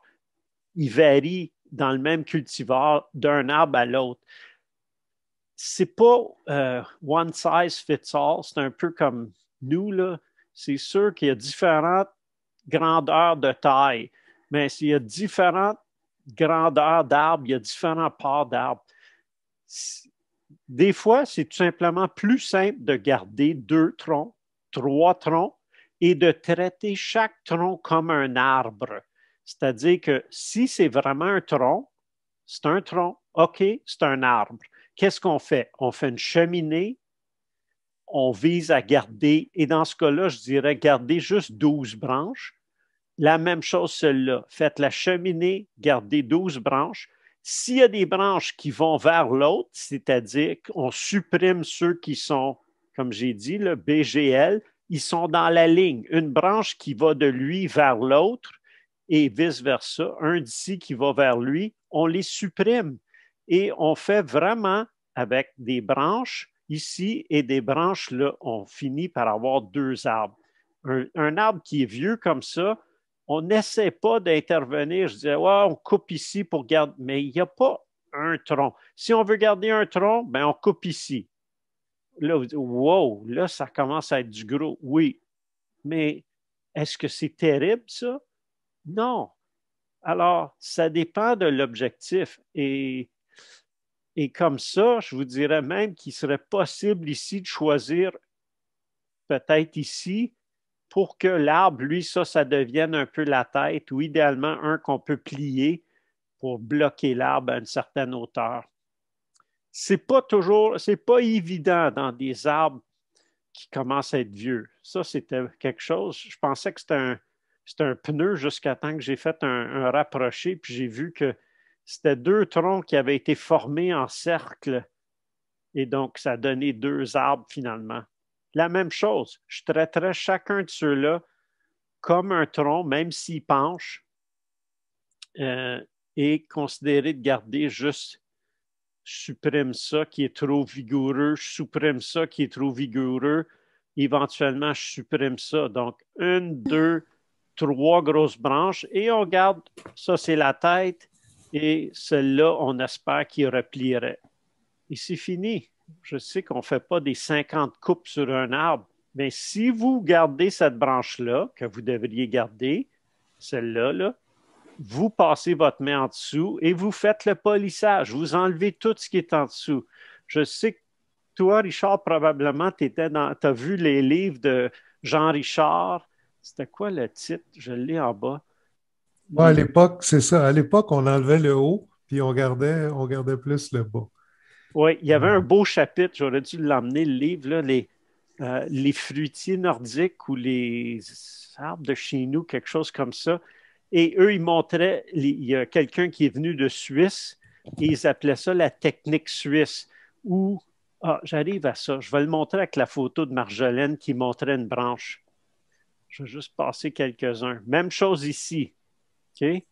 ils varient dans le même cultivar d'un arbre à l'autre. C'est pas euh, one size fits all, c'est un peu comme nous, là. C'est sûr qu'il y a différentes grandeurs de taille, mais s'il y a différentes grandeurs d'arbres, il y a différents parts d'arbres des fois, c'est tout simplement plus simple de garder deux troncs, trois troncs et de traiter chaque tronc comme un arbre. C'est-à-dire que si c'est vraiment un tronc, c'est un tronc, OK, c'est un arbre. Qu'est-ce qu'on fait? On fait une cheminée, on vise à garder, et dans ce cas-là, je dirais garder juste douze branches. La même chose, celle-là. Faites la cheminée, gardez 12 branches. S'il y a des branches qui vont vers l'autre, c'est-à-dire qu'on supprime ceux qui sont, comme j'ai dit, le BGL, ils sont dans la ligne. Une branche qui va de lui vers l'autre et vice-versa, un d'ici qui va vers lui, on les supprime. Et on fait vraiment avec des branches ici et des branches, là, on finit par avoir deux arbres. Un, un arbre qui est vieux comme ça, on n'essaie pas d'intervenir. Je disais, on coupe ici pour garder, mais il n'y a pas un tronc. Si on veut garder un tronc, ben on coupe ici. Là, vous wow, là, ça commence à être du gros. Oui, mais est-ce que c'est terrible, ça? Non. Alors, ça dépend de l'objectif. Et, et comme ça, je vous dirais même qu'il serait possible ici de choisir peut-être ici pour que l'arbre, lui, ça, ça devienne un peu la tête ou idéalement un qu'on peut plier pour bloquer l'arbre à une certaine hauteur. C'est pas toujours, c'est pas évident dans des arbres qui commencent à être vieux. Ça, c'était quelque chose. Je pensais que c'était un, pneu jusqu'à temps que j'ai fait un, un, rapproché, puis j'ai vu que c'était deux troncs qui avaient été formés en cercle. Et donc, ça donnait deux arbres finalement. La même chose, je traiterai chacun de ceux-là comme un tronc, même s'il penche, euh, et considérer de garder juste supprime ça qui est trop vigoureux, je supprime ça qui est trop vigoureux, éventuellement je supprime ça. Donc, une, deux, trois grosses branches et on garde, ça c'est la tête et celle-là, on espère qu'il replierait. Et c'est fini je sais qu'on ne fait pas des 50 coupes sur un arbre, mais si vous gardez cette branche-là, que vous devriez garder, celle-là, là, vous passez votre main en dessous et vous faites le polissage. Vous enlevez tout ce qui est en dessous. Je sais que toi, Richard, probablement, tu as vu les livres de Jean Richard. C'était quoi le titre? Je l'ai en bas. à l'époque, c'est ça. À l'époque, on enlevait le haut, puis on gardait, on gardait plus le bas. Oui, il y avait un beau chapitre, j'aurais dû l'emmener, le livre, les, euh, les fruitiers nordiques ou les arbres de chez nous, quelque chose comme ça. Et eux, ils montraient, il y a quelqu'un qui est venu de Suisse et ils appelaient ça la technique suisse. Ou, ah, j'arrive à ça, je vais le montrer avec la photo de Marjolaine qui montrait une branche. Je vais juste passer quelques-uns. Même chose ici. OK?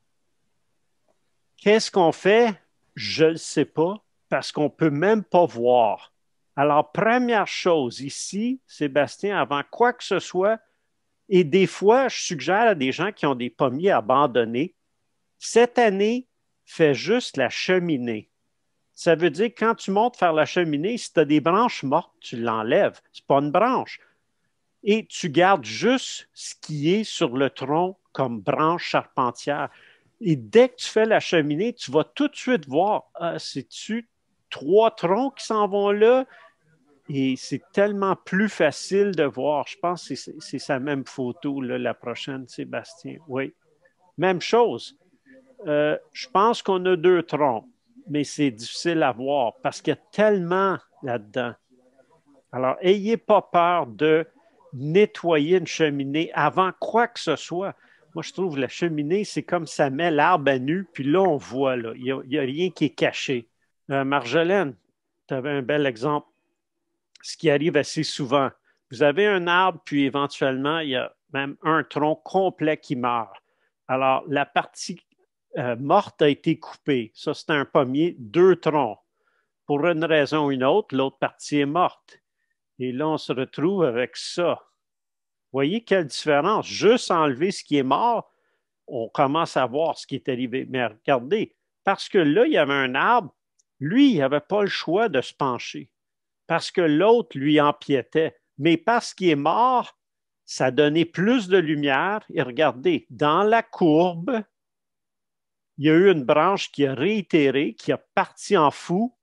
Qu'est-ce qu'on fait? Je ne sais pas parce qu'on ne peut même pas voir. Alors, première chose ici, Sébastien, avant quoi que ce soit, et des fois, je suggère à des gens qui ont des pommiers abandonnés, cette année, fais juste la cheminée. Ça veut dire que quand tu montes faire la cheminée, si tu as des branches mortes, tu l'enlèves. Ce n'est pas une branche. Et tu gardes juste ce qui est sur le tronc comme branche charpentière. Et dès que tu fais la cheminée, tu vas tout de suite voir ah, c'est-tu trois troncs qui s'en vont là. Et c'est tellement plus facile de voir. Je pense que c'est sa même photo, là, la prochaine, Sébastien. Oui. Même chose. Euh, je pense qu'on a deux troncs, mais c'est difficile à voir parce qu'il y a tellement là-dedans. Alors, n'ayez pas peur de nettoyer une cheminée avant quoi que ce soit. Moi, je trouve que la cheminée, c'est comme ça met l'arbre à nu, puis là, on voit, là, il n'y a, rien qui est caché. Euh, Marjolaine, tu avais un bel exemple. Ce qui arrive assez souvent. Vous avez un arbre, puis éventuellement, il y a même un tronc complet qui meurt. Alors, la partie euh, morte a été coupée. Ça, c'est un pommier, deux troncs. Pour une raison ou une autre, l'autre partie est morte. Et là, on se retrouve avec ça. Voyez quelle différence. Juste enlever ce qui est mort, on commence à voir ce qui est arrivé. Mais regardez, parce que là, il y avait un arbre, lui, il n'avait pas le choix de se pencher parce que l'autre lui empiétait. Mais parce qu'il est mort, ça donnait plus de lumière. Et regardez, dans la courbe, il y a eu une branche qui a réitéré, qui a parti en fou,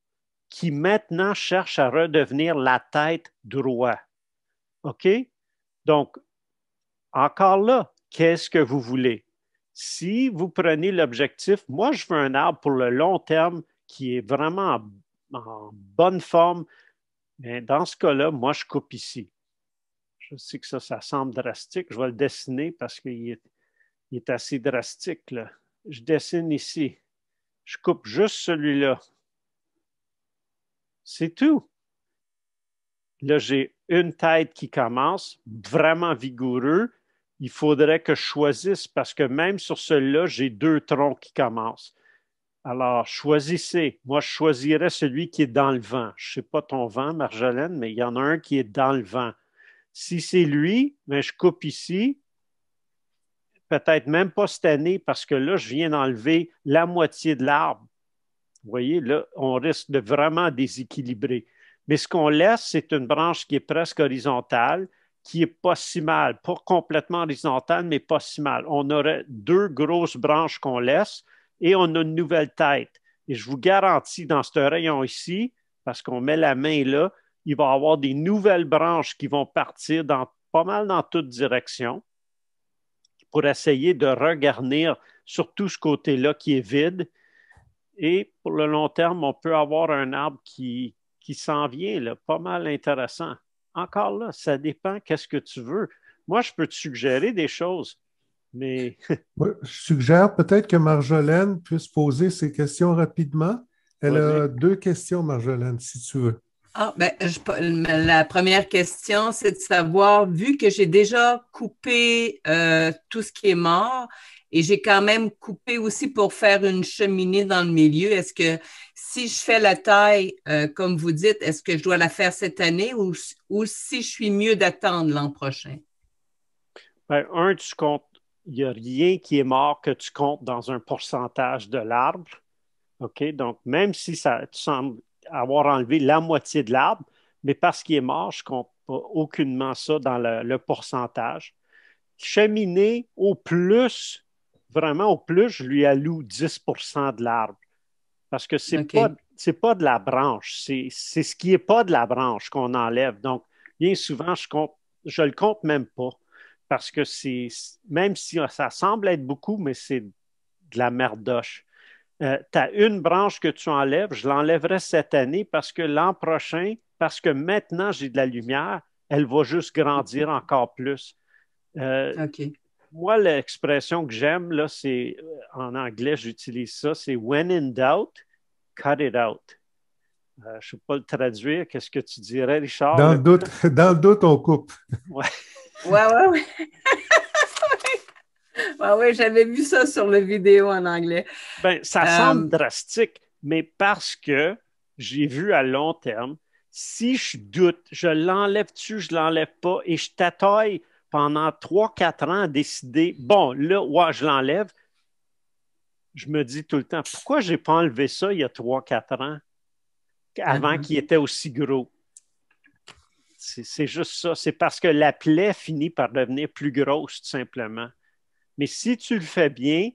qui maintenant cherche à redevenir la tête droite. OK? Donc, encore là, qu'est-ce que vous voulez? Si vous prenez l'objectif, moi, je veux un arbre pour le long terme, qui est vraiment en, bonne forme, mais dans ce cas-là, moi, je coupe ici. Je sais que ça, ça semble drastique. Je vais le dessiner parce qu'il est, assez drastique. Je dessine ici. Je coupe juste celui-là. C'est tout. Là, j'ai une tête qui commence, vraiment vigoureux. Il faudrait que je choisisse parce que même sur celui-là, j'ai deux troncs qui commencent. Alors, choisissez. Moi, je choisirais celui qui est dans le vent. Je ne sais pas ton vent, Marjolaine, mais il y en a un qui est dans le vent. Si c'est lui, ben, je coupe ici. Peut-être même pas cette année parce que là, je viens d'enlever la moitié de l'arbre. Vous voyez, là, on risque de vraiment déséquilibrer. Mais ce qu'on laisse, c'est une branche qui est presque horizontale, qui n'est pas si mal, pas complètement horizontale, mais pas si mal. On aurait deux grosses branches qu'on laisse et on a une nouvelle tête. Et je vous garantis, dans ce rayon ici, parce qu'on met la main là, il va y avoir des nouvelles branches qui vont partir dans, pas mal dans toutes directions pour essayer de regarnir surtout ce côté-là qui est vide. Et pour le long terme, on peut avoir un arbre qui, s'en vient, pas mal intéressant. Encore là, ça dépend qu'est-ce que tu veux. Moi, je peux te suggérer des choses. Mais... je suggère peut-être que Marjolaine puisse poser ses questions rapidement. Elle a deux questions, Marjolaine, si tu veux. Ah, ben, la première question, c'est de savoir, vu que j'ai déjà coupé euh, tout ce qui est mort et j'ai quand même coupé aussi pour faire une cheminée dans le milieu, est-ce que si je fais la taille, euh, comme vous dites, est-ce que je dois la faire cette année ou, ou si je suis mieux d'attendre l'an prochain? Ben, un, tu comptes il n'y a rien qui est mort que tu comptes dans un pourcentage de l'arbre. OK? Donc, même si ça, tu sembles avoir enlevé la moitié de l'arbre, mais parce qu'il est mort, je ne compte aucunement ça dans le, pourcentage. Cheminer au plus, vraiment au plus, je lui alloue 10 de l'arbre. Parce que ce n'est pas, de la branche, c'est ce qui n'est pas de la branche qu'on enlève. Donc, bien souvent, je ne je le compte même pas parce que c'est, même si ça semble être beaucoup, mais c'est de la merdoche. Euh, tu as une branche que tu enlèves, je l'enlèverai cette année parce que l'an prochain, parce que maintenant j'ai de la lumière, elle va juste grandir encore plus. Euh, moi, l'expression que j'aime, là, c'est euh, en anglais, j'utilise ça, c'est when in doubt, cut it out. je ne sais pas le traduire. Qu'est-ce que tu dirais, Richard? Dans le doute, dans le doute on coupe. Ouais, ouais, ouais. Oui, j'avais vu ça sur le vidéo en anglais. Ben, ça semble euh, drastique, mais parce que j'ai vu à long terme, si je doute, je l'enlève-tu, je l'enlève pas, et je tataille pendant 3-4 ans à décider, bon, là, ouais, je l'enlève, je me dis tout le temps, pourquoi j'ai pas enlevé ça il y a 3-4 ans avant mhm. qu'il était aussi gros? C'est juste ça. C'est parce que la plaie finit par devenir plus grosse, tout simplement. Mais si tu le fais bien,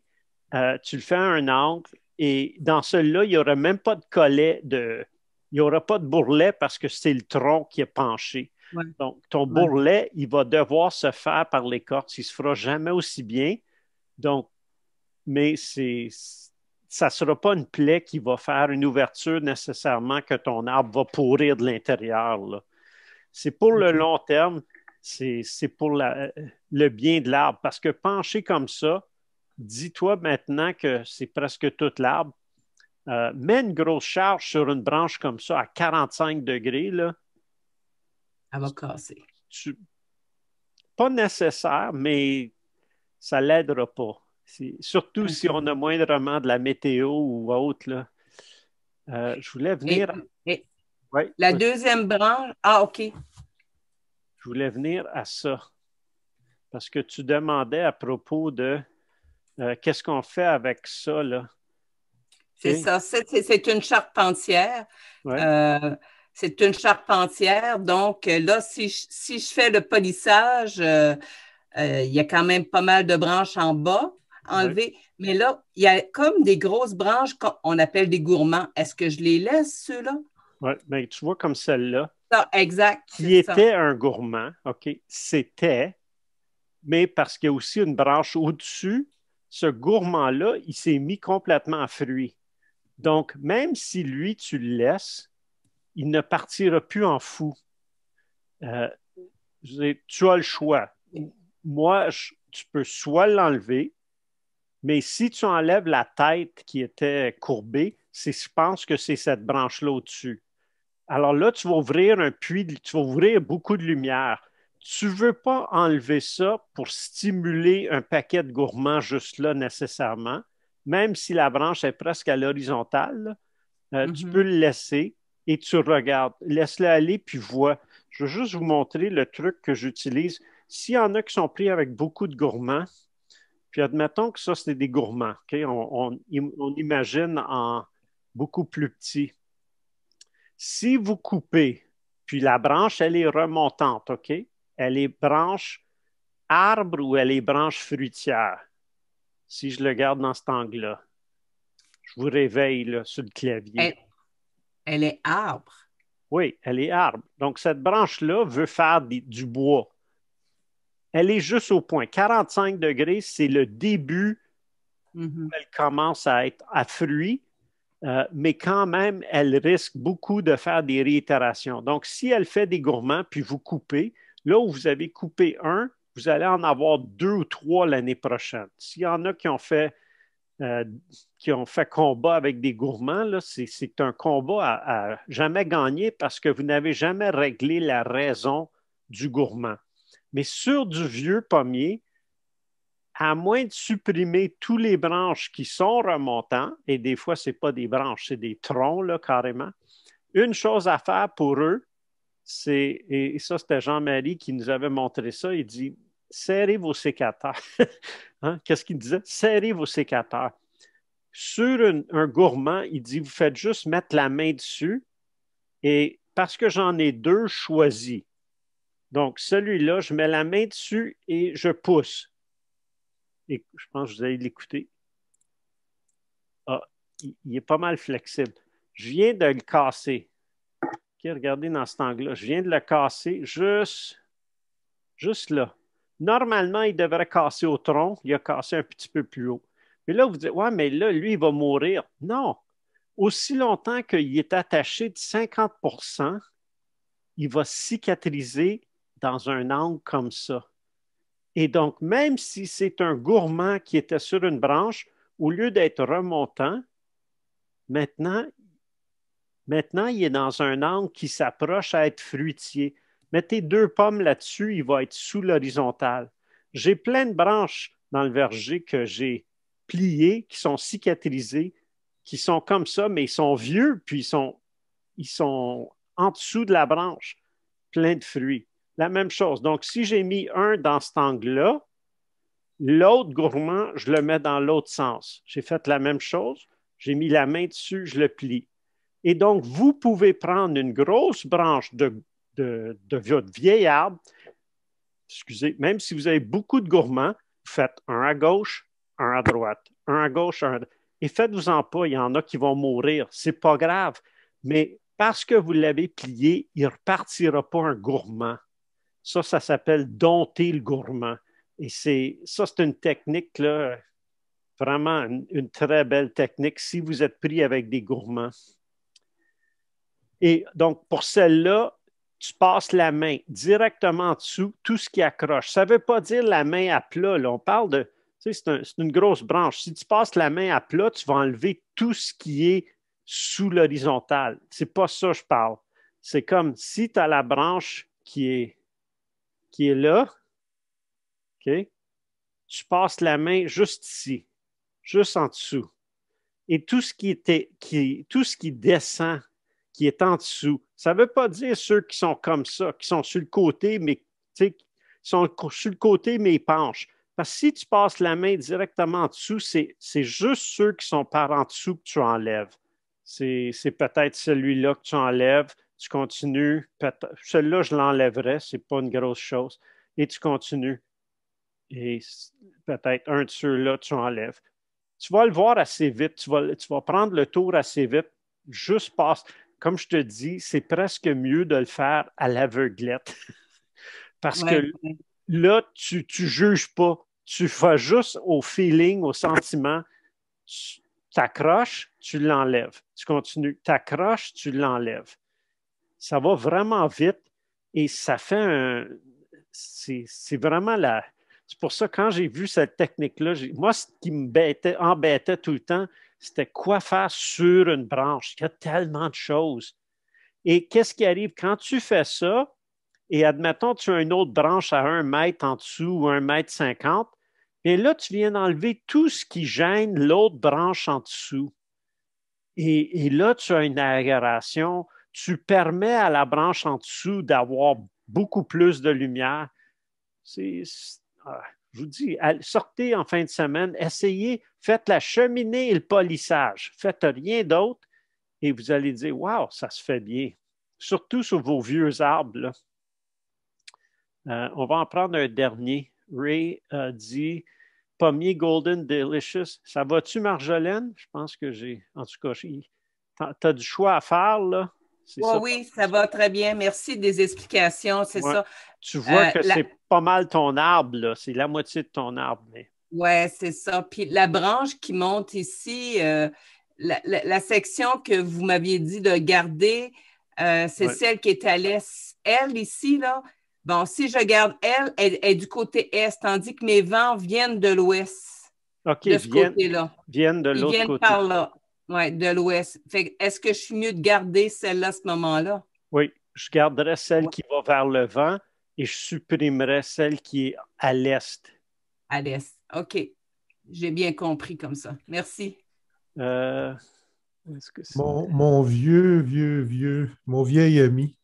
euh, tu le fais à un angle, et dans celui-là, il n'y aura même pas de collet, de, il n'y aura pas de bourrelet parce que c'est le tronc qui est penché. Donc, ton bourrelet, il va devoir se faire par l'écorce. Il ne se fera jamais aussi bien. Donc, mais c'est, ça ne sera pas une plaie qui va faire une ouverture nécessairement que ton arbre va pourrir de l'intérieur. C'est pour le long terme, c'est pour euh, le bien de l'arbre. Parce que pencher comme ça, dis-toi maintenant que c'est presque tout l'arbre. Euh, mets une grosse charge sur une branche comme ça à 45 degrés. Là, Elle va casser. pas nécessaire, mais ça ne l'aidera pas. Surtout si on a moindrement de la météo ou autre. Euh, je voulais venir. La deuxième branche. Ah, OK. Je voulais venir à ça. Parce que tu demandais à propos de euh, qu'est-ce qu'on fait avec ça, là? C'est ça. C'est une charpentière. Euh, c'est une charpentière. Donc, euh, là, si je, fais le polissage, il y a quand même pas mal de branches en bas enlevées. Mais là, il y a comme des grosses branches qu'on appelle des gourmands. Est-ce que je les laisse, ceux-là? Ouais, mais ben, tu vois, comme celle-là. Exact. Qui était un gourmand, OK? C'était, mais parce qu'il y a aussi une branche au-dessus, ce gourmand-là, il s'est mis complètement à fruit. Donc, même si lui, tu le laisses, il ne partira plus en fou. Euh, tu as le choix. Moi, tu peux soit l'enlever, mais si tu enlèves la tête qui était courbée, je pense que c'est cette branche-là au-dessus. Alors là, tu vas ouvrir un puits, tu vas ouvrir beaucoup de lumière. Tu ne veux pas enlever ça pour stimuler un paquet de gourmands juste là nécessairement, même si la branche est presque à l'horizontale. Euh, tu mhm. peux le laisser et tu regardes. Laisse-le aller puis vois. Je veux juste vous montrer le truc que j'utilise. S'il y en a qui sont pris avec beaucoup de gourmands, puis admettons que ça, c'est des gourmands. On, on imagine en beaucoup plus petit. Si vous coupez, puis la branche, elle est remontante, OK? Elle est branche arbre ou elle est branche fruitière, si je le garde dans cet angle-là. Je vous réveille sur le clavier. Elle, est arbre. Oui, elle est arbre. Donc, cette branche-là veut faire du bois. Elle est juste au point. 45 degrés, c'est le début. Mm-hmm. Elle commence à être à fruit. Euh, mais quand même, elle risque beaucoup de faire des réitérations. Donc, si elle fait des gourmands, puis vous coupez, là où vous avez coupé un, vous allez en avoir deux ou trois l'année prochaine. S'il y en a qui ont fait, euh, qui ont fait combat avec des gourmands, c'est un combat à, jamais gagner parce que vous n'avez jamais réglé la raison du gourmand. Mais sur du vieux pommier, à moins de supprimer tous les branches qui sont remontants, et des fois, ce n'est pas des branches, c'est des troncs, là, carrément, une chose à faire pour eux, c'est, et ça, c'était Jean-Marie qui nous avait montré ça, il dit, serrez vos sécateurs. Hein, qu'est-ce qu'il disait? Serrez vos sécateurs. Sur un gourmand, il dit, vous faites juste mettre la main dessus, et parce que j'en ai deux choisis, donc celui-là, je mets la main dessus et je pousse je pense que vous allez l'écouter. Ah, il, est pas mal flexible. Je viens de le casser. regardez dans cet angle-là. Je viens de le casser juste, juste là. Normalement, il devrait casser au tronc. Il a cassé un petit peu plus haut. Mais là, vous dites, ouais, mais là, lui, il va mourir. Non. Aussi longtemps qu'il est attaché de 50 il va cicatriser dans un angle comme ça. Et donc, même si c'est un gourmand qui était sur une branche, au lieu d'être remontant, maintenant, maintenant, il est dans un angle qui s'approche à être fruitier. Mettez deux pommes là-dessus, il va être sous l'horizontale. J'ai plein de branches dans le verger que j'ai pliées, qui sont cicatrisées, qui sont comme ça, mais ils sont vieux, puis sont, ils sont en dessous de la branche, plein de fruits la même chose. Donc, si j'ai mis un dans cet angle-là, l'autre gourmand, je le mets dans l'autre sens. J'ai fait la même chose, j'ai mis la main dessus, je le plie. Et donc, vous pouvez prendre une grosse branche de, votre vieil arbre, excusez, même si vous avez beaucoup de gourmands, vous faites un à gauche, un à droite, un à gauche, un à droite. Et faites-vous-en pas, il y en a qui vont mourir, c'est pas grave, mais parce que vous l'avez plié, il ne repartira pas un gourmand. Ça, ça s'appelle dompter le gourmand. Et ça, c'est une technique, vraiment une, très belle technique si vous êtes pris avec des gourmands. Et donc, pour celle-là, tu passes la main directement en dessous, tout ce qui accroche. Ça ne veut pas dire la main à plat. On parle de. Tu sais, c'est, une grosse branche. Si tu passes la main à plat, tu vas enlever tout ce qui est sous l'horizontale. C'est pas ça que je parle. C'est comme si tu as la branche qui est qui est là. OK? passes la main juste ici, juste en dessous. Et tout ce qui, était, qui, tout ce qui descend, qui est en dessous, ça ne veut pas dire ceux qui sont comme ça, qui sont sur le côté, mais qui sont sur le côté, mais ils penchent. Parce que si tu passes la main directement en dessous, c'est juste ceux qui sont par en dessous que tu enlèves. C'est peut-être celui-là que tu enlèves, tu continues, celui-là, je l'enlèverais, c'est pas une grosse chose, et tu continues. Et peut-être un de ceux-là, tu enlèves. Tu vas le voir assez vite, tu vas, prendre le tour assez vite, juste passe. Comme je te dis, c'est presque mieux de le faire à l'aveuglette. Parce que là, tu ne juges pas. Tu fais juste au feeling, au sentiment. Tu t'accroches tu l'enlèves. Tu continues. Tu accroches, tu l'enlèves ça va vraiment vite et ça fait un. C'est vraiment la. C'est pour ça, quand j'ai vu cette technique-là, moi, ce qui m'embêtait embêtait tout le temps, c'était quoi faire sur une branche. Il y a tellement de choses. Et qu'est-ce qui arrive quand tu fais ça? Et admettons, tu as une autre branche à un mètre en dessous ou un mètre cinquante. Et là, tu viens d'enlever tout ce qui gêne l'autre branche en dessous. Et, là, tu as une aération, tu permets à la branche en dessous d'avoir beaucoup plus de lumière. Ah, je vous dis, sortez en fin de semaine, essayez, faites la cheminée et le polissage. Faites rien d'autre et vous allez dire, waouh, ça se fait bien. Surtout sur vos vieux arbres. Euh, on va en prendre un dernier. Ray euh, dit, pommier Golden Delicious. Ça va-tu, Marjolaine? Je pense que j'ai, en tout cas, tu as du choix à faire, là. Oui, ça va très bien. Merci des explications, c'est ça. Tu vois euh, que c'est pas mal ton arbre, c'est la moitié de ton arbre. Mais... Oui, c'est ça. Puis la branche qui monte ici, euh, la, section que vous m'aviez dit de garder, euh, c'est celle qui est à l'est. Elle ici, là, bon, si je garde elle, elle, est du côté est, tandis que mes vents viennent de l'ouest. OK, de ce côté-là. Viennent de l'autre côté. par là. Oui, de l'Ouest. est-ce que je suis mieux de garder celle-là à ce moment-là? Oui, je garderai celle qui va vers le vent et je supprimerai celle qui est à l'Est. À l'Est, OK. J'ai bien compris comme ça. Merci. Euh, mon, vieux, vieux, vieux, mon vieil ami.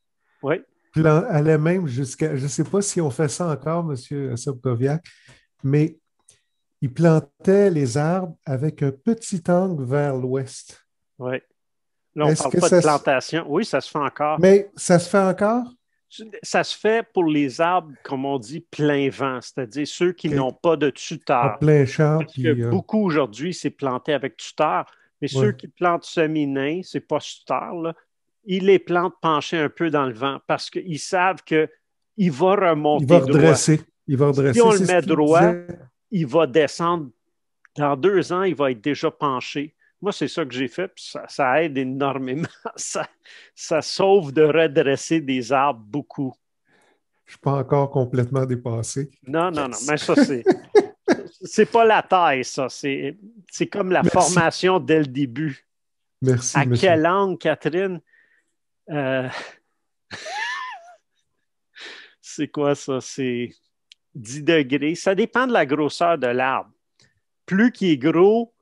Oui. Plan, allait même jusqu'à, je ne sais pas si on fait ça encore, M. Sobkoviak, mais il plantaient les arbres avec un petit angle vers l'ouest. Oui. Là, on ne parle pas de plantation. Oui, ça se fait encore. Mais ça se fait encore? Ça se fait pour les arbres, comme on dit, plein vent, c'est-à-dire ceux qui n'ont pas de tuteur. En plein champ. Parce que euh, beaucoup aujourd'hui, c'est planté avec tuteur, mais ceux qui plantent nains, c'est pas tuteur, là, ils les plantent penchés un peu dans le vent parce qu'ils savent qu'il va remonter. Il va redresser. Il va redresser. Si on le met droit, il va descendre. Dans deux ans, il va être déjà penché. Moi, c'est ça que j'ai fait, ça, aide énormément. Ça, sauve de redresser des arbres beaucoup. Je ne suis pas encore complètement dépassé. Non, non, non, mais ça, c'est. c'est pas la taille, ça. C'est comme la formation dès le début. Merci. À quel angle, Catherine? Euh, c'est quoi ça? C'est. 10 degrés. Ça dépend de la grosseur de l'arbre. Plus qu'il est gros,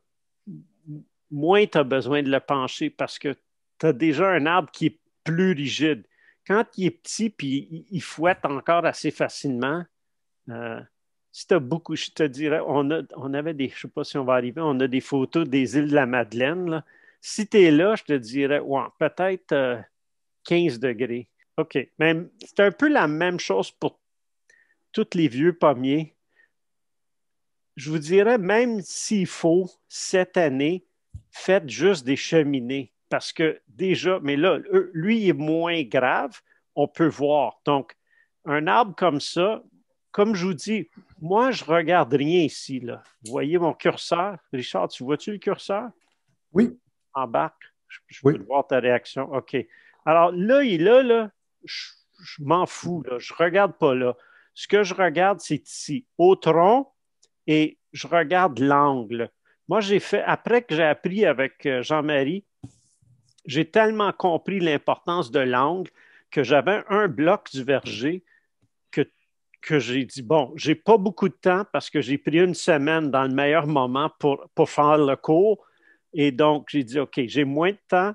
moins tu as besoin de le pencher parce que tu as déjà un arbre qui est plus rigide. Quand il est petit puis il fouette encore assez facilement, euh, si tu as beaucoup, je te dirais, on, on avait des, je ne sais pas si on va arriver, on a des photos des îles de la Madeleine. Si tu es là, je te dirais, peut-être 15 euh, degrés. OK. Mais c'est un peu la même chose pour tous les vieux pommiers. Je vous dirais, même s'il faut, cette année, faites juste des cheminées parce que déjà, mais là, lui est moins grave, on peut voir. Donc, un arbre comme ça, comme je vous dis, moi, je regarde rien ici. Là. Vous voyez mon curseur? Richard, tu vois-tu le curseur? Oui. En bas? Je, je peux voir ta réaction. OK. Alors là, il est là, là je, m'en fous. Je ne regarde pas là. Ce que je regarde, c'est ici, au tronc, et je regarde l'angle. Moi, j'ai fait, après que j'ai appris avec euh, Jean-Marie, j'ai tellement compris l'importance de l'angle que j'avais un bloc du verger que, j'ai dit, bon, j'ai pas beaucoup de temps parce que j'ai pris une semaine dans le meilleur moment pour, pour faire le cours. Et donc, j'ai dit, OK, j'ai moins de temps,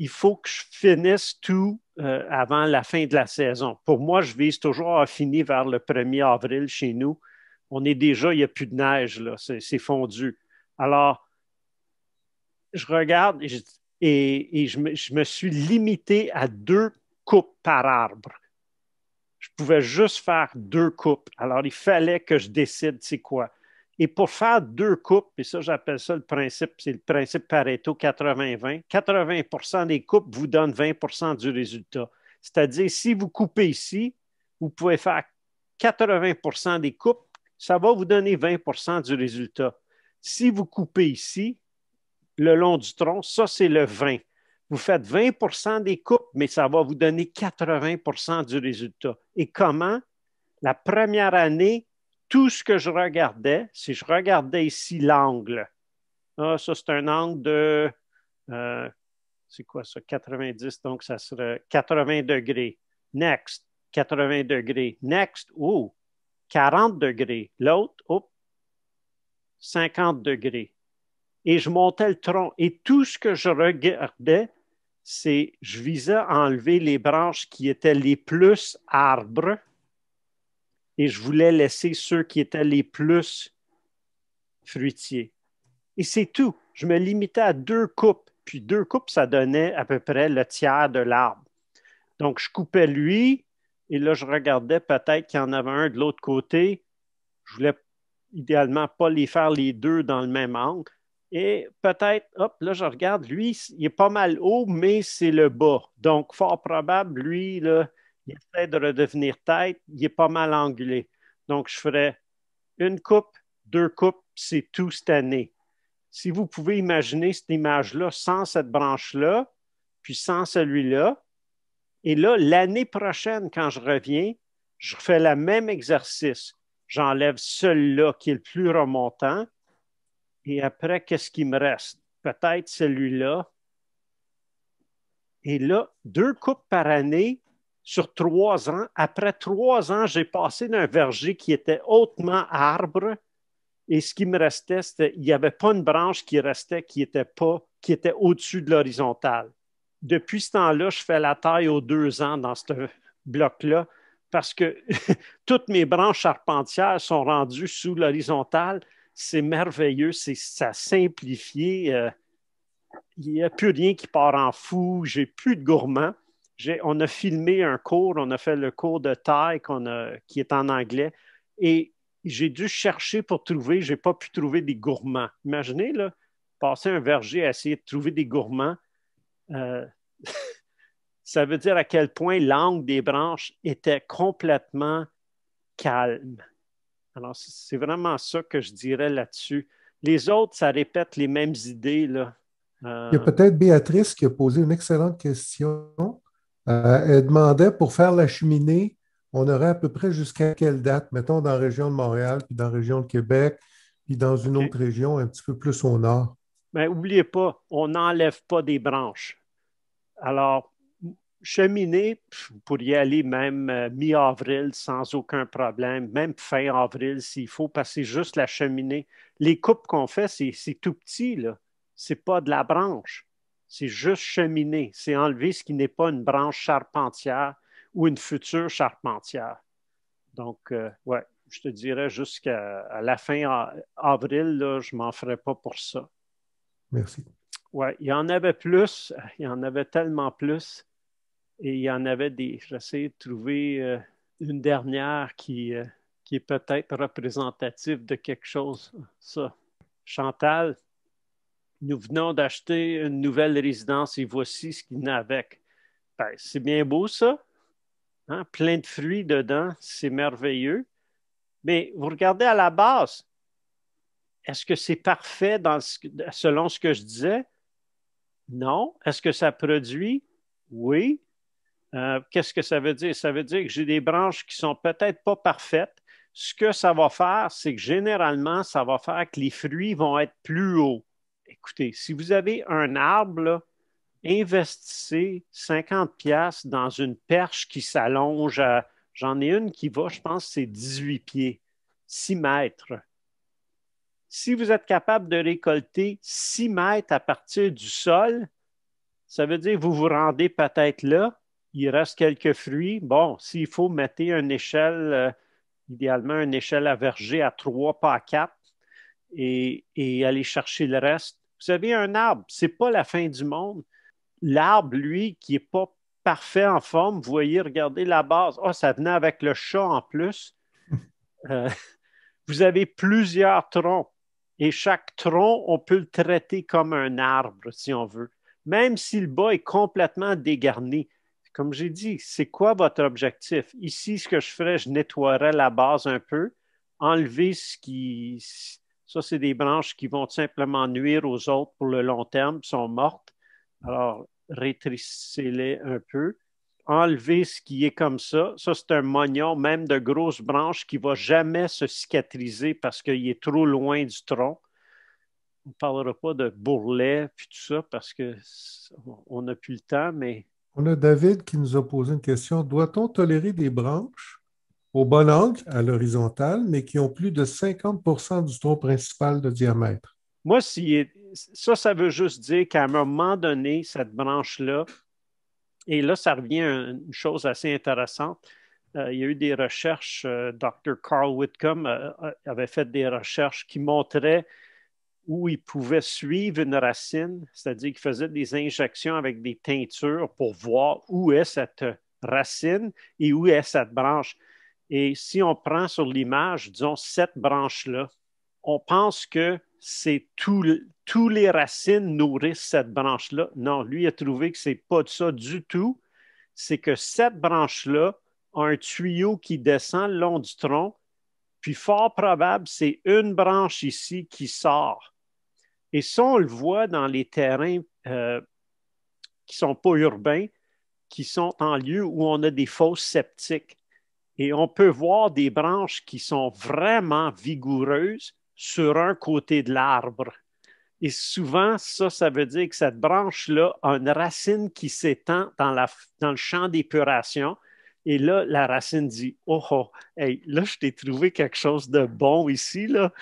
il faut que je finisse tout euh, avant la fin de la saison. Pour moi, je vise toujours à finir vers le 1er avril chez nous. On est déjà, il n'y a plus de neige, là, c'est, fondu. Alors, je regarde et, je me suis limité à deux coupes par arbre je pouvais juste faire deux coupes. Alors, il fallait que je décide c'est quoi. Et pour faire deux coupes, et ça, j'appelle ça le principe, c'est le principe Pareto 80-20, 80, des coupes vous donnent 20 du résultat. C'est-à-dire, si vous coupez ici, vous pouvez faire 80 des coupes, ça va vous donner 20 du résultat. Si vous coupez ici, le long du tronc, ça, c'est le 20. Vous faites 20 des coupes, mais ça va vous donner 80 du résultat. Et comment? La première année, tout ce que je regardais, si je regardais ici l'angle, ah, ça c'est un angle de, euh, c'est quoi ça, 90, donc ça serait 80 degrés. Next, 80 degrés. Next, oh, 40 degrés. L'autre, oh, 50 degrés. Et je montais le tronc. Et tout ce que je regardais, c'est, je visais à enlever les branches qui étaient les plus arbres et je voulais laisser ceux qui étaient les plus fruitiers. Et c'est tout. Je me limitais à deux coupes, puis deux coupes, ça donnait à peu près le tiers de l'arbre. Donc, je coupais lui, et là, je regardais peut-être qu'il y en avait un de l'autre côté. Je voulais idéalement pas les faire les deux dans le même angle. Et peut-être, hop, là, je regarde, lui, il est pas mal haut, mais c'est le bas. Donc, fort probable, lui, là, il essaie de redevenir tête, il est pas mal angulé. Donc, je ferai une coupe, deux coupes, c'est tout cette année. Si vous pouvez imaginer cette image-là sans cette branche-là, puis sans celui-là, et là, l'année prochaine, quand je reviens, je fais le même exercice. J'enlève celui-là qui est le plus remontant. Et après, qu'est-ce qui me reste? Peut-être celui-là. Et là, deux coupes par année, sur trois ans. Après trois ans, j'ai passé d'un verger qui était hautement arbre et ce qui me restait, c'était, il n'y avait pas une branche qui restait qui était pas, qui était au-dessus de l'horizontale. Depuis ce temps-là, je fais la taille aux deux ans dans ce bloc-là parce que toutes mes branches charpentières sont rendues sous l'horizontale. C'est merveilleux, c'est, ça simplifié euh, Il n'y a plus rien qui part en fou, j'ai plus de gourmand on a filmé un cours, on a fait le cours de Thaï qui est en anglais, et j'ai dû chercher pour trouver, je n'ai pas pu trouver des gourmands. Imaginez, là, passer un verger à essayer de trouver des gourmands, euh, ça veut dire à quel point l'angle des branches était complètement calme. Alors, c'est vraiment ça que je dirais là-dessus. Les autres, ça répète les mêmes idées. Là. Euh, Il y a peut-être Béatrice qui a posé une excellente question. Euh, elle demandait pour faire la cheminée, on aurait à peu près jusqu'à quelle date, mettons dans la région de Montréal, puis dans la région de Québec, puis dans une autre région un petit peu plus au nord. Mais ben, n'oubliez pas, on n'enlève pas des branches. Alors, cheminée, vous pourriez aller même euh, mi-avril sans aucun problème, même fin avril s'il faut, passer juste la cheminée. Les coupes qu'on fait, c'est tout petit, là. C'est pas de la branche c'est juste cheminer, c'est enlever ce qui n'est pas une branche charpentière ou une future charpentière. Donc, euh, ouais, je te dirais jusqu'à la fin avril, là, je ne m'en ferai pas pour ça. Merci. Ouais, il y en avait plus, il y en avait tellement plus, et il y en avait des. J'essaie de trouver euh, une dernière qui, euh, qui est peut-être représentative de quelque chose, ça. Chantal, nous venons d'acheter une nouvelle résidence et voici ce qu'il y en a avec. Ben, c'est bien beau ça, hein? plein de fruits dedans, c'est merveilleux. Mais vous regardez à la base, est-ce que c'est parfait dans selon ce que je disais? Non. Est-ce que ça produit? Oui. Euh, qu'est-ce que ça veut dire? Ça veut dire que j'ai des branches qui sont peut-être pas parfaites. Ce que ça va faire, c'est que généralement, ça va faire que les fruits vont être plus hauts écoutez, si vous avez un arbre, investissez 50$ dans une perche qui s'allonge à. J'en ai une qui va, je pense, c'est 18 pieds, 6 mètres. Si vous êtes capable de récolter 6 mètres à partir du sol, ça veut dire que vous vous rendez peut-être là, il reste quelques fruits. Bon, s'il faut, mettez une échelle, euh, idéalement une échelle à verger à 3 pas à 4 et, et allez chercher le reste vous avez un arbre, ce n'est pas la fin du monde. L'arbre, lui, qui n'est pas parfait en forme, vous voyez, regardez la base. Ah, ça venait avec le chat en plus. Euh, vous avez plusieurs troncs et chaque tronc, on peut le traiter comme un arbre, si on veut, même si le bas est complètement dégarni. Comme j'ai dit, c'est quoi votre objectif? Ici, ce que je ferais, je nettoierais la base un peu, enlever ce qui, ça, c'est des branches qui vont simplement nuire aux autres pour le long terme, sont mortes. Alors, rétrécissez-les un peu. Enlevez ce qui est comme ça. Ça, c'est un mognon, même de grosses branches, qui ne va jamais se cicatriser parce qu'il est trop loin du tronc. On ne parlera pas de bourrelet puis tout ça parce qu'on n'a plus le temps, mais. On a David qui nous a posé une question. Doit-on tolérer des branches au bon angle, à l'horizontale, mais qui ont plus de 50 du tronc principal de diamètre. Moi, ça, ça veut juste dire qu'à un moment donné, cette branche-là, et là, ça revient à une chose assez intéressante. Euh, il y a eu des recherches, euh, Dr. Carl Whitcomb euh, avait fait des recherches qui montraient où il pouvait suivre une racine, c'est-à-dire qu'il faisait des injections avec des teintures pour voir où est cette racine et où est cette branche. Et si on prend sur l'image, disons, cette branche-là, on pense que c'est tous les racines nourrissent cette branche-là. Non, lui a trouvé que c'est pas de ça du tout. C'est que cette branche-là a un tuyau qui descend le long du tronc, puis fort probable, c'est une branche ici qui sort. Et ça, on le voit dans les terrains euh, qui ne sont pas urbains, qui sont en lieu où on a des fosses sceptiques et on peut voir des branches qui sont vraiment vigoureuses sur un côté de l'arbre. Et souvent, ça, ça veut dire que cette branche-là a une racine qui s'étend dans, le champ d'épuration. Et là, la racine dit Oh, oh hey, là, je t'ai trouvé quelque chose de bon ici. Là.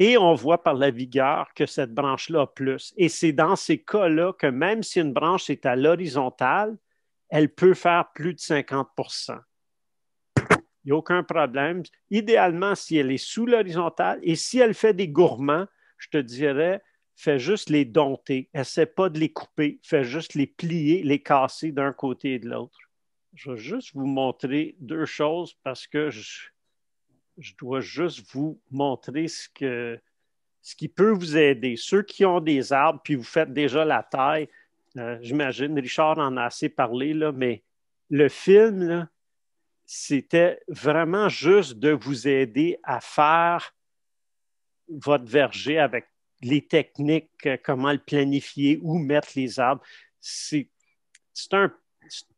Et on voit par la vigueur que cette branche-là a plus. Et c'est dans ces cas-là que même si une branche est à l'horizontale, elle peut faire plus de 50 il n'y a aucun problème. Idéalement, si elle est sous l'horizontale et si elle fait des gourmands, je te dirais, fais juste les dompter. Essaie pas de les couper. Fais juste les plier, les casser d'un côté et de l'autre. Je vais juste vous montrer deux choses parce que je, dois juste vous montrer ce, que, ce qui peut vous aider. Ceux qui ont des arbres, puis vous faites déjà la taille, euh, j'imagine, Richard en a assez parlé, là, mais le film, là, c'était vraiment juste de vous aider à faire votre verger avec les techniques, euh, comment le planifier, où mettre les arbres. C'est un,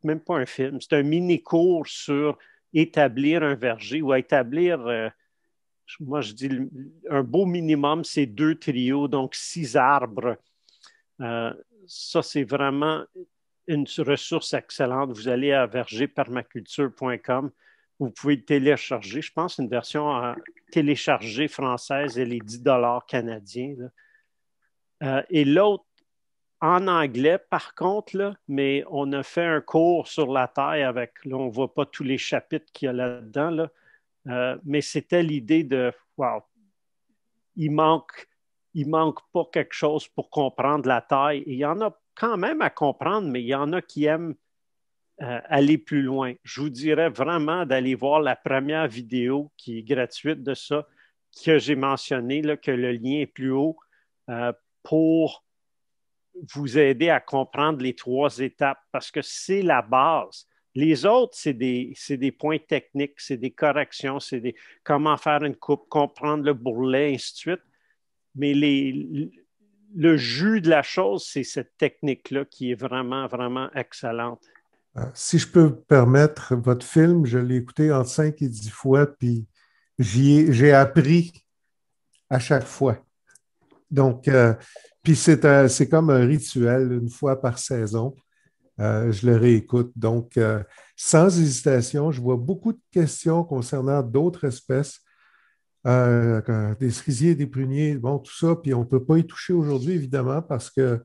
même pas un film, c'est un mini-cours sur établir un verger ou établir, euh, moi je dis, un beau minimum, c'est deux trios, donc six arbres. Euh, ça, c'est vraiment une ressource excellente. Vous allez à vergerpermaculture.com. Vous pouvez télécharger, je pense, une version à télécharger française, elle est 10 canadiens. Euh, et l'autre, en anglais, par contre, mais on a fait un cours sur la taille avec, là, on ne voit pas tous les chapitres qu'il y a là-dedans, euh, mais c'était l'idée de, wow, il manque, il manque pas quelque chose pour comprendre la taille. il y en a quand même à comprendre, mais il y en a qui aiment euh, aller plus loin. Je vous dirais vraiment d'aller voir la première vidéo qui est gratuite de ça, que j'ai mentionné, que le lien est plus haut, euh, pour vous aider à comprendre les trois étapes, parce que c'est la base. Les autres, c'est des, des, points techniques, c'est des corrections, c'est des comment faire une coupe, comprendre le bourrelet, ainsi de suite. Mais les, le jus de la chose, c'est cette technique-là qui est vraiment, vraiment excellente. Euh, si je peux permettre, votre film, je l'ai écouté entre cinq et dix fois, puis j'ai appris à chaque fois. Donc, euh, puis c'est comme un rituel, une fois par saison. Euh, je le réécoute. Donc, sans hésitation, je vois beaucoup de questions concernant d'autres espèces euh, des cerisiers, des pruniers, bon, tout ça. Puis on ne peut pas y toucher aujourd'hui, évidemment, parce que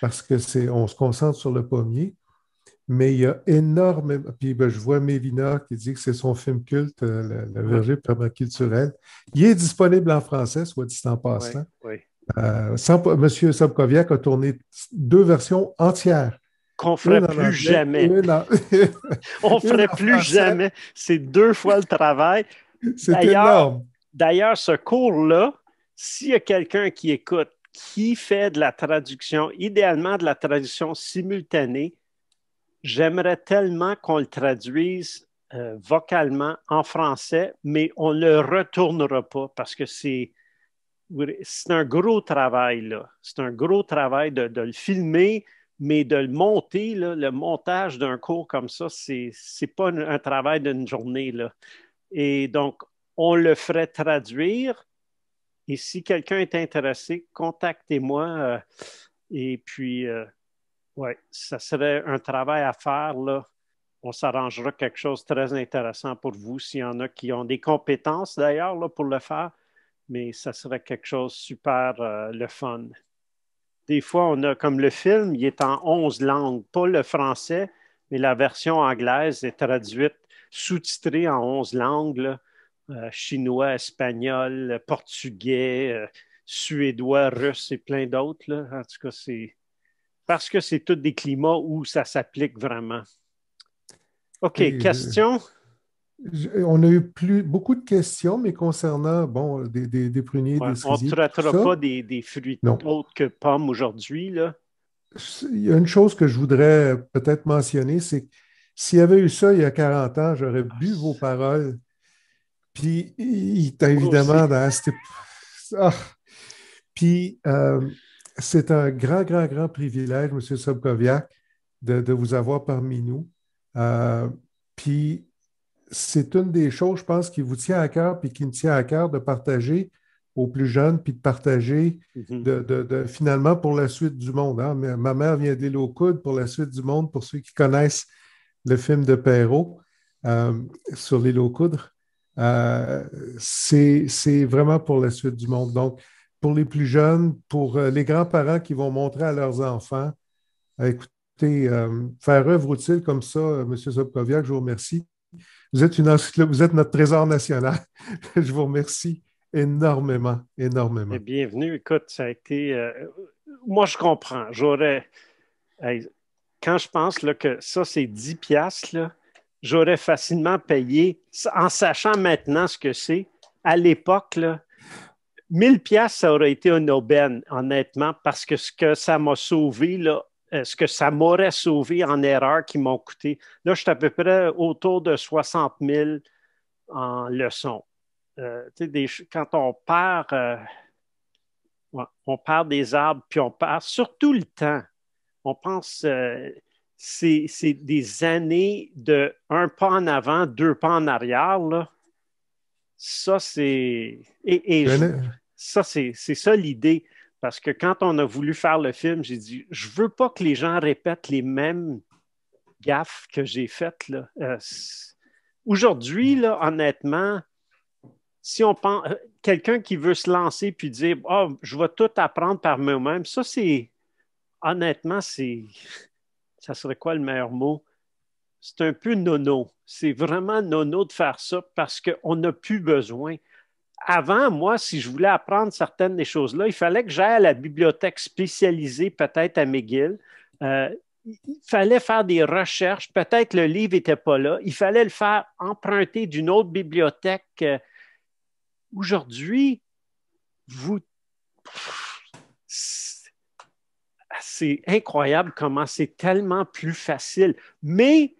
parce que c'est, on se concentre sur le pommier. Mais il y a énormément. Puis ben, je vois Mélina qui dit que c'est son film culte, euh, Le La, verger permaculturelle. Il est disponible en français, soit dit en passant. Oui, oui. Euh, a tourné deux versions entières. Qu'on ne ferait plus jamais. on ne ferait plus jamais. C'est deux fois le travail. C'est énorme. D'ailleurs, ce cours-là, s'il y a quelqu'un qui écoute, qui fait de la traduction, idéalement de la traduction simultanée, j'aimerais tellement qu'on le traduise euh, vocalement en français, mais on ne le retournera pas parce que c'est un gros travail. C'est un gros travail de, le filmer, mais de le monter. le montage d'un cours comme ça, c'est n'est pas un, travail d'une journée. Là. Et donc, on le ferait traduire. Et si quelqu'un est intéressé, contactez-moi. Euh, et puis, euh, oui, ça serait un travail à faire. Là. On s'arrangera quelque chose de très intéressant pour vous s'il y en a qui ont des compétences d'ailleurs pour le faire. Mais ça serait quelque chose de super euh, le fun. Des fois, on a comme le film, il est en 11 langues, pas le français, mais la version anglaise est traduite, sous-titrée en 11 langues. Euh, chinois, espagnol, euh, portugais, euh, suédois, russe et plein d'autres. En tout cas, c'est parce que c'est tous des climats où ça s'applique vraiment. OK, question? on a eu plus, beaucoup de questions, mais concernant bon, des, des, pruniers, des On ne traitera pas des, fruits autres que pommes aujourd'hui. Il y a une chose que je voudrais peut-être mentionner, c'est que s'il y avait eu ça il y a 40 ans, j'aurais ah, bu vos paroles puis, évidemment dans ah. Puis, euh, c'est un grand, grand, grand privilège, M. Sobkoviak, de, vous avoir parmi nous. Euh, puis, c'est une des choses, je pense, qui vous tient à cœur, puis qui me tient à cœur de partager aux plus jeunes, puis de partager mm-hmm. de, finalement pour la suite du monde. Hein. Ma mère vient de au coude pour la suite du monde, pour ceux qui connaissent le film de Perrault euh, sur l'île aux coudres. Euh, c'est vraiment pour la suite du monde. Donc, pour les plus jeunes, pour euh, les grands-parents qui vont montrer à leurs enfants, euh, écoutez, faire œuvre utile comme ça, M. Sobkoviak, je vous remercie. Vous êtes, notre trésor national. je vous remercie énormément, énormément. Eh bienvenue. Écoute, ça a été. moi, je comprends. J'aurais. quand je pense que ça, c'est 10 piastres, là, j'aurais facilement payé, en sachant maintenant ce que c'est, à l'époque, 1000 pièces ça aurait été une aubaine, honnêtement, parce que ce que ça m'a sauvé, là, euh, ce que ça m'aurait sauvé en erreur qui m'ont coûté, là, je suis à peu près autour de 60 000 en leçons. Euh, quand on perd, euh, on perd des arbres, puis on perd tout le temps. On pense, c'est des années de un pas en avant, deux pas en arrière. Ça, c'est. Et, ça, c'est ça l'idée. Parce que quand on a voulu faire le film, j'ai dit je veux pas que les gens répètent les mêmes gaffes que j'ai faites. Euh, aujourd'hui, honnêtement, si on pense euh, quelqu'un qui veut se lancer puis dire oh, je vais tout apprendre par moi-même, ça c'est honnêtement, c'est ça serait quoi le meilleur mot? C'est un peu nono. C'est vraiment nono de faire ça parce qu'on n'a plus besoin. Avant, moi, si je voulais apprendre certaines des choses-là, il fallait que j'aille à la bibliothèque spécialisée, peut-être à McGill. Euh, il fallait faire des recherches. Peut-être le livre n'était pas là. Il fallait le faire emprunter d'une autre bibliothèque. Euh, aujourd'hui, vous c'est incroyable comment c'est tellement plus facile. Mais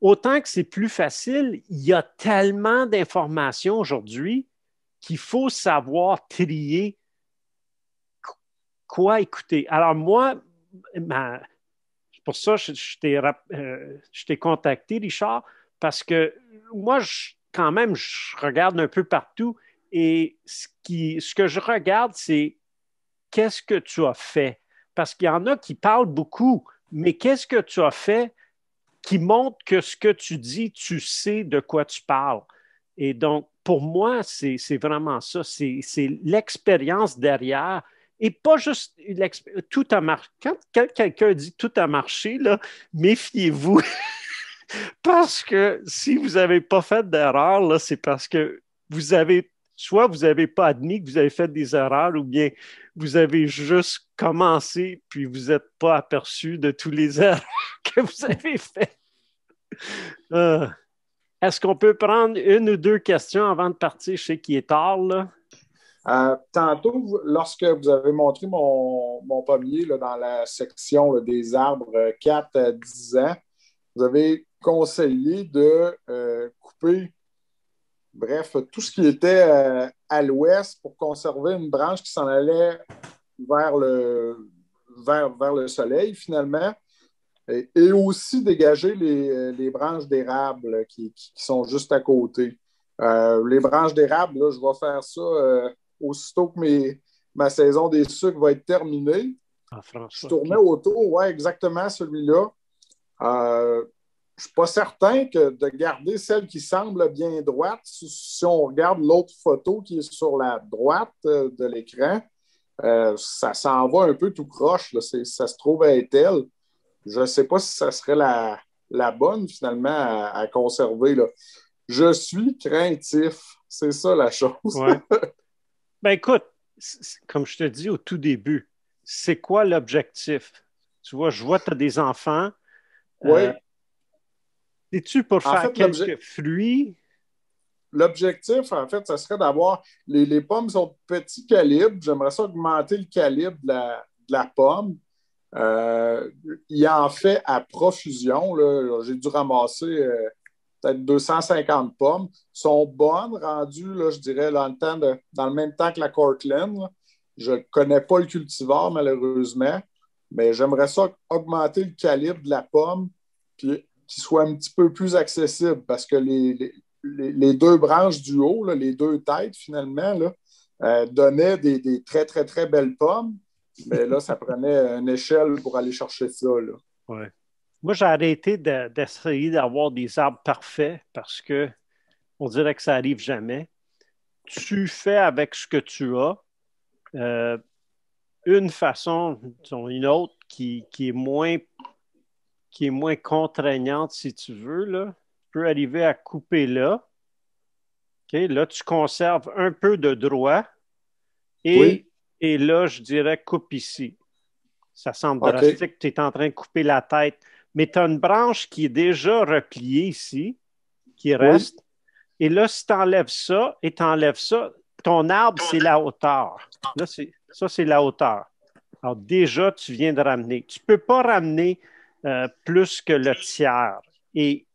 autant que c'est plus facile, il y a tellement d'informations aujourd'hui qu'il faut savoir trier quoi écouter. Alors moi, ma, pour ça, je, euh, je t'ai contacté, Richard, parce que moi, quand même, je regarde un peu partout et ce que je regarde, c'est qu'est-ce que tu as fait parce qu'il y en a qui parlent beaucoup, mais qu'est-ce que tu as fait qui montre que ce que tu dis, tu sais de quoi tu parles? Et donc, pour moi, c'est vraiment ça. C'est l'expérience derrière. Et pas juste tout a marché. Quand, quelqu'un dit tout a marché, méfiez-vous. parce que si vous n'avez pas fait d'erreur, c'est parce que vous avez soit vous n'avez pas admis que vous avez fait des erreurs ou bien vous avez juste commencé puis vous n'êtes pas aperçu de tous les erreurs que vous avez faites. Euh, est-ce qu'on peut prendre une ou deux questions avant de partir? chez qui est tard. Là. Euh, tantôt, lorsque vous avez montré mon, mon pommier dans la section des arbres 4 à 10 ans, vous avez conseillé de euh, couper Bref, tout ce qui était euh, à l'ouest pour conserver une branche qui s'en allait vers le, vers le soleil finalement. Et, aussi dégager les, branches d'érable qui, sont juste à côté. Euh, les branches d'érable, je vais faire ça euh, aussitôt que ma saison des sucres va être terminée. En ah, je tournais autour, ouais, exactement celui-là je ne suis pas certain que de garder celle qui semble bien droite, si on regarde l'autre photo qui est sur la droite euh, de l'écran, euh, ça s'en va un peu tout croche. Ça se trouve à être elle. Je ne sais pas si ça serait la, la bonne finalement à, conserver. Je suis craintif. C'est ça la chose. ben écoute, comme je te dis au tout début, c'est quoi l'objectif? Tu vois, je vois que tu as des enfants. Oui. Euh, es tu pour faire quelques fruits? L'objectif, en fait, ce serait d'avoir. Les, les, pommes sont de petit calibre. J'aimerais ça augmenter le calibre de la, pomme. Euh, il en fait à profusion. J'ai dû ramasser euh, peut-être 250 pommes. sont bonnes, rendues, je dirais, dans le, dans le même temps que la Cortland. Je ne connais pas le cultivar, malheureusement, mais j'aimerais ça augmenter le calibre de la pomme puis qui soit un petit peu plus accessible parce que les, deux branches du haut, les deux têtes finalement, là, euh, donnaient des, très, très, très belles pommes. Mais là, ça prenait une échelle pour aller chercher ça. Là. Moi, j'ai arrêté d'essayer d'avoir des arbres parfaits parce que on dirait que ça n'arrive jamais. Tu fais avec ce que tu as. Euh, une façon, une autre qui, qui est moins qui est moins contraignante, si tu veux, là, tu peux arriver à couper là. Là, tu conserves un peu de droit. Et, là, je dirais coupe ici. Ça semble drastique. Tu es en train de couper la tête. Mais tu as une branche qui est déjà repliée ici, qui reste. Et là, si tu enlèves ça et tu enlèves ça, ton arbre, c'est la hauteur. Là, ça, c'est la hauteur. Alors, déjà, tu viens de ramener. Tu ne peux pas ramener euh, plus que le tiers. Et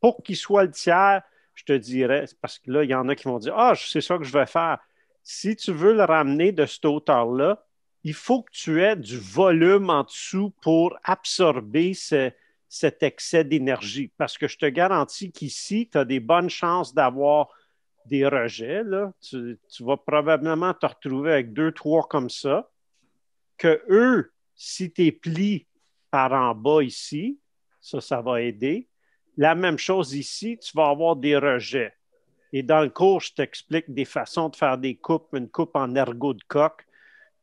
pour qu'il soit le tiers, je te dirais, parce que là, il y en a qui vont dire Ah, c'est ça que je vais faire. Si tu veux le ramener de cette hauteur-là, il faut que tu aies du volume en dessous pour absorber cet excès d'énergie. Parce que je te garantis qu'ici, tu as des bonnes chances d'avoir des rejets. Tu, vas probablement te retrouver avec deux, trois comme ça. Que eux, si tes plis par en bas ici. Ça, ça va aider. La même chose ici, tu vas avoir des rejets. Et dans le cours, je t'explique des façons de faire des coupes, une coupe en ergot de coque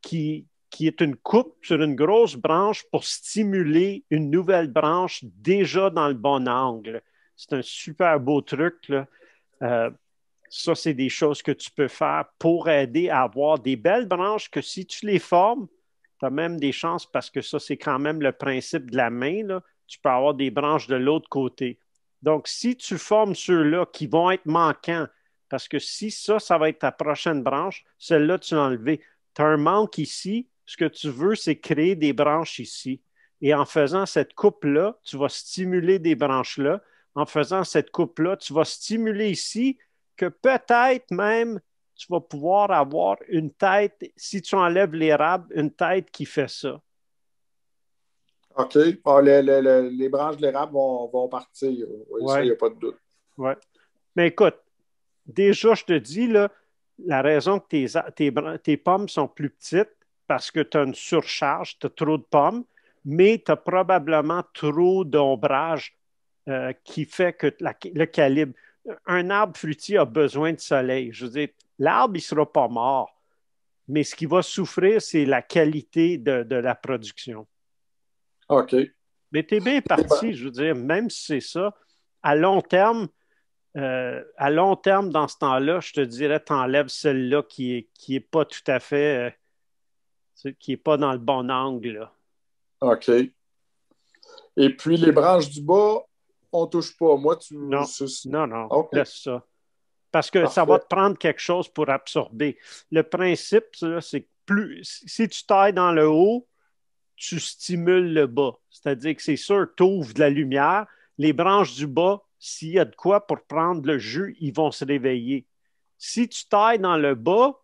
qui, qui est une coupe sur une grosse branche pour stimuler une nouvelle branche déjà dans le bon angle. C'est un super beau truc. Là. Euh, ça, c'est des choses que tu peux faire pour aider à avoir des belles branches que si tu les formes, tu même des chances parce que ça, c'est quand même le principe de la main. Là. Tu peux avoir des branches de l'autre côté. Donc, si tu formes ceux-là qui vont être manquants, parce que si ça, ça va être ta prochaine branche, celle-là, tu l'as enlevée. Tu as un manque ici. Ce que tu veux, c'est créer des branches ici. Et en faisant cette coupe-là, tu vas stimuler des branches-là. En faisant cette coupe-là, tu vas stimuler ici que peut-être même tu vas pouvoir avoir une tête, si tu enlèves l'érable, une tête qui fait ça. OK. Ah, les branches de l'érable vont, partir. il n'y a pas de doute. Oui. Mais écoute, déjà, je te dis, là, la raison que tes, tes, tes pommes sont plus petites, parce que tu as une surcharge, tu as trop de pommes, mais tu as probablement trop d'ombrage euh, qui fait que le calibre. Un arbre fruitier a besoin de soleil. Je veux dire, l'arbre, il ne sera pas mort. Mais ce qui va souffrir, c'est la qualité de, la production. OK. Mais tu es bien parti, je veux dire, même si c'est ça, à long terme, euh, à long terme, dans ce temps-là, je te dirais, t'enlèves celle-là qui n'est qui est pas tout à fait, euh, qui n'est pas dans le bon angle. OK. Et puis, les branches du bas, on ne touche pas. Moi, tu... Non, non, non, ah, laisse ça parce que ça va te prendre quelque chose pour absorber. Le principe, c'est plus si tu tailles dans le haut, tu stimules le bas. C'est-à-dire que c'est sûr, tu ouvres de la lumière, les branches du bas, s'il y a de quoi pour prendre le jus, ils vont se réveiller. Si tu tailles dans le bas,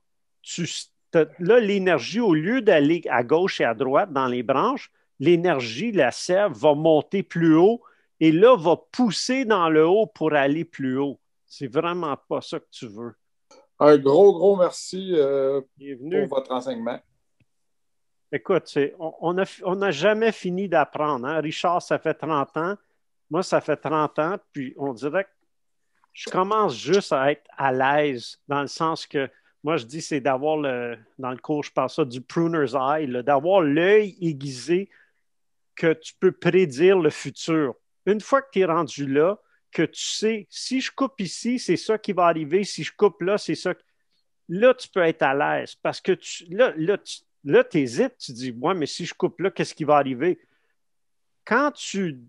là, l'énergie, au lieu d'aller à gauche et à droite dans les branches, l'énergie, la sève, va monter plus haut et là, va pousser dans le haut pour aller plus haut. C'est vraiment pas ça que tu veux. Un gros, gros merci euh, pour votre enseignement. Écoute, on n'a on jamais fini d'apprendre. Hein. Richard, ça fait 30 ans. Moi, ça fait 30 ans. Puis on dirait que je commence juste à être à l'aise dans le sens que moi, je dis, c'est d'avoir le, dans le cours, je parle ça du pruner's eye, d'avoir l'œil aiguisé que tu peux prédire le futur. Une fois que tu es rendu là, que tu sais, si je coupe ici, c'est ça qui va arriver, si je coupe là, c'est ça. Là, tu peux être à l'aise parce que tu, là, là, tu hésites, tu dis, moi, mais si je coupe là, qu'est-ce qui va arriver? Quand tu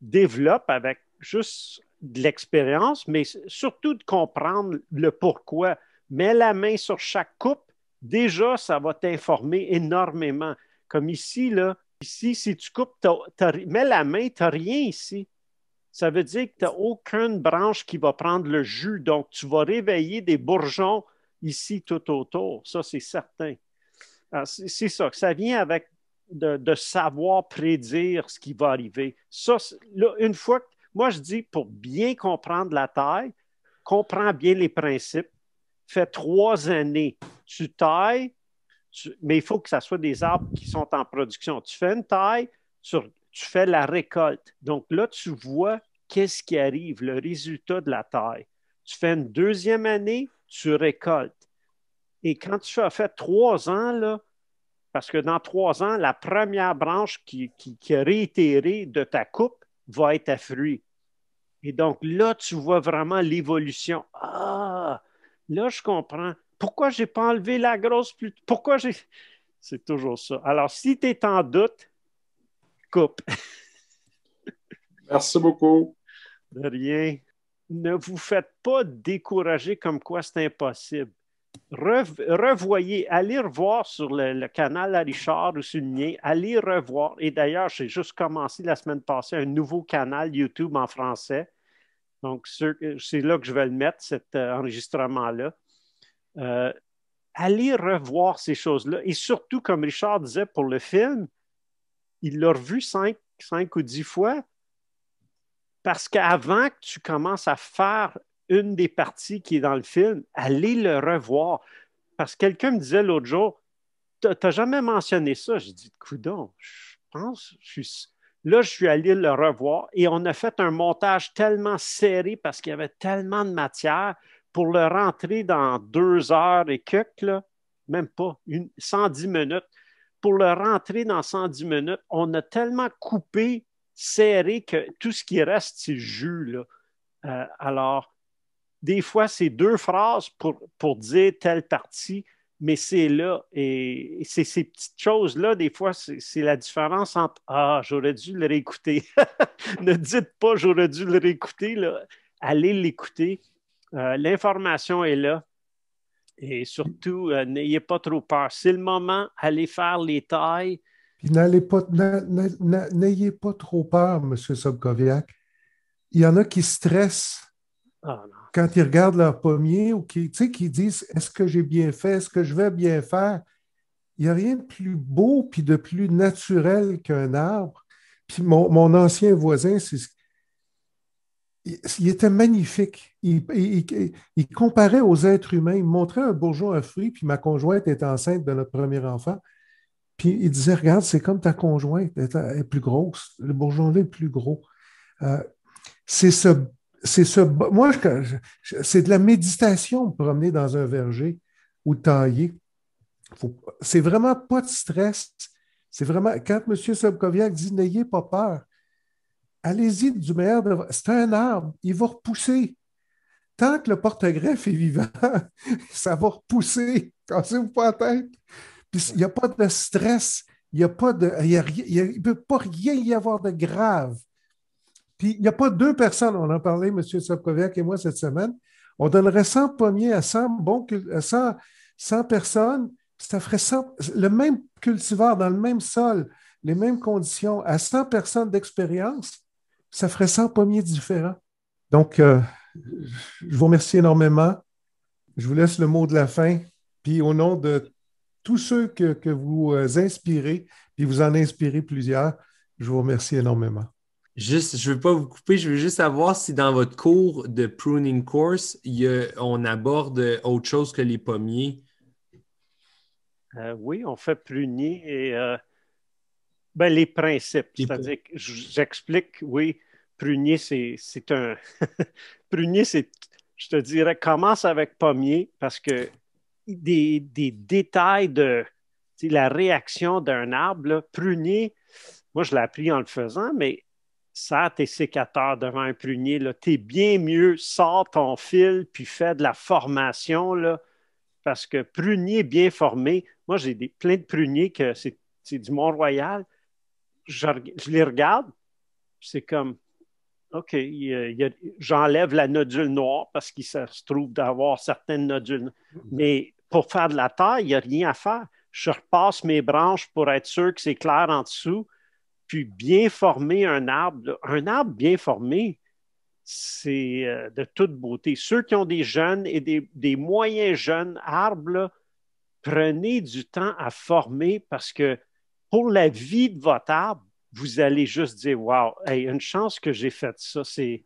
développes avec juste de l'expérience, mais surtout de comprendre le pourquoi, mets la main sur chaque coupe, déjà, ça va t'informer énormément. Comme ici, là, ici, si tu coupes, mets la main, tu n'as rien ici. Ça veut dire que tu n'as aucune branche qui va prendre le jus. Donc, tu vas réveiller des bourgeons ici tout autour. Ça, c'est certain. Ah, c'est ça. Ça vient avec de, savoir prédire ce qui va arriver. Ça, une fois que, moi, je dis, pour bien comprendre la taille, comprends bien les principes. Fais trois années. Tu tailles, mais il faut que ça soit des arbres qui sont en production. Tu fais une taille, tu fais la récolte. Donc là, tu vois qu'est-ce qui arrive, le résultat de la taille. Tu fais une deuxième année, tu récoltes. Et quand tu as fait trois ans, là, parce que dans trois ans, la première branche qui, qui, est réitérée de ta coupe va être à fruit. Et donc là, tu vois vraiment l'évolution. Ah, là, je comprends. Pourquoi je n'ai pas enlevé la grosse plus Pourquoi j'ai. C'est toujours ça. Alors, si tu es en doute, coupe. Merci beaucoup. De rien. Ne vous faites pas décourager comme quoi c'est impossible. revoyez, allez revoir sur le, canal à Richard ou sur le mien, allez revoir. Et d'ailleurs, j'ai juste commencé la semaine passée un nouveau canal YouTube en français. Donc, c'est là que je vais le mettre, cet euh, enregistrement-là. Euh, allez revoir ces choses-là. Et surtout, comme Richard disait pour le film, il l'a revu cinq ou dix fois. Parce qu'avant que tu commences à faire une des parties qui est dans le film, allez le revoir. Parce que quelqu'un me disait l'autre jour, tu t'as jamais mentionné ça. J'ai dit, coudon, je pense, je suis... Là, je suis allé le revoir et on a fait un montage tellement serré parce qu'il y avait tellement de matière pour le rentrer dans deux heures et quelques, même pas, 110 minutes. Pour le rentrer dans 110 minutes, on a tellement coupé serré que tout ce qui reste, c'est jus. Euh, alors, des fois, c'est deux phrases pour, pour dire telle partie, mais c'est là. Et, c'est ces petites choses-là, des fois, c'est la différence entre Ah, j'aurais dû le réécouter. ne dites pas j'aurais dû le réécouter. Allez l'écouter. Euh, l'information est là. Et surtout, euh, n'ayez pas trop peur. C'est le moment, allez faire les tailles n'ayez pas trop peur, M. Sobkoviak. Il y en a qui stressent ah, quand ils regardent leur pommier ou qui, disent Est-ce que j'ai bien fait? Est-ce que je vais bien faire? Il n'y a rien de plus beau puis de plus naturel qu'un arbre. Puis mon, ancien voisin, il était magnifique. Il, comparait aux êtres humains. Il montrait un bourgeon à fruits, puis ma conjointe était enceinte de notre premier enfant. Puis il disait, regarde, c'est comme ta conjointe, elle est plus grosse, le bourgeon est plus gros. Euh, c'est ce, c'est ce, moi, c'est de la méditation, promener dans un verger ou tailler. C'est vraiment pas de stress. C'est vraiment, quand M. Sobkoviak dit, n'ayez pas peur, allez-y du meilleur. C'est un arbre, il va repousser. Tant que le porte-greffe est vivant, ça va repousser. Cassez-vous pas la tête il n'y a pas de stress, il ne a pas de. Il, peut pas rien y avoir de grave. Puis il n'y a pas deux personnes, on en parlait, M. Sapkoviak et moi, cette semaine. On donnerait 100 pommiers à 100, personnes, ça ferait 100, le même cultivar dans le même sol, les mêmes conditions, à 100 personnes d'expérience, ça ferait 100 pommiers différents. Donc, euh, je vous remercie énormément. Je vous laisse le mot de la fin. Puis au nom de tous ceux que, vous euh, inspirez, puis vous en inspirez plusieurs. Je vous remercie énormément. Juste, je ne veux pas vous couper, je veux juste savoir si dans votre cours de pruning course, on aborde autre chose que les pommiers. Euh, oui, on fait prunier et euh, ben, les principes. C'est-à-dire que j'explique, oui, prunier, c'est un. prunier, c'est, je te dirais, commence avec pommier parce que des, détails de la réaction d'un arbre, prunier, moi je l'ai appris en le faisant, mais ça, tes sécateurs devant un prunier, tu es bien mieux, sors ton fil, puis fais de la formation, là, parce que prunier bien formé, moi j'ai des, plein de pruniers que c'est, du Mont-Royal, je, les regarde, c'est comme, OK, j'enlève la nodule noire parce qu'il se trouve d'avoir certaines nodules, mais pour faire de la taille, il n'y a rien à faire. Je repasse mes branches pour être sûr que c'est clair en dessous, puis bien former un arbre. Un arbre bien formé, c'est euh, de toute beauté. Ceux qui ont des jeunes et des, moyens jeunes arbres, prenez du temps à former parce que pour la vie de votre arbre, vous allez juste dire Wow, une chance que j'ai fait ça. C'est...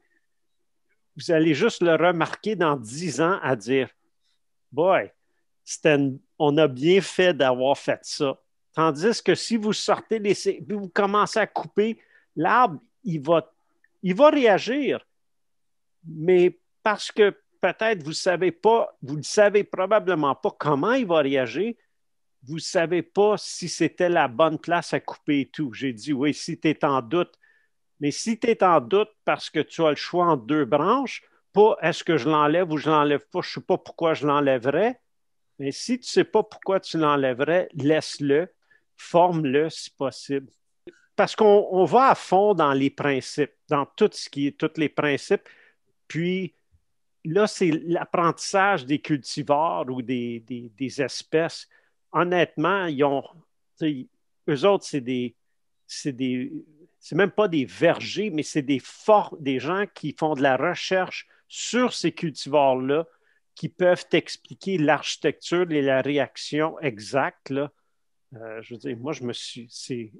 Vous allez juste le remarquer dans dix ans à dire Boy, on a bien fait d'avoir fait ça. Tandis que si vous sortez les vous commencez à couper, l'arbre, il va, il va réagir. Mais parce que peut-être vous savez pas, vous ne savez probablement pas comment il va réagir, vous ne savez pas si c'était la bonne place à couper et tout. J'ai dit oui, si tu es en doute. Mais si tu es en doute parce que tu as le choix entre deux branches, pas est-ce que je l'enlève ou je ne l'enlève pas, je ne sais pas pourquoi je l'enlèverais, mais si tu ne sais pas pourquoi tu l'enlèverais, laisse-le, forme-le si possible. Parce qu'on va à fond dans les principes, dans tout ce qui est tous les principes. Puis là, c'est l'apprentissage des cultivars ou des, espèces. Honnêtement, ils ont, eux autres, c'est des, c'est même pas des vergers, mais c'est des forts, des gens qui font de la recherche sur ces cultivars-là qui peuvent t'expliquer l'architecture et la réaction exacte. Euh, je veux dire, moi, je me suis,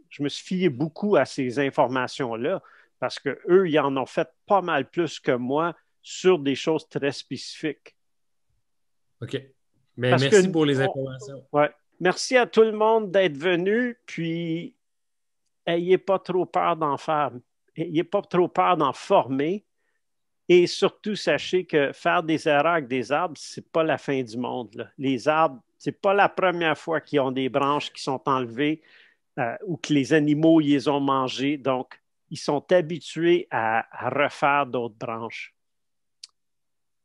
je me suis fié beaucoup à ces informations-là parce qu'eux, ils en ont fait pas mal plus que moi sur des choses très spécifiques. OK. merci pour les informations. Ouais. Merci à tout le monde d'être venu, puis ayez pas trop peur d'en faire, pas trop peur d'en former, et surtout, sachez que faire des erreurs avec des arbres, ce n'est pas la fin du monde. Les arbres, ce n'est pas la première fois qu'ils ont des branches qui sont enlevées euh, ou que les animaux les ont mangées. Donc, ils sont habitués à, à refaire d'autres branches.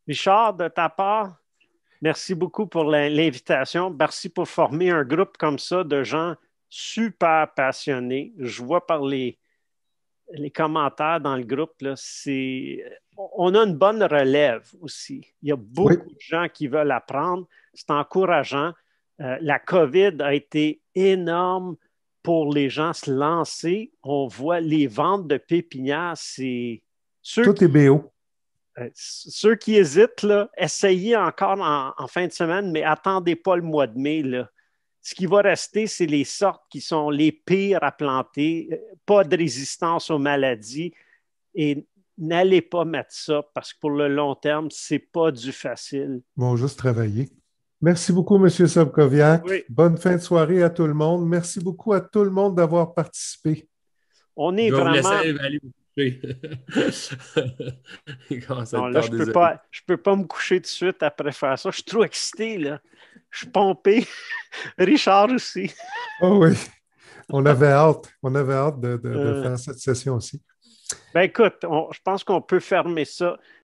Richard, de ta part, merci beaucoup pour l'invitation. Merci pour former un groupe comme ça de gens super passionnés. Je vois par les, les commentaires dans le groupe, c'est. On a une bonne relève aussi. Il y a beaucoup de gens qui veulent apprendre. C'est encourageant. Euh, la COVID a été énorme pour les gens se lancer. On voit les ventes de pépinières, c'est. Tout est BO. Euh, ceux qui hésitent, essayez encore en, fin de semaine, mais attendez pas le mois de mai. Là ce qui va rester, c'est les sortes qui sont les pires à planter, euh, pas de résistance aux maladies. Et n'allez pas mettre ça parce que pour le long terme, ce n'est pas du facile. Bon, juste travailler. Merci beaucoup, M. Sobkoviak. Bonne fin de soirée à tout le monde. Merci beaucoup à tout le monde d'avoir participé. On est vraiment. je ne peux, pas, me coucher tout de suite après faire ça. Je suis trop excité, là. Je suis pompé. Richard aussi. Ah oui. On avait hâte. On avait hâte de, euh. faire cette session aussi. Ben écoute, je pense qu'on peut fermer ça.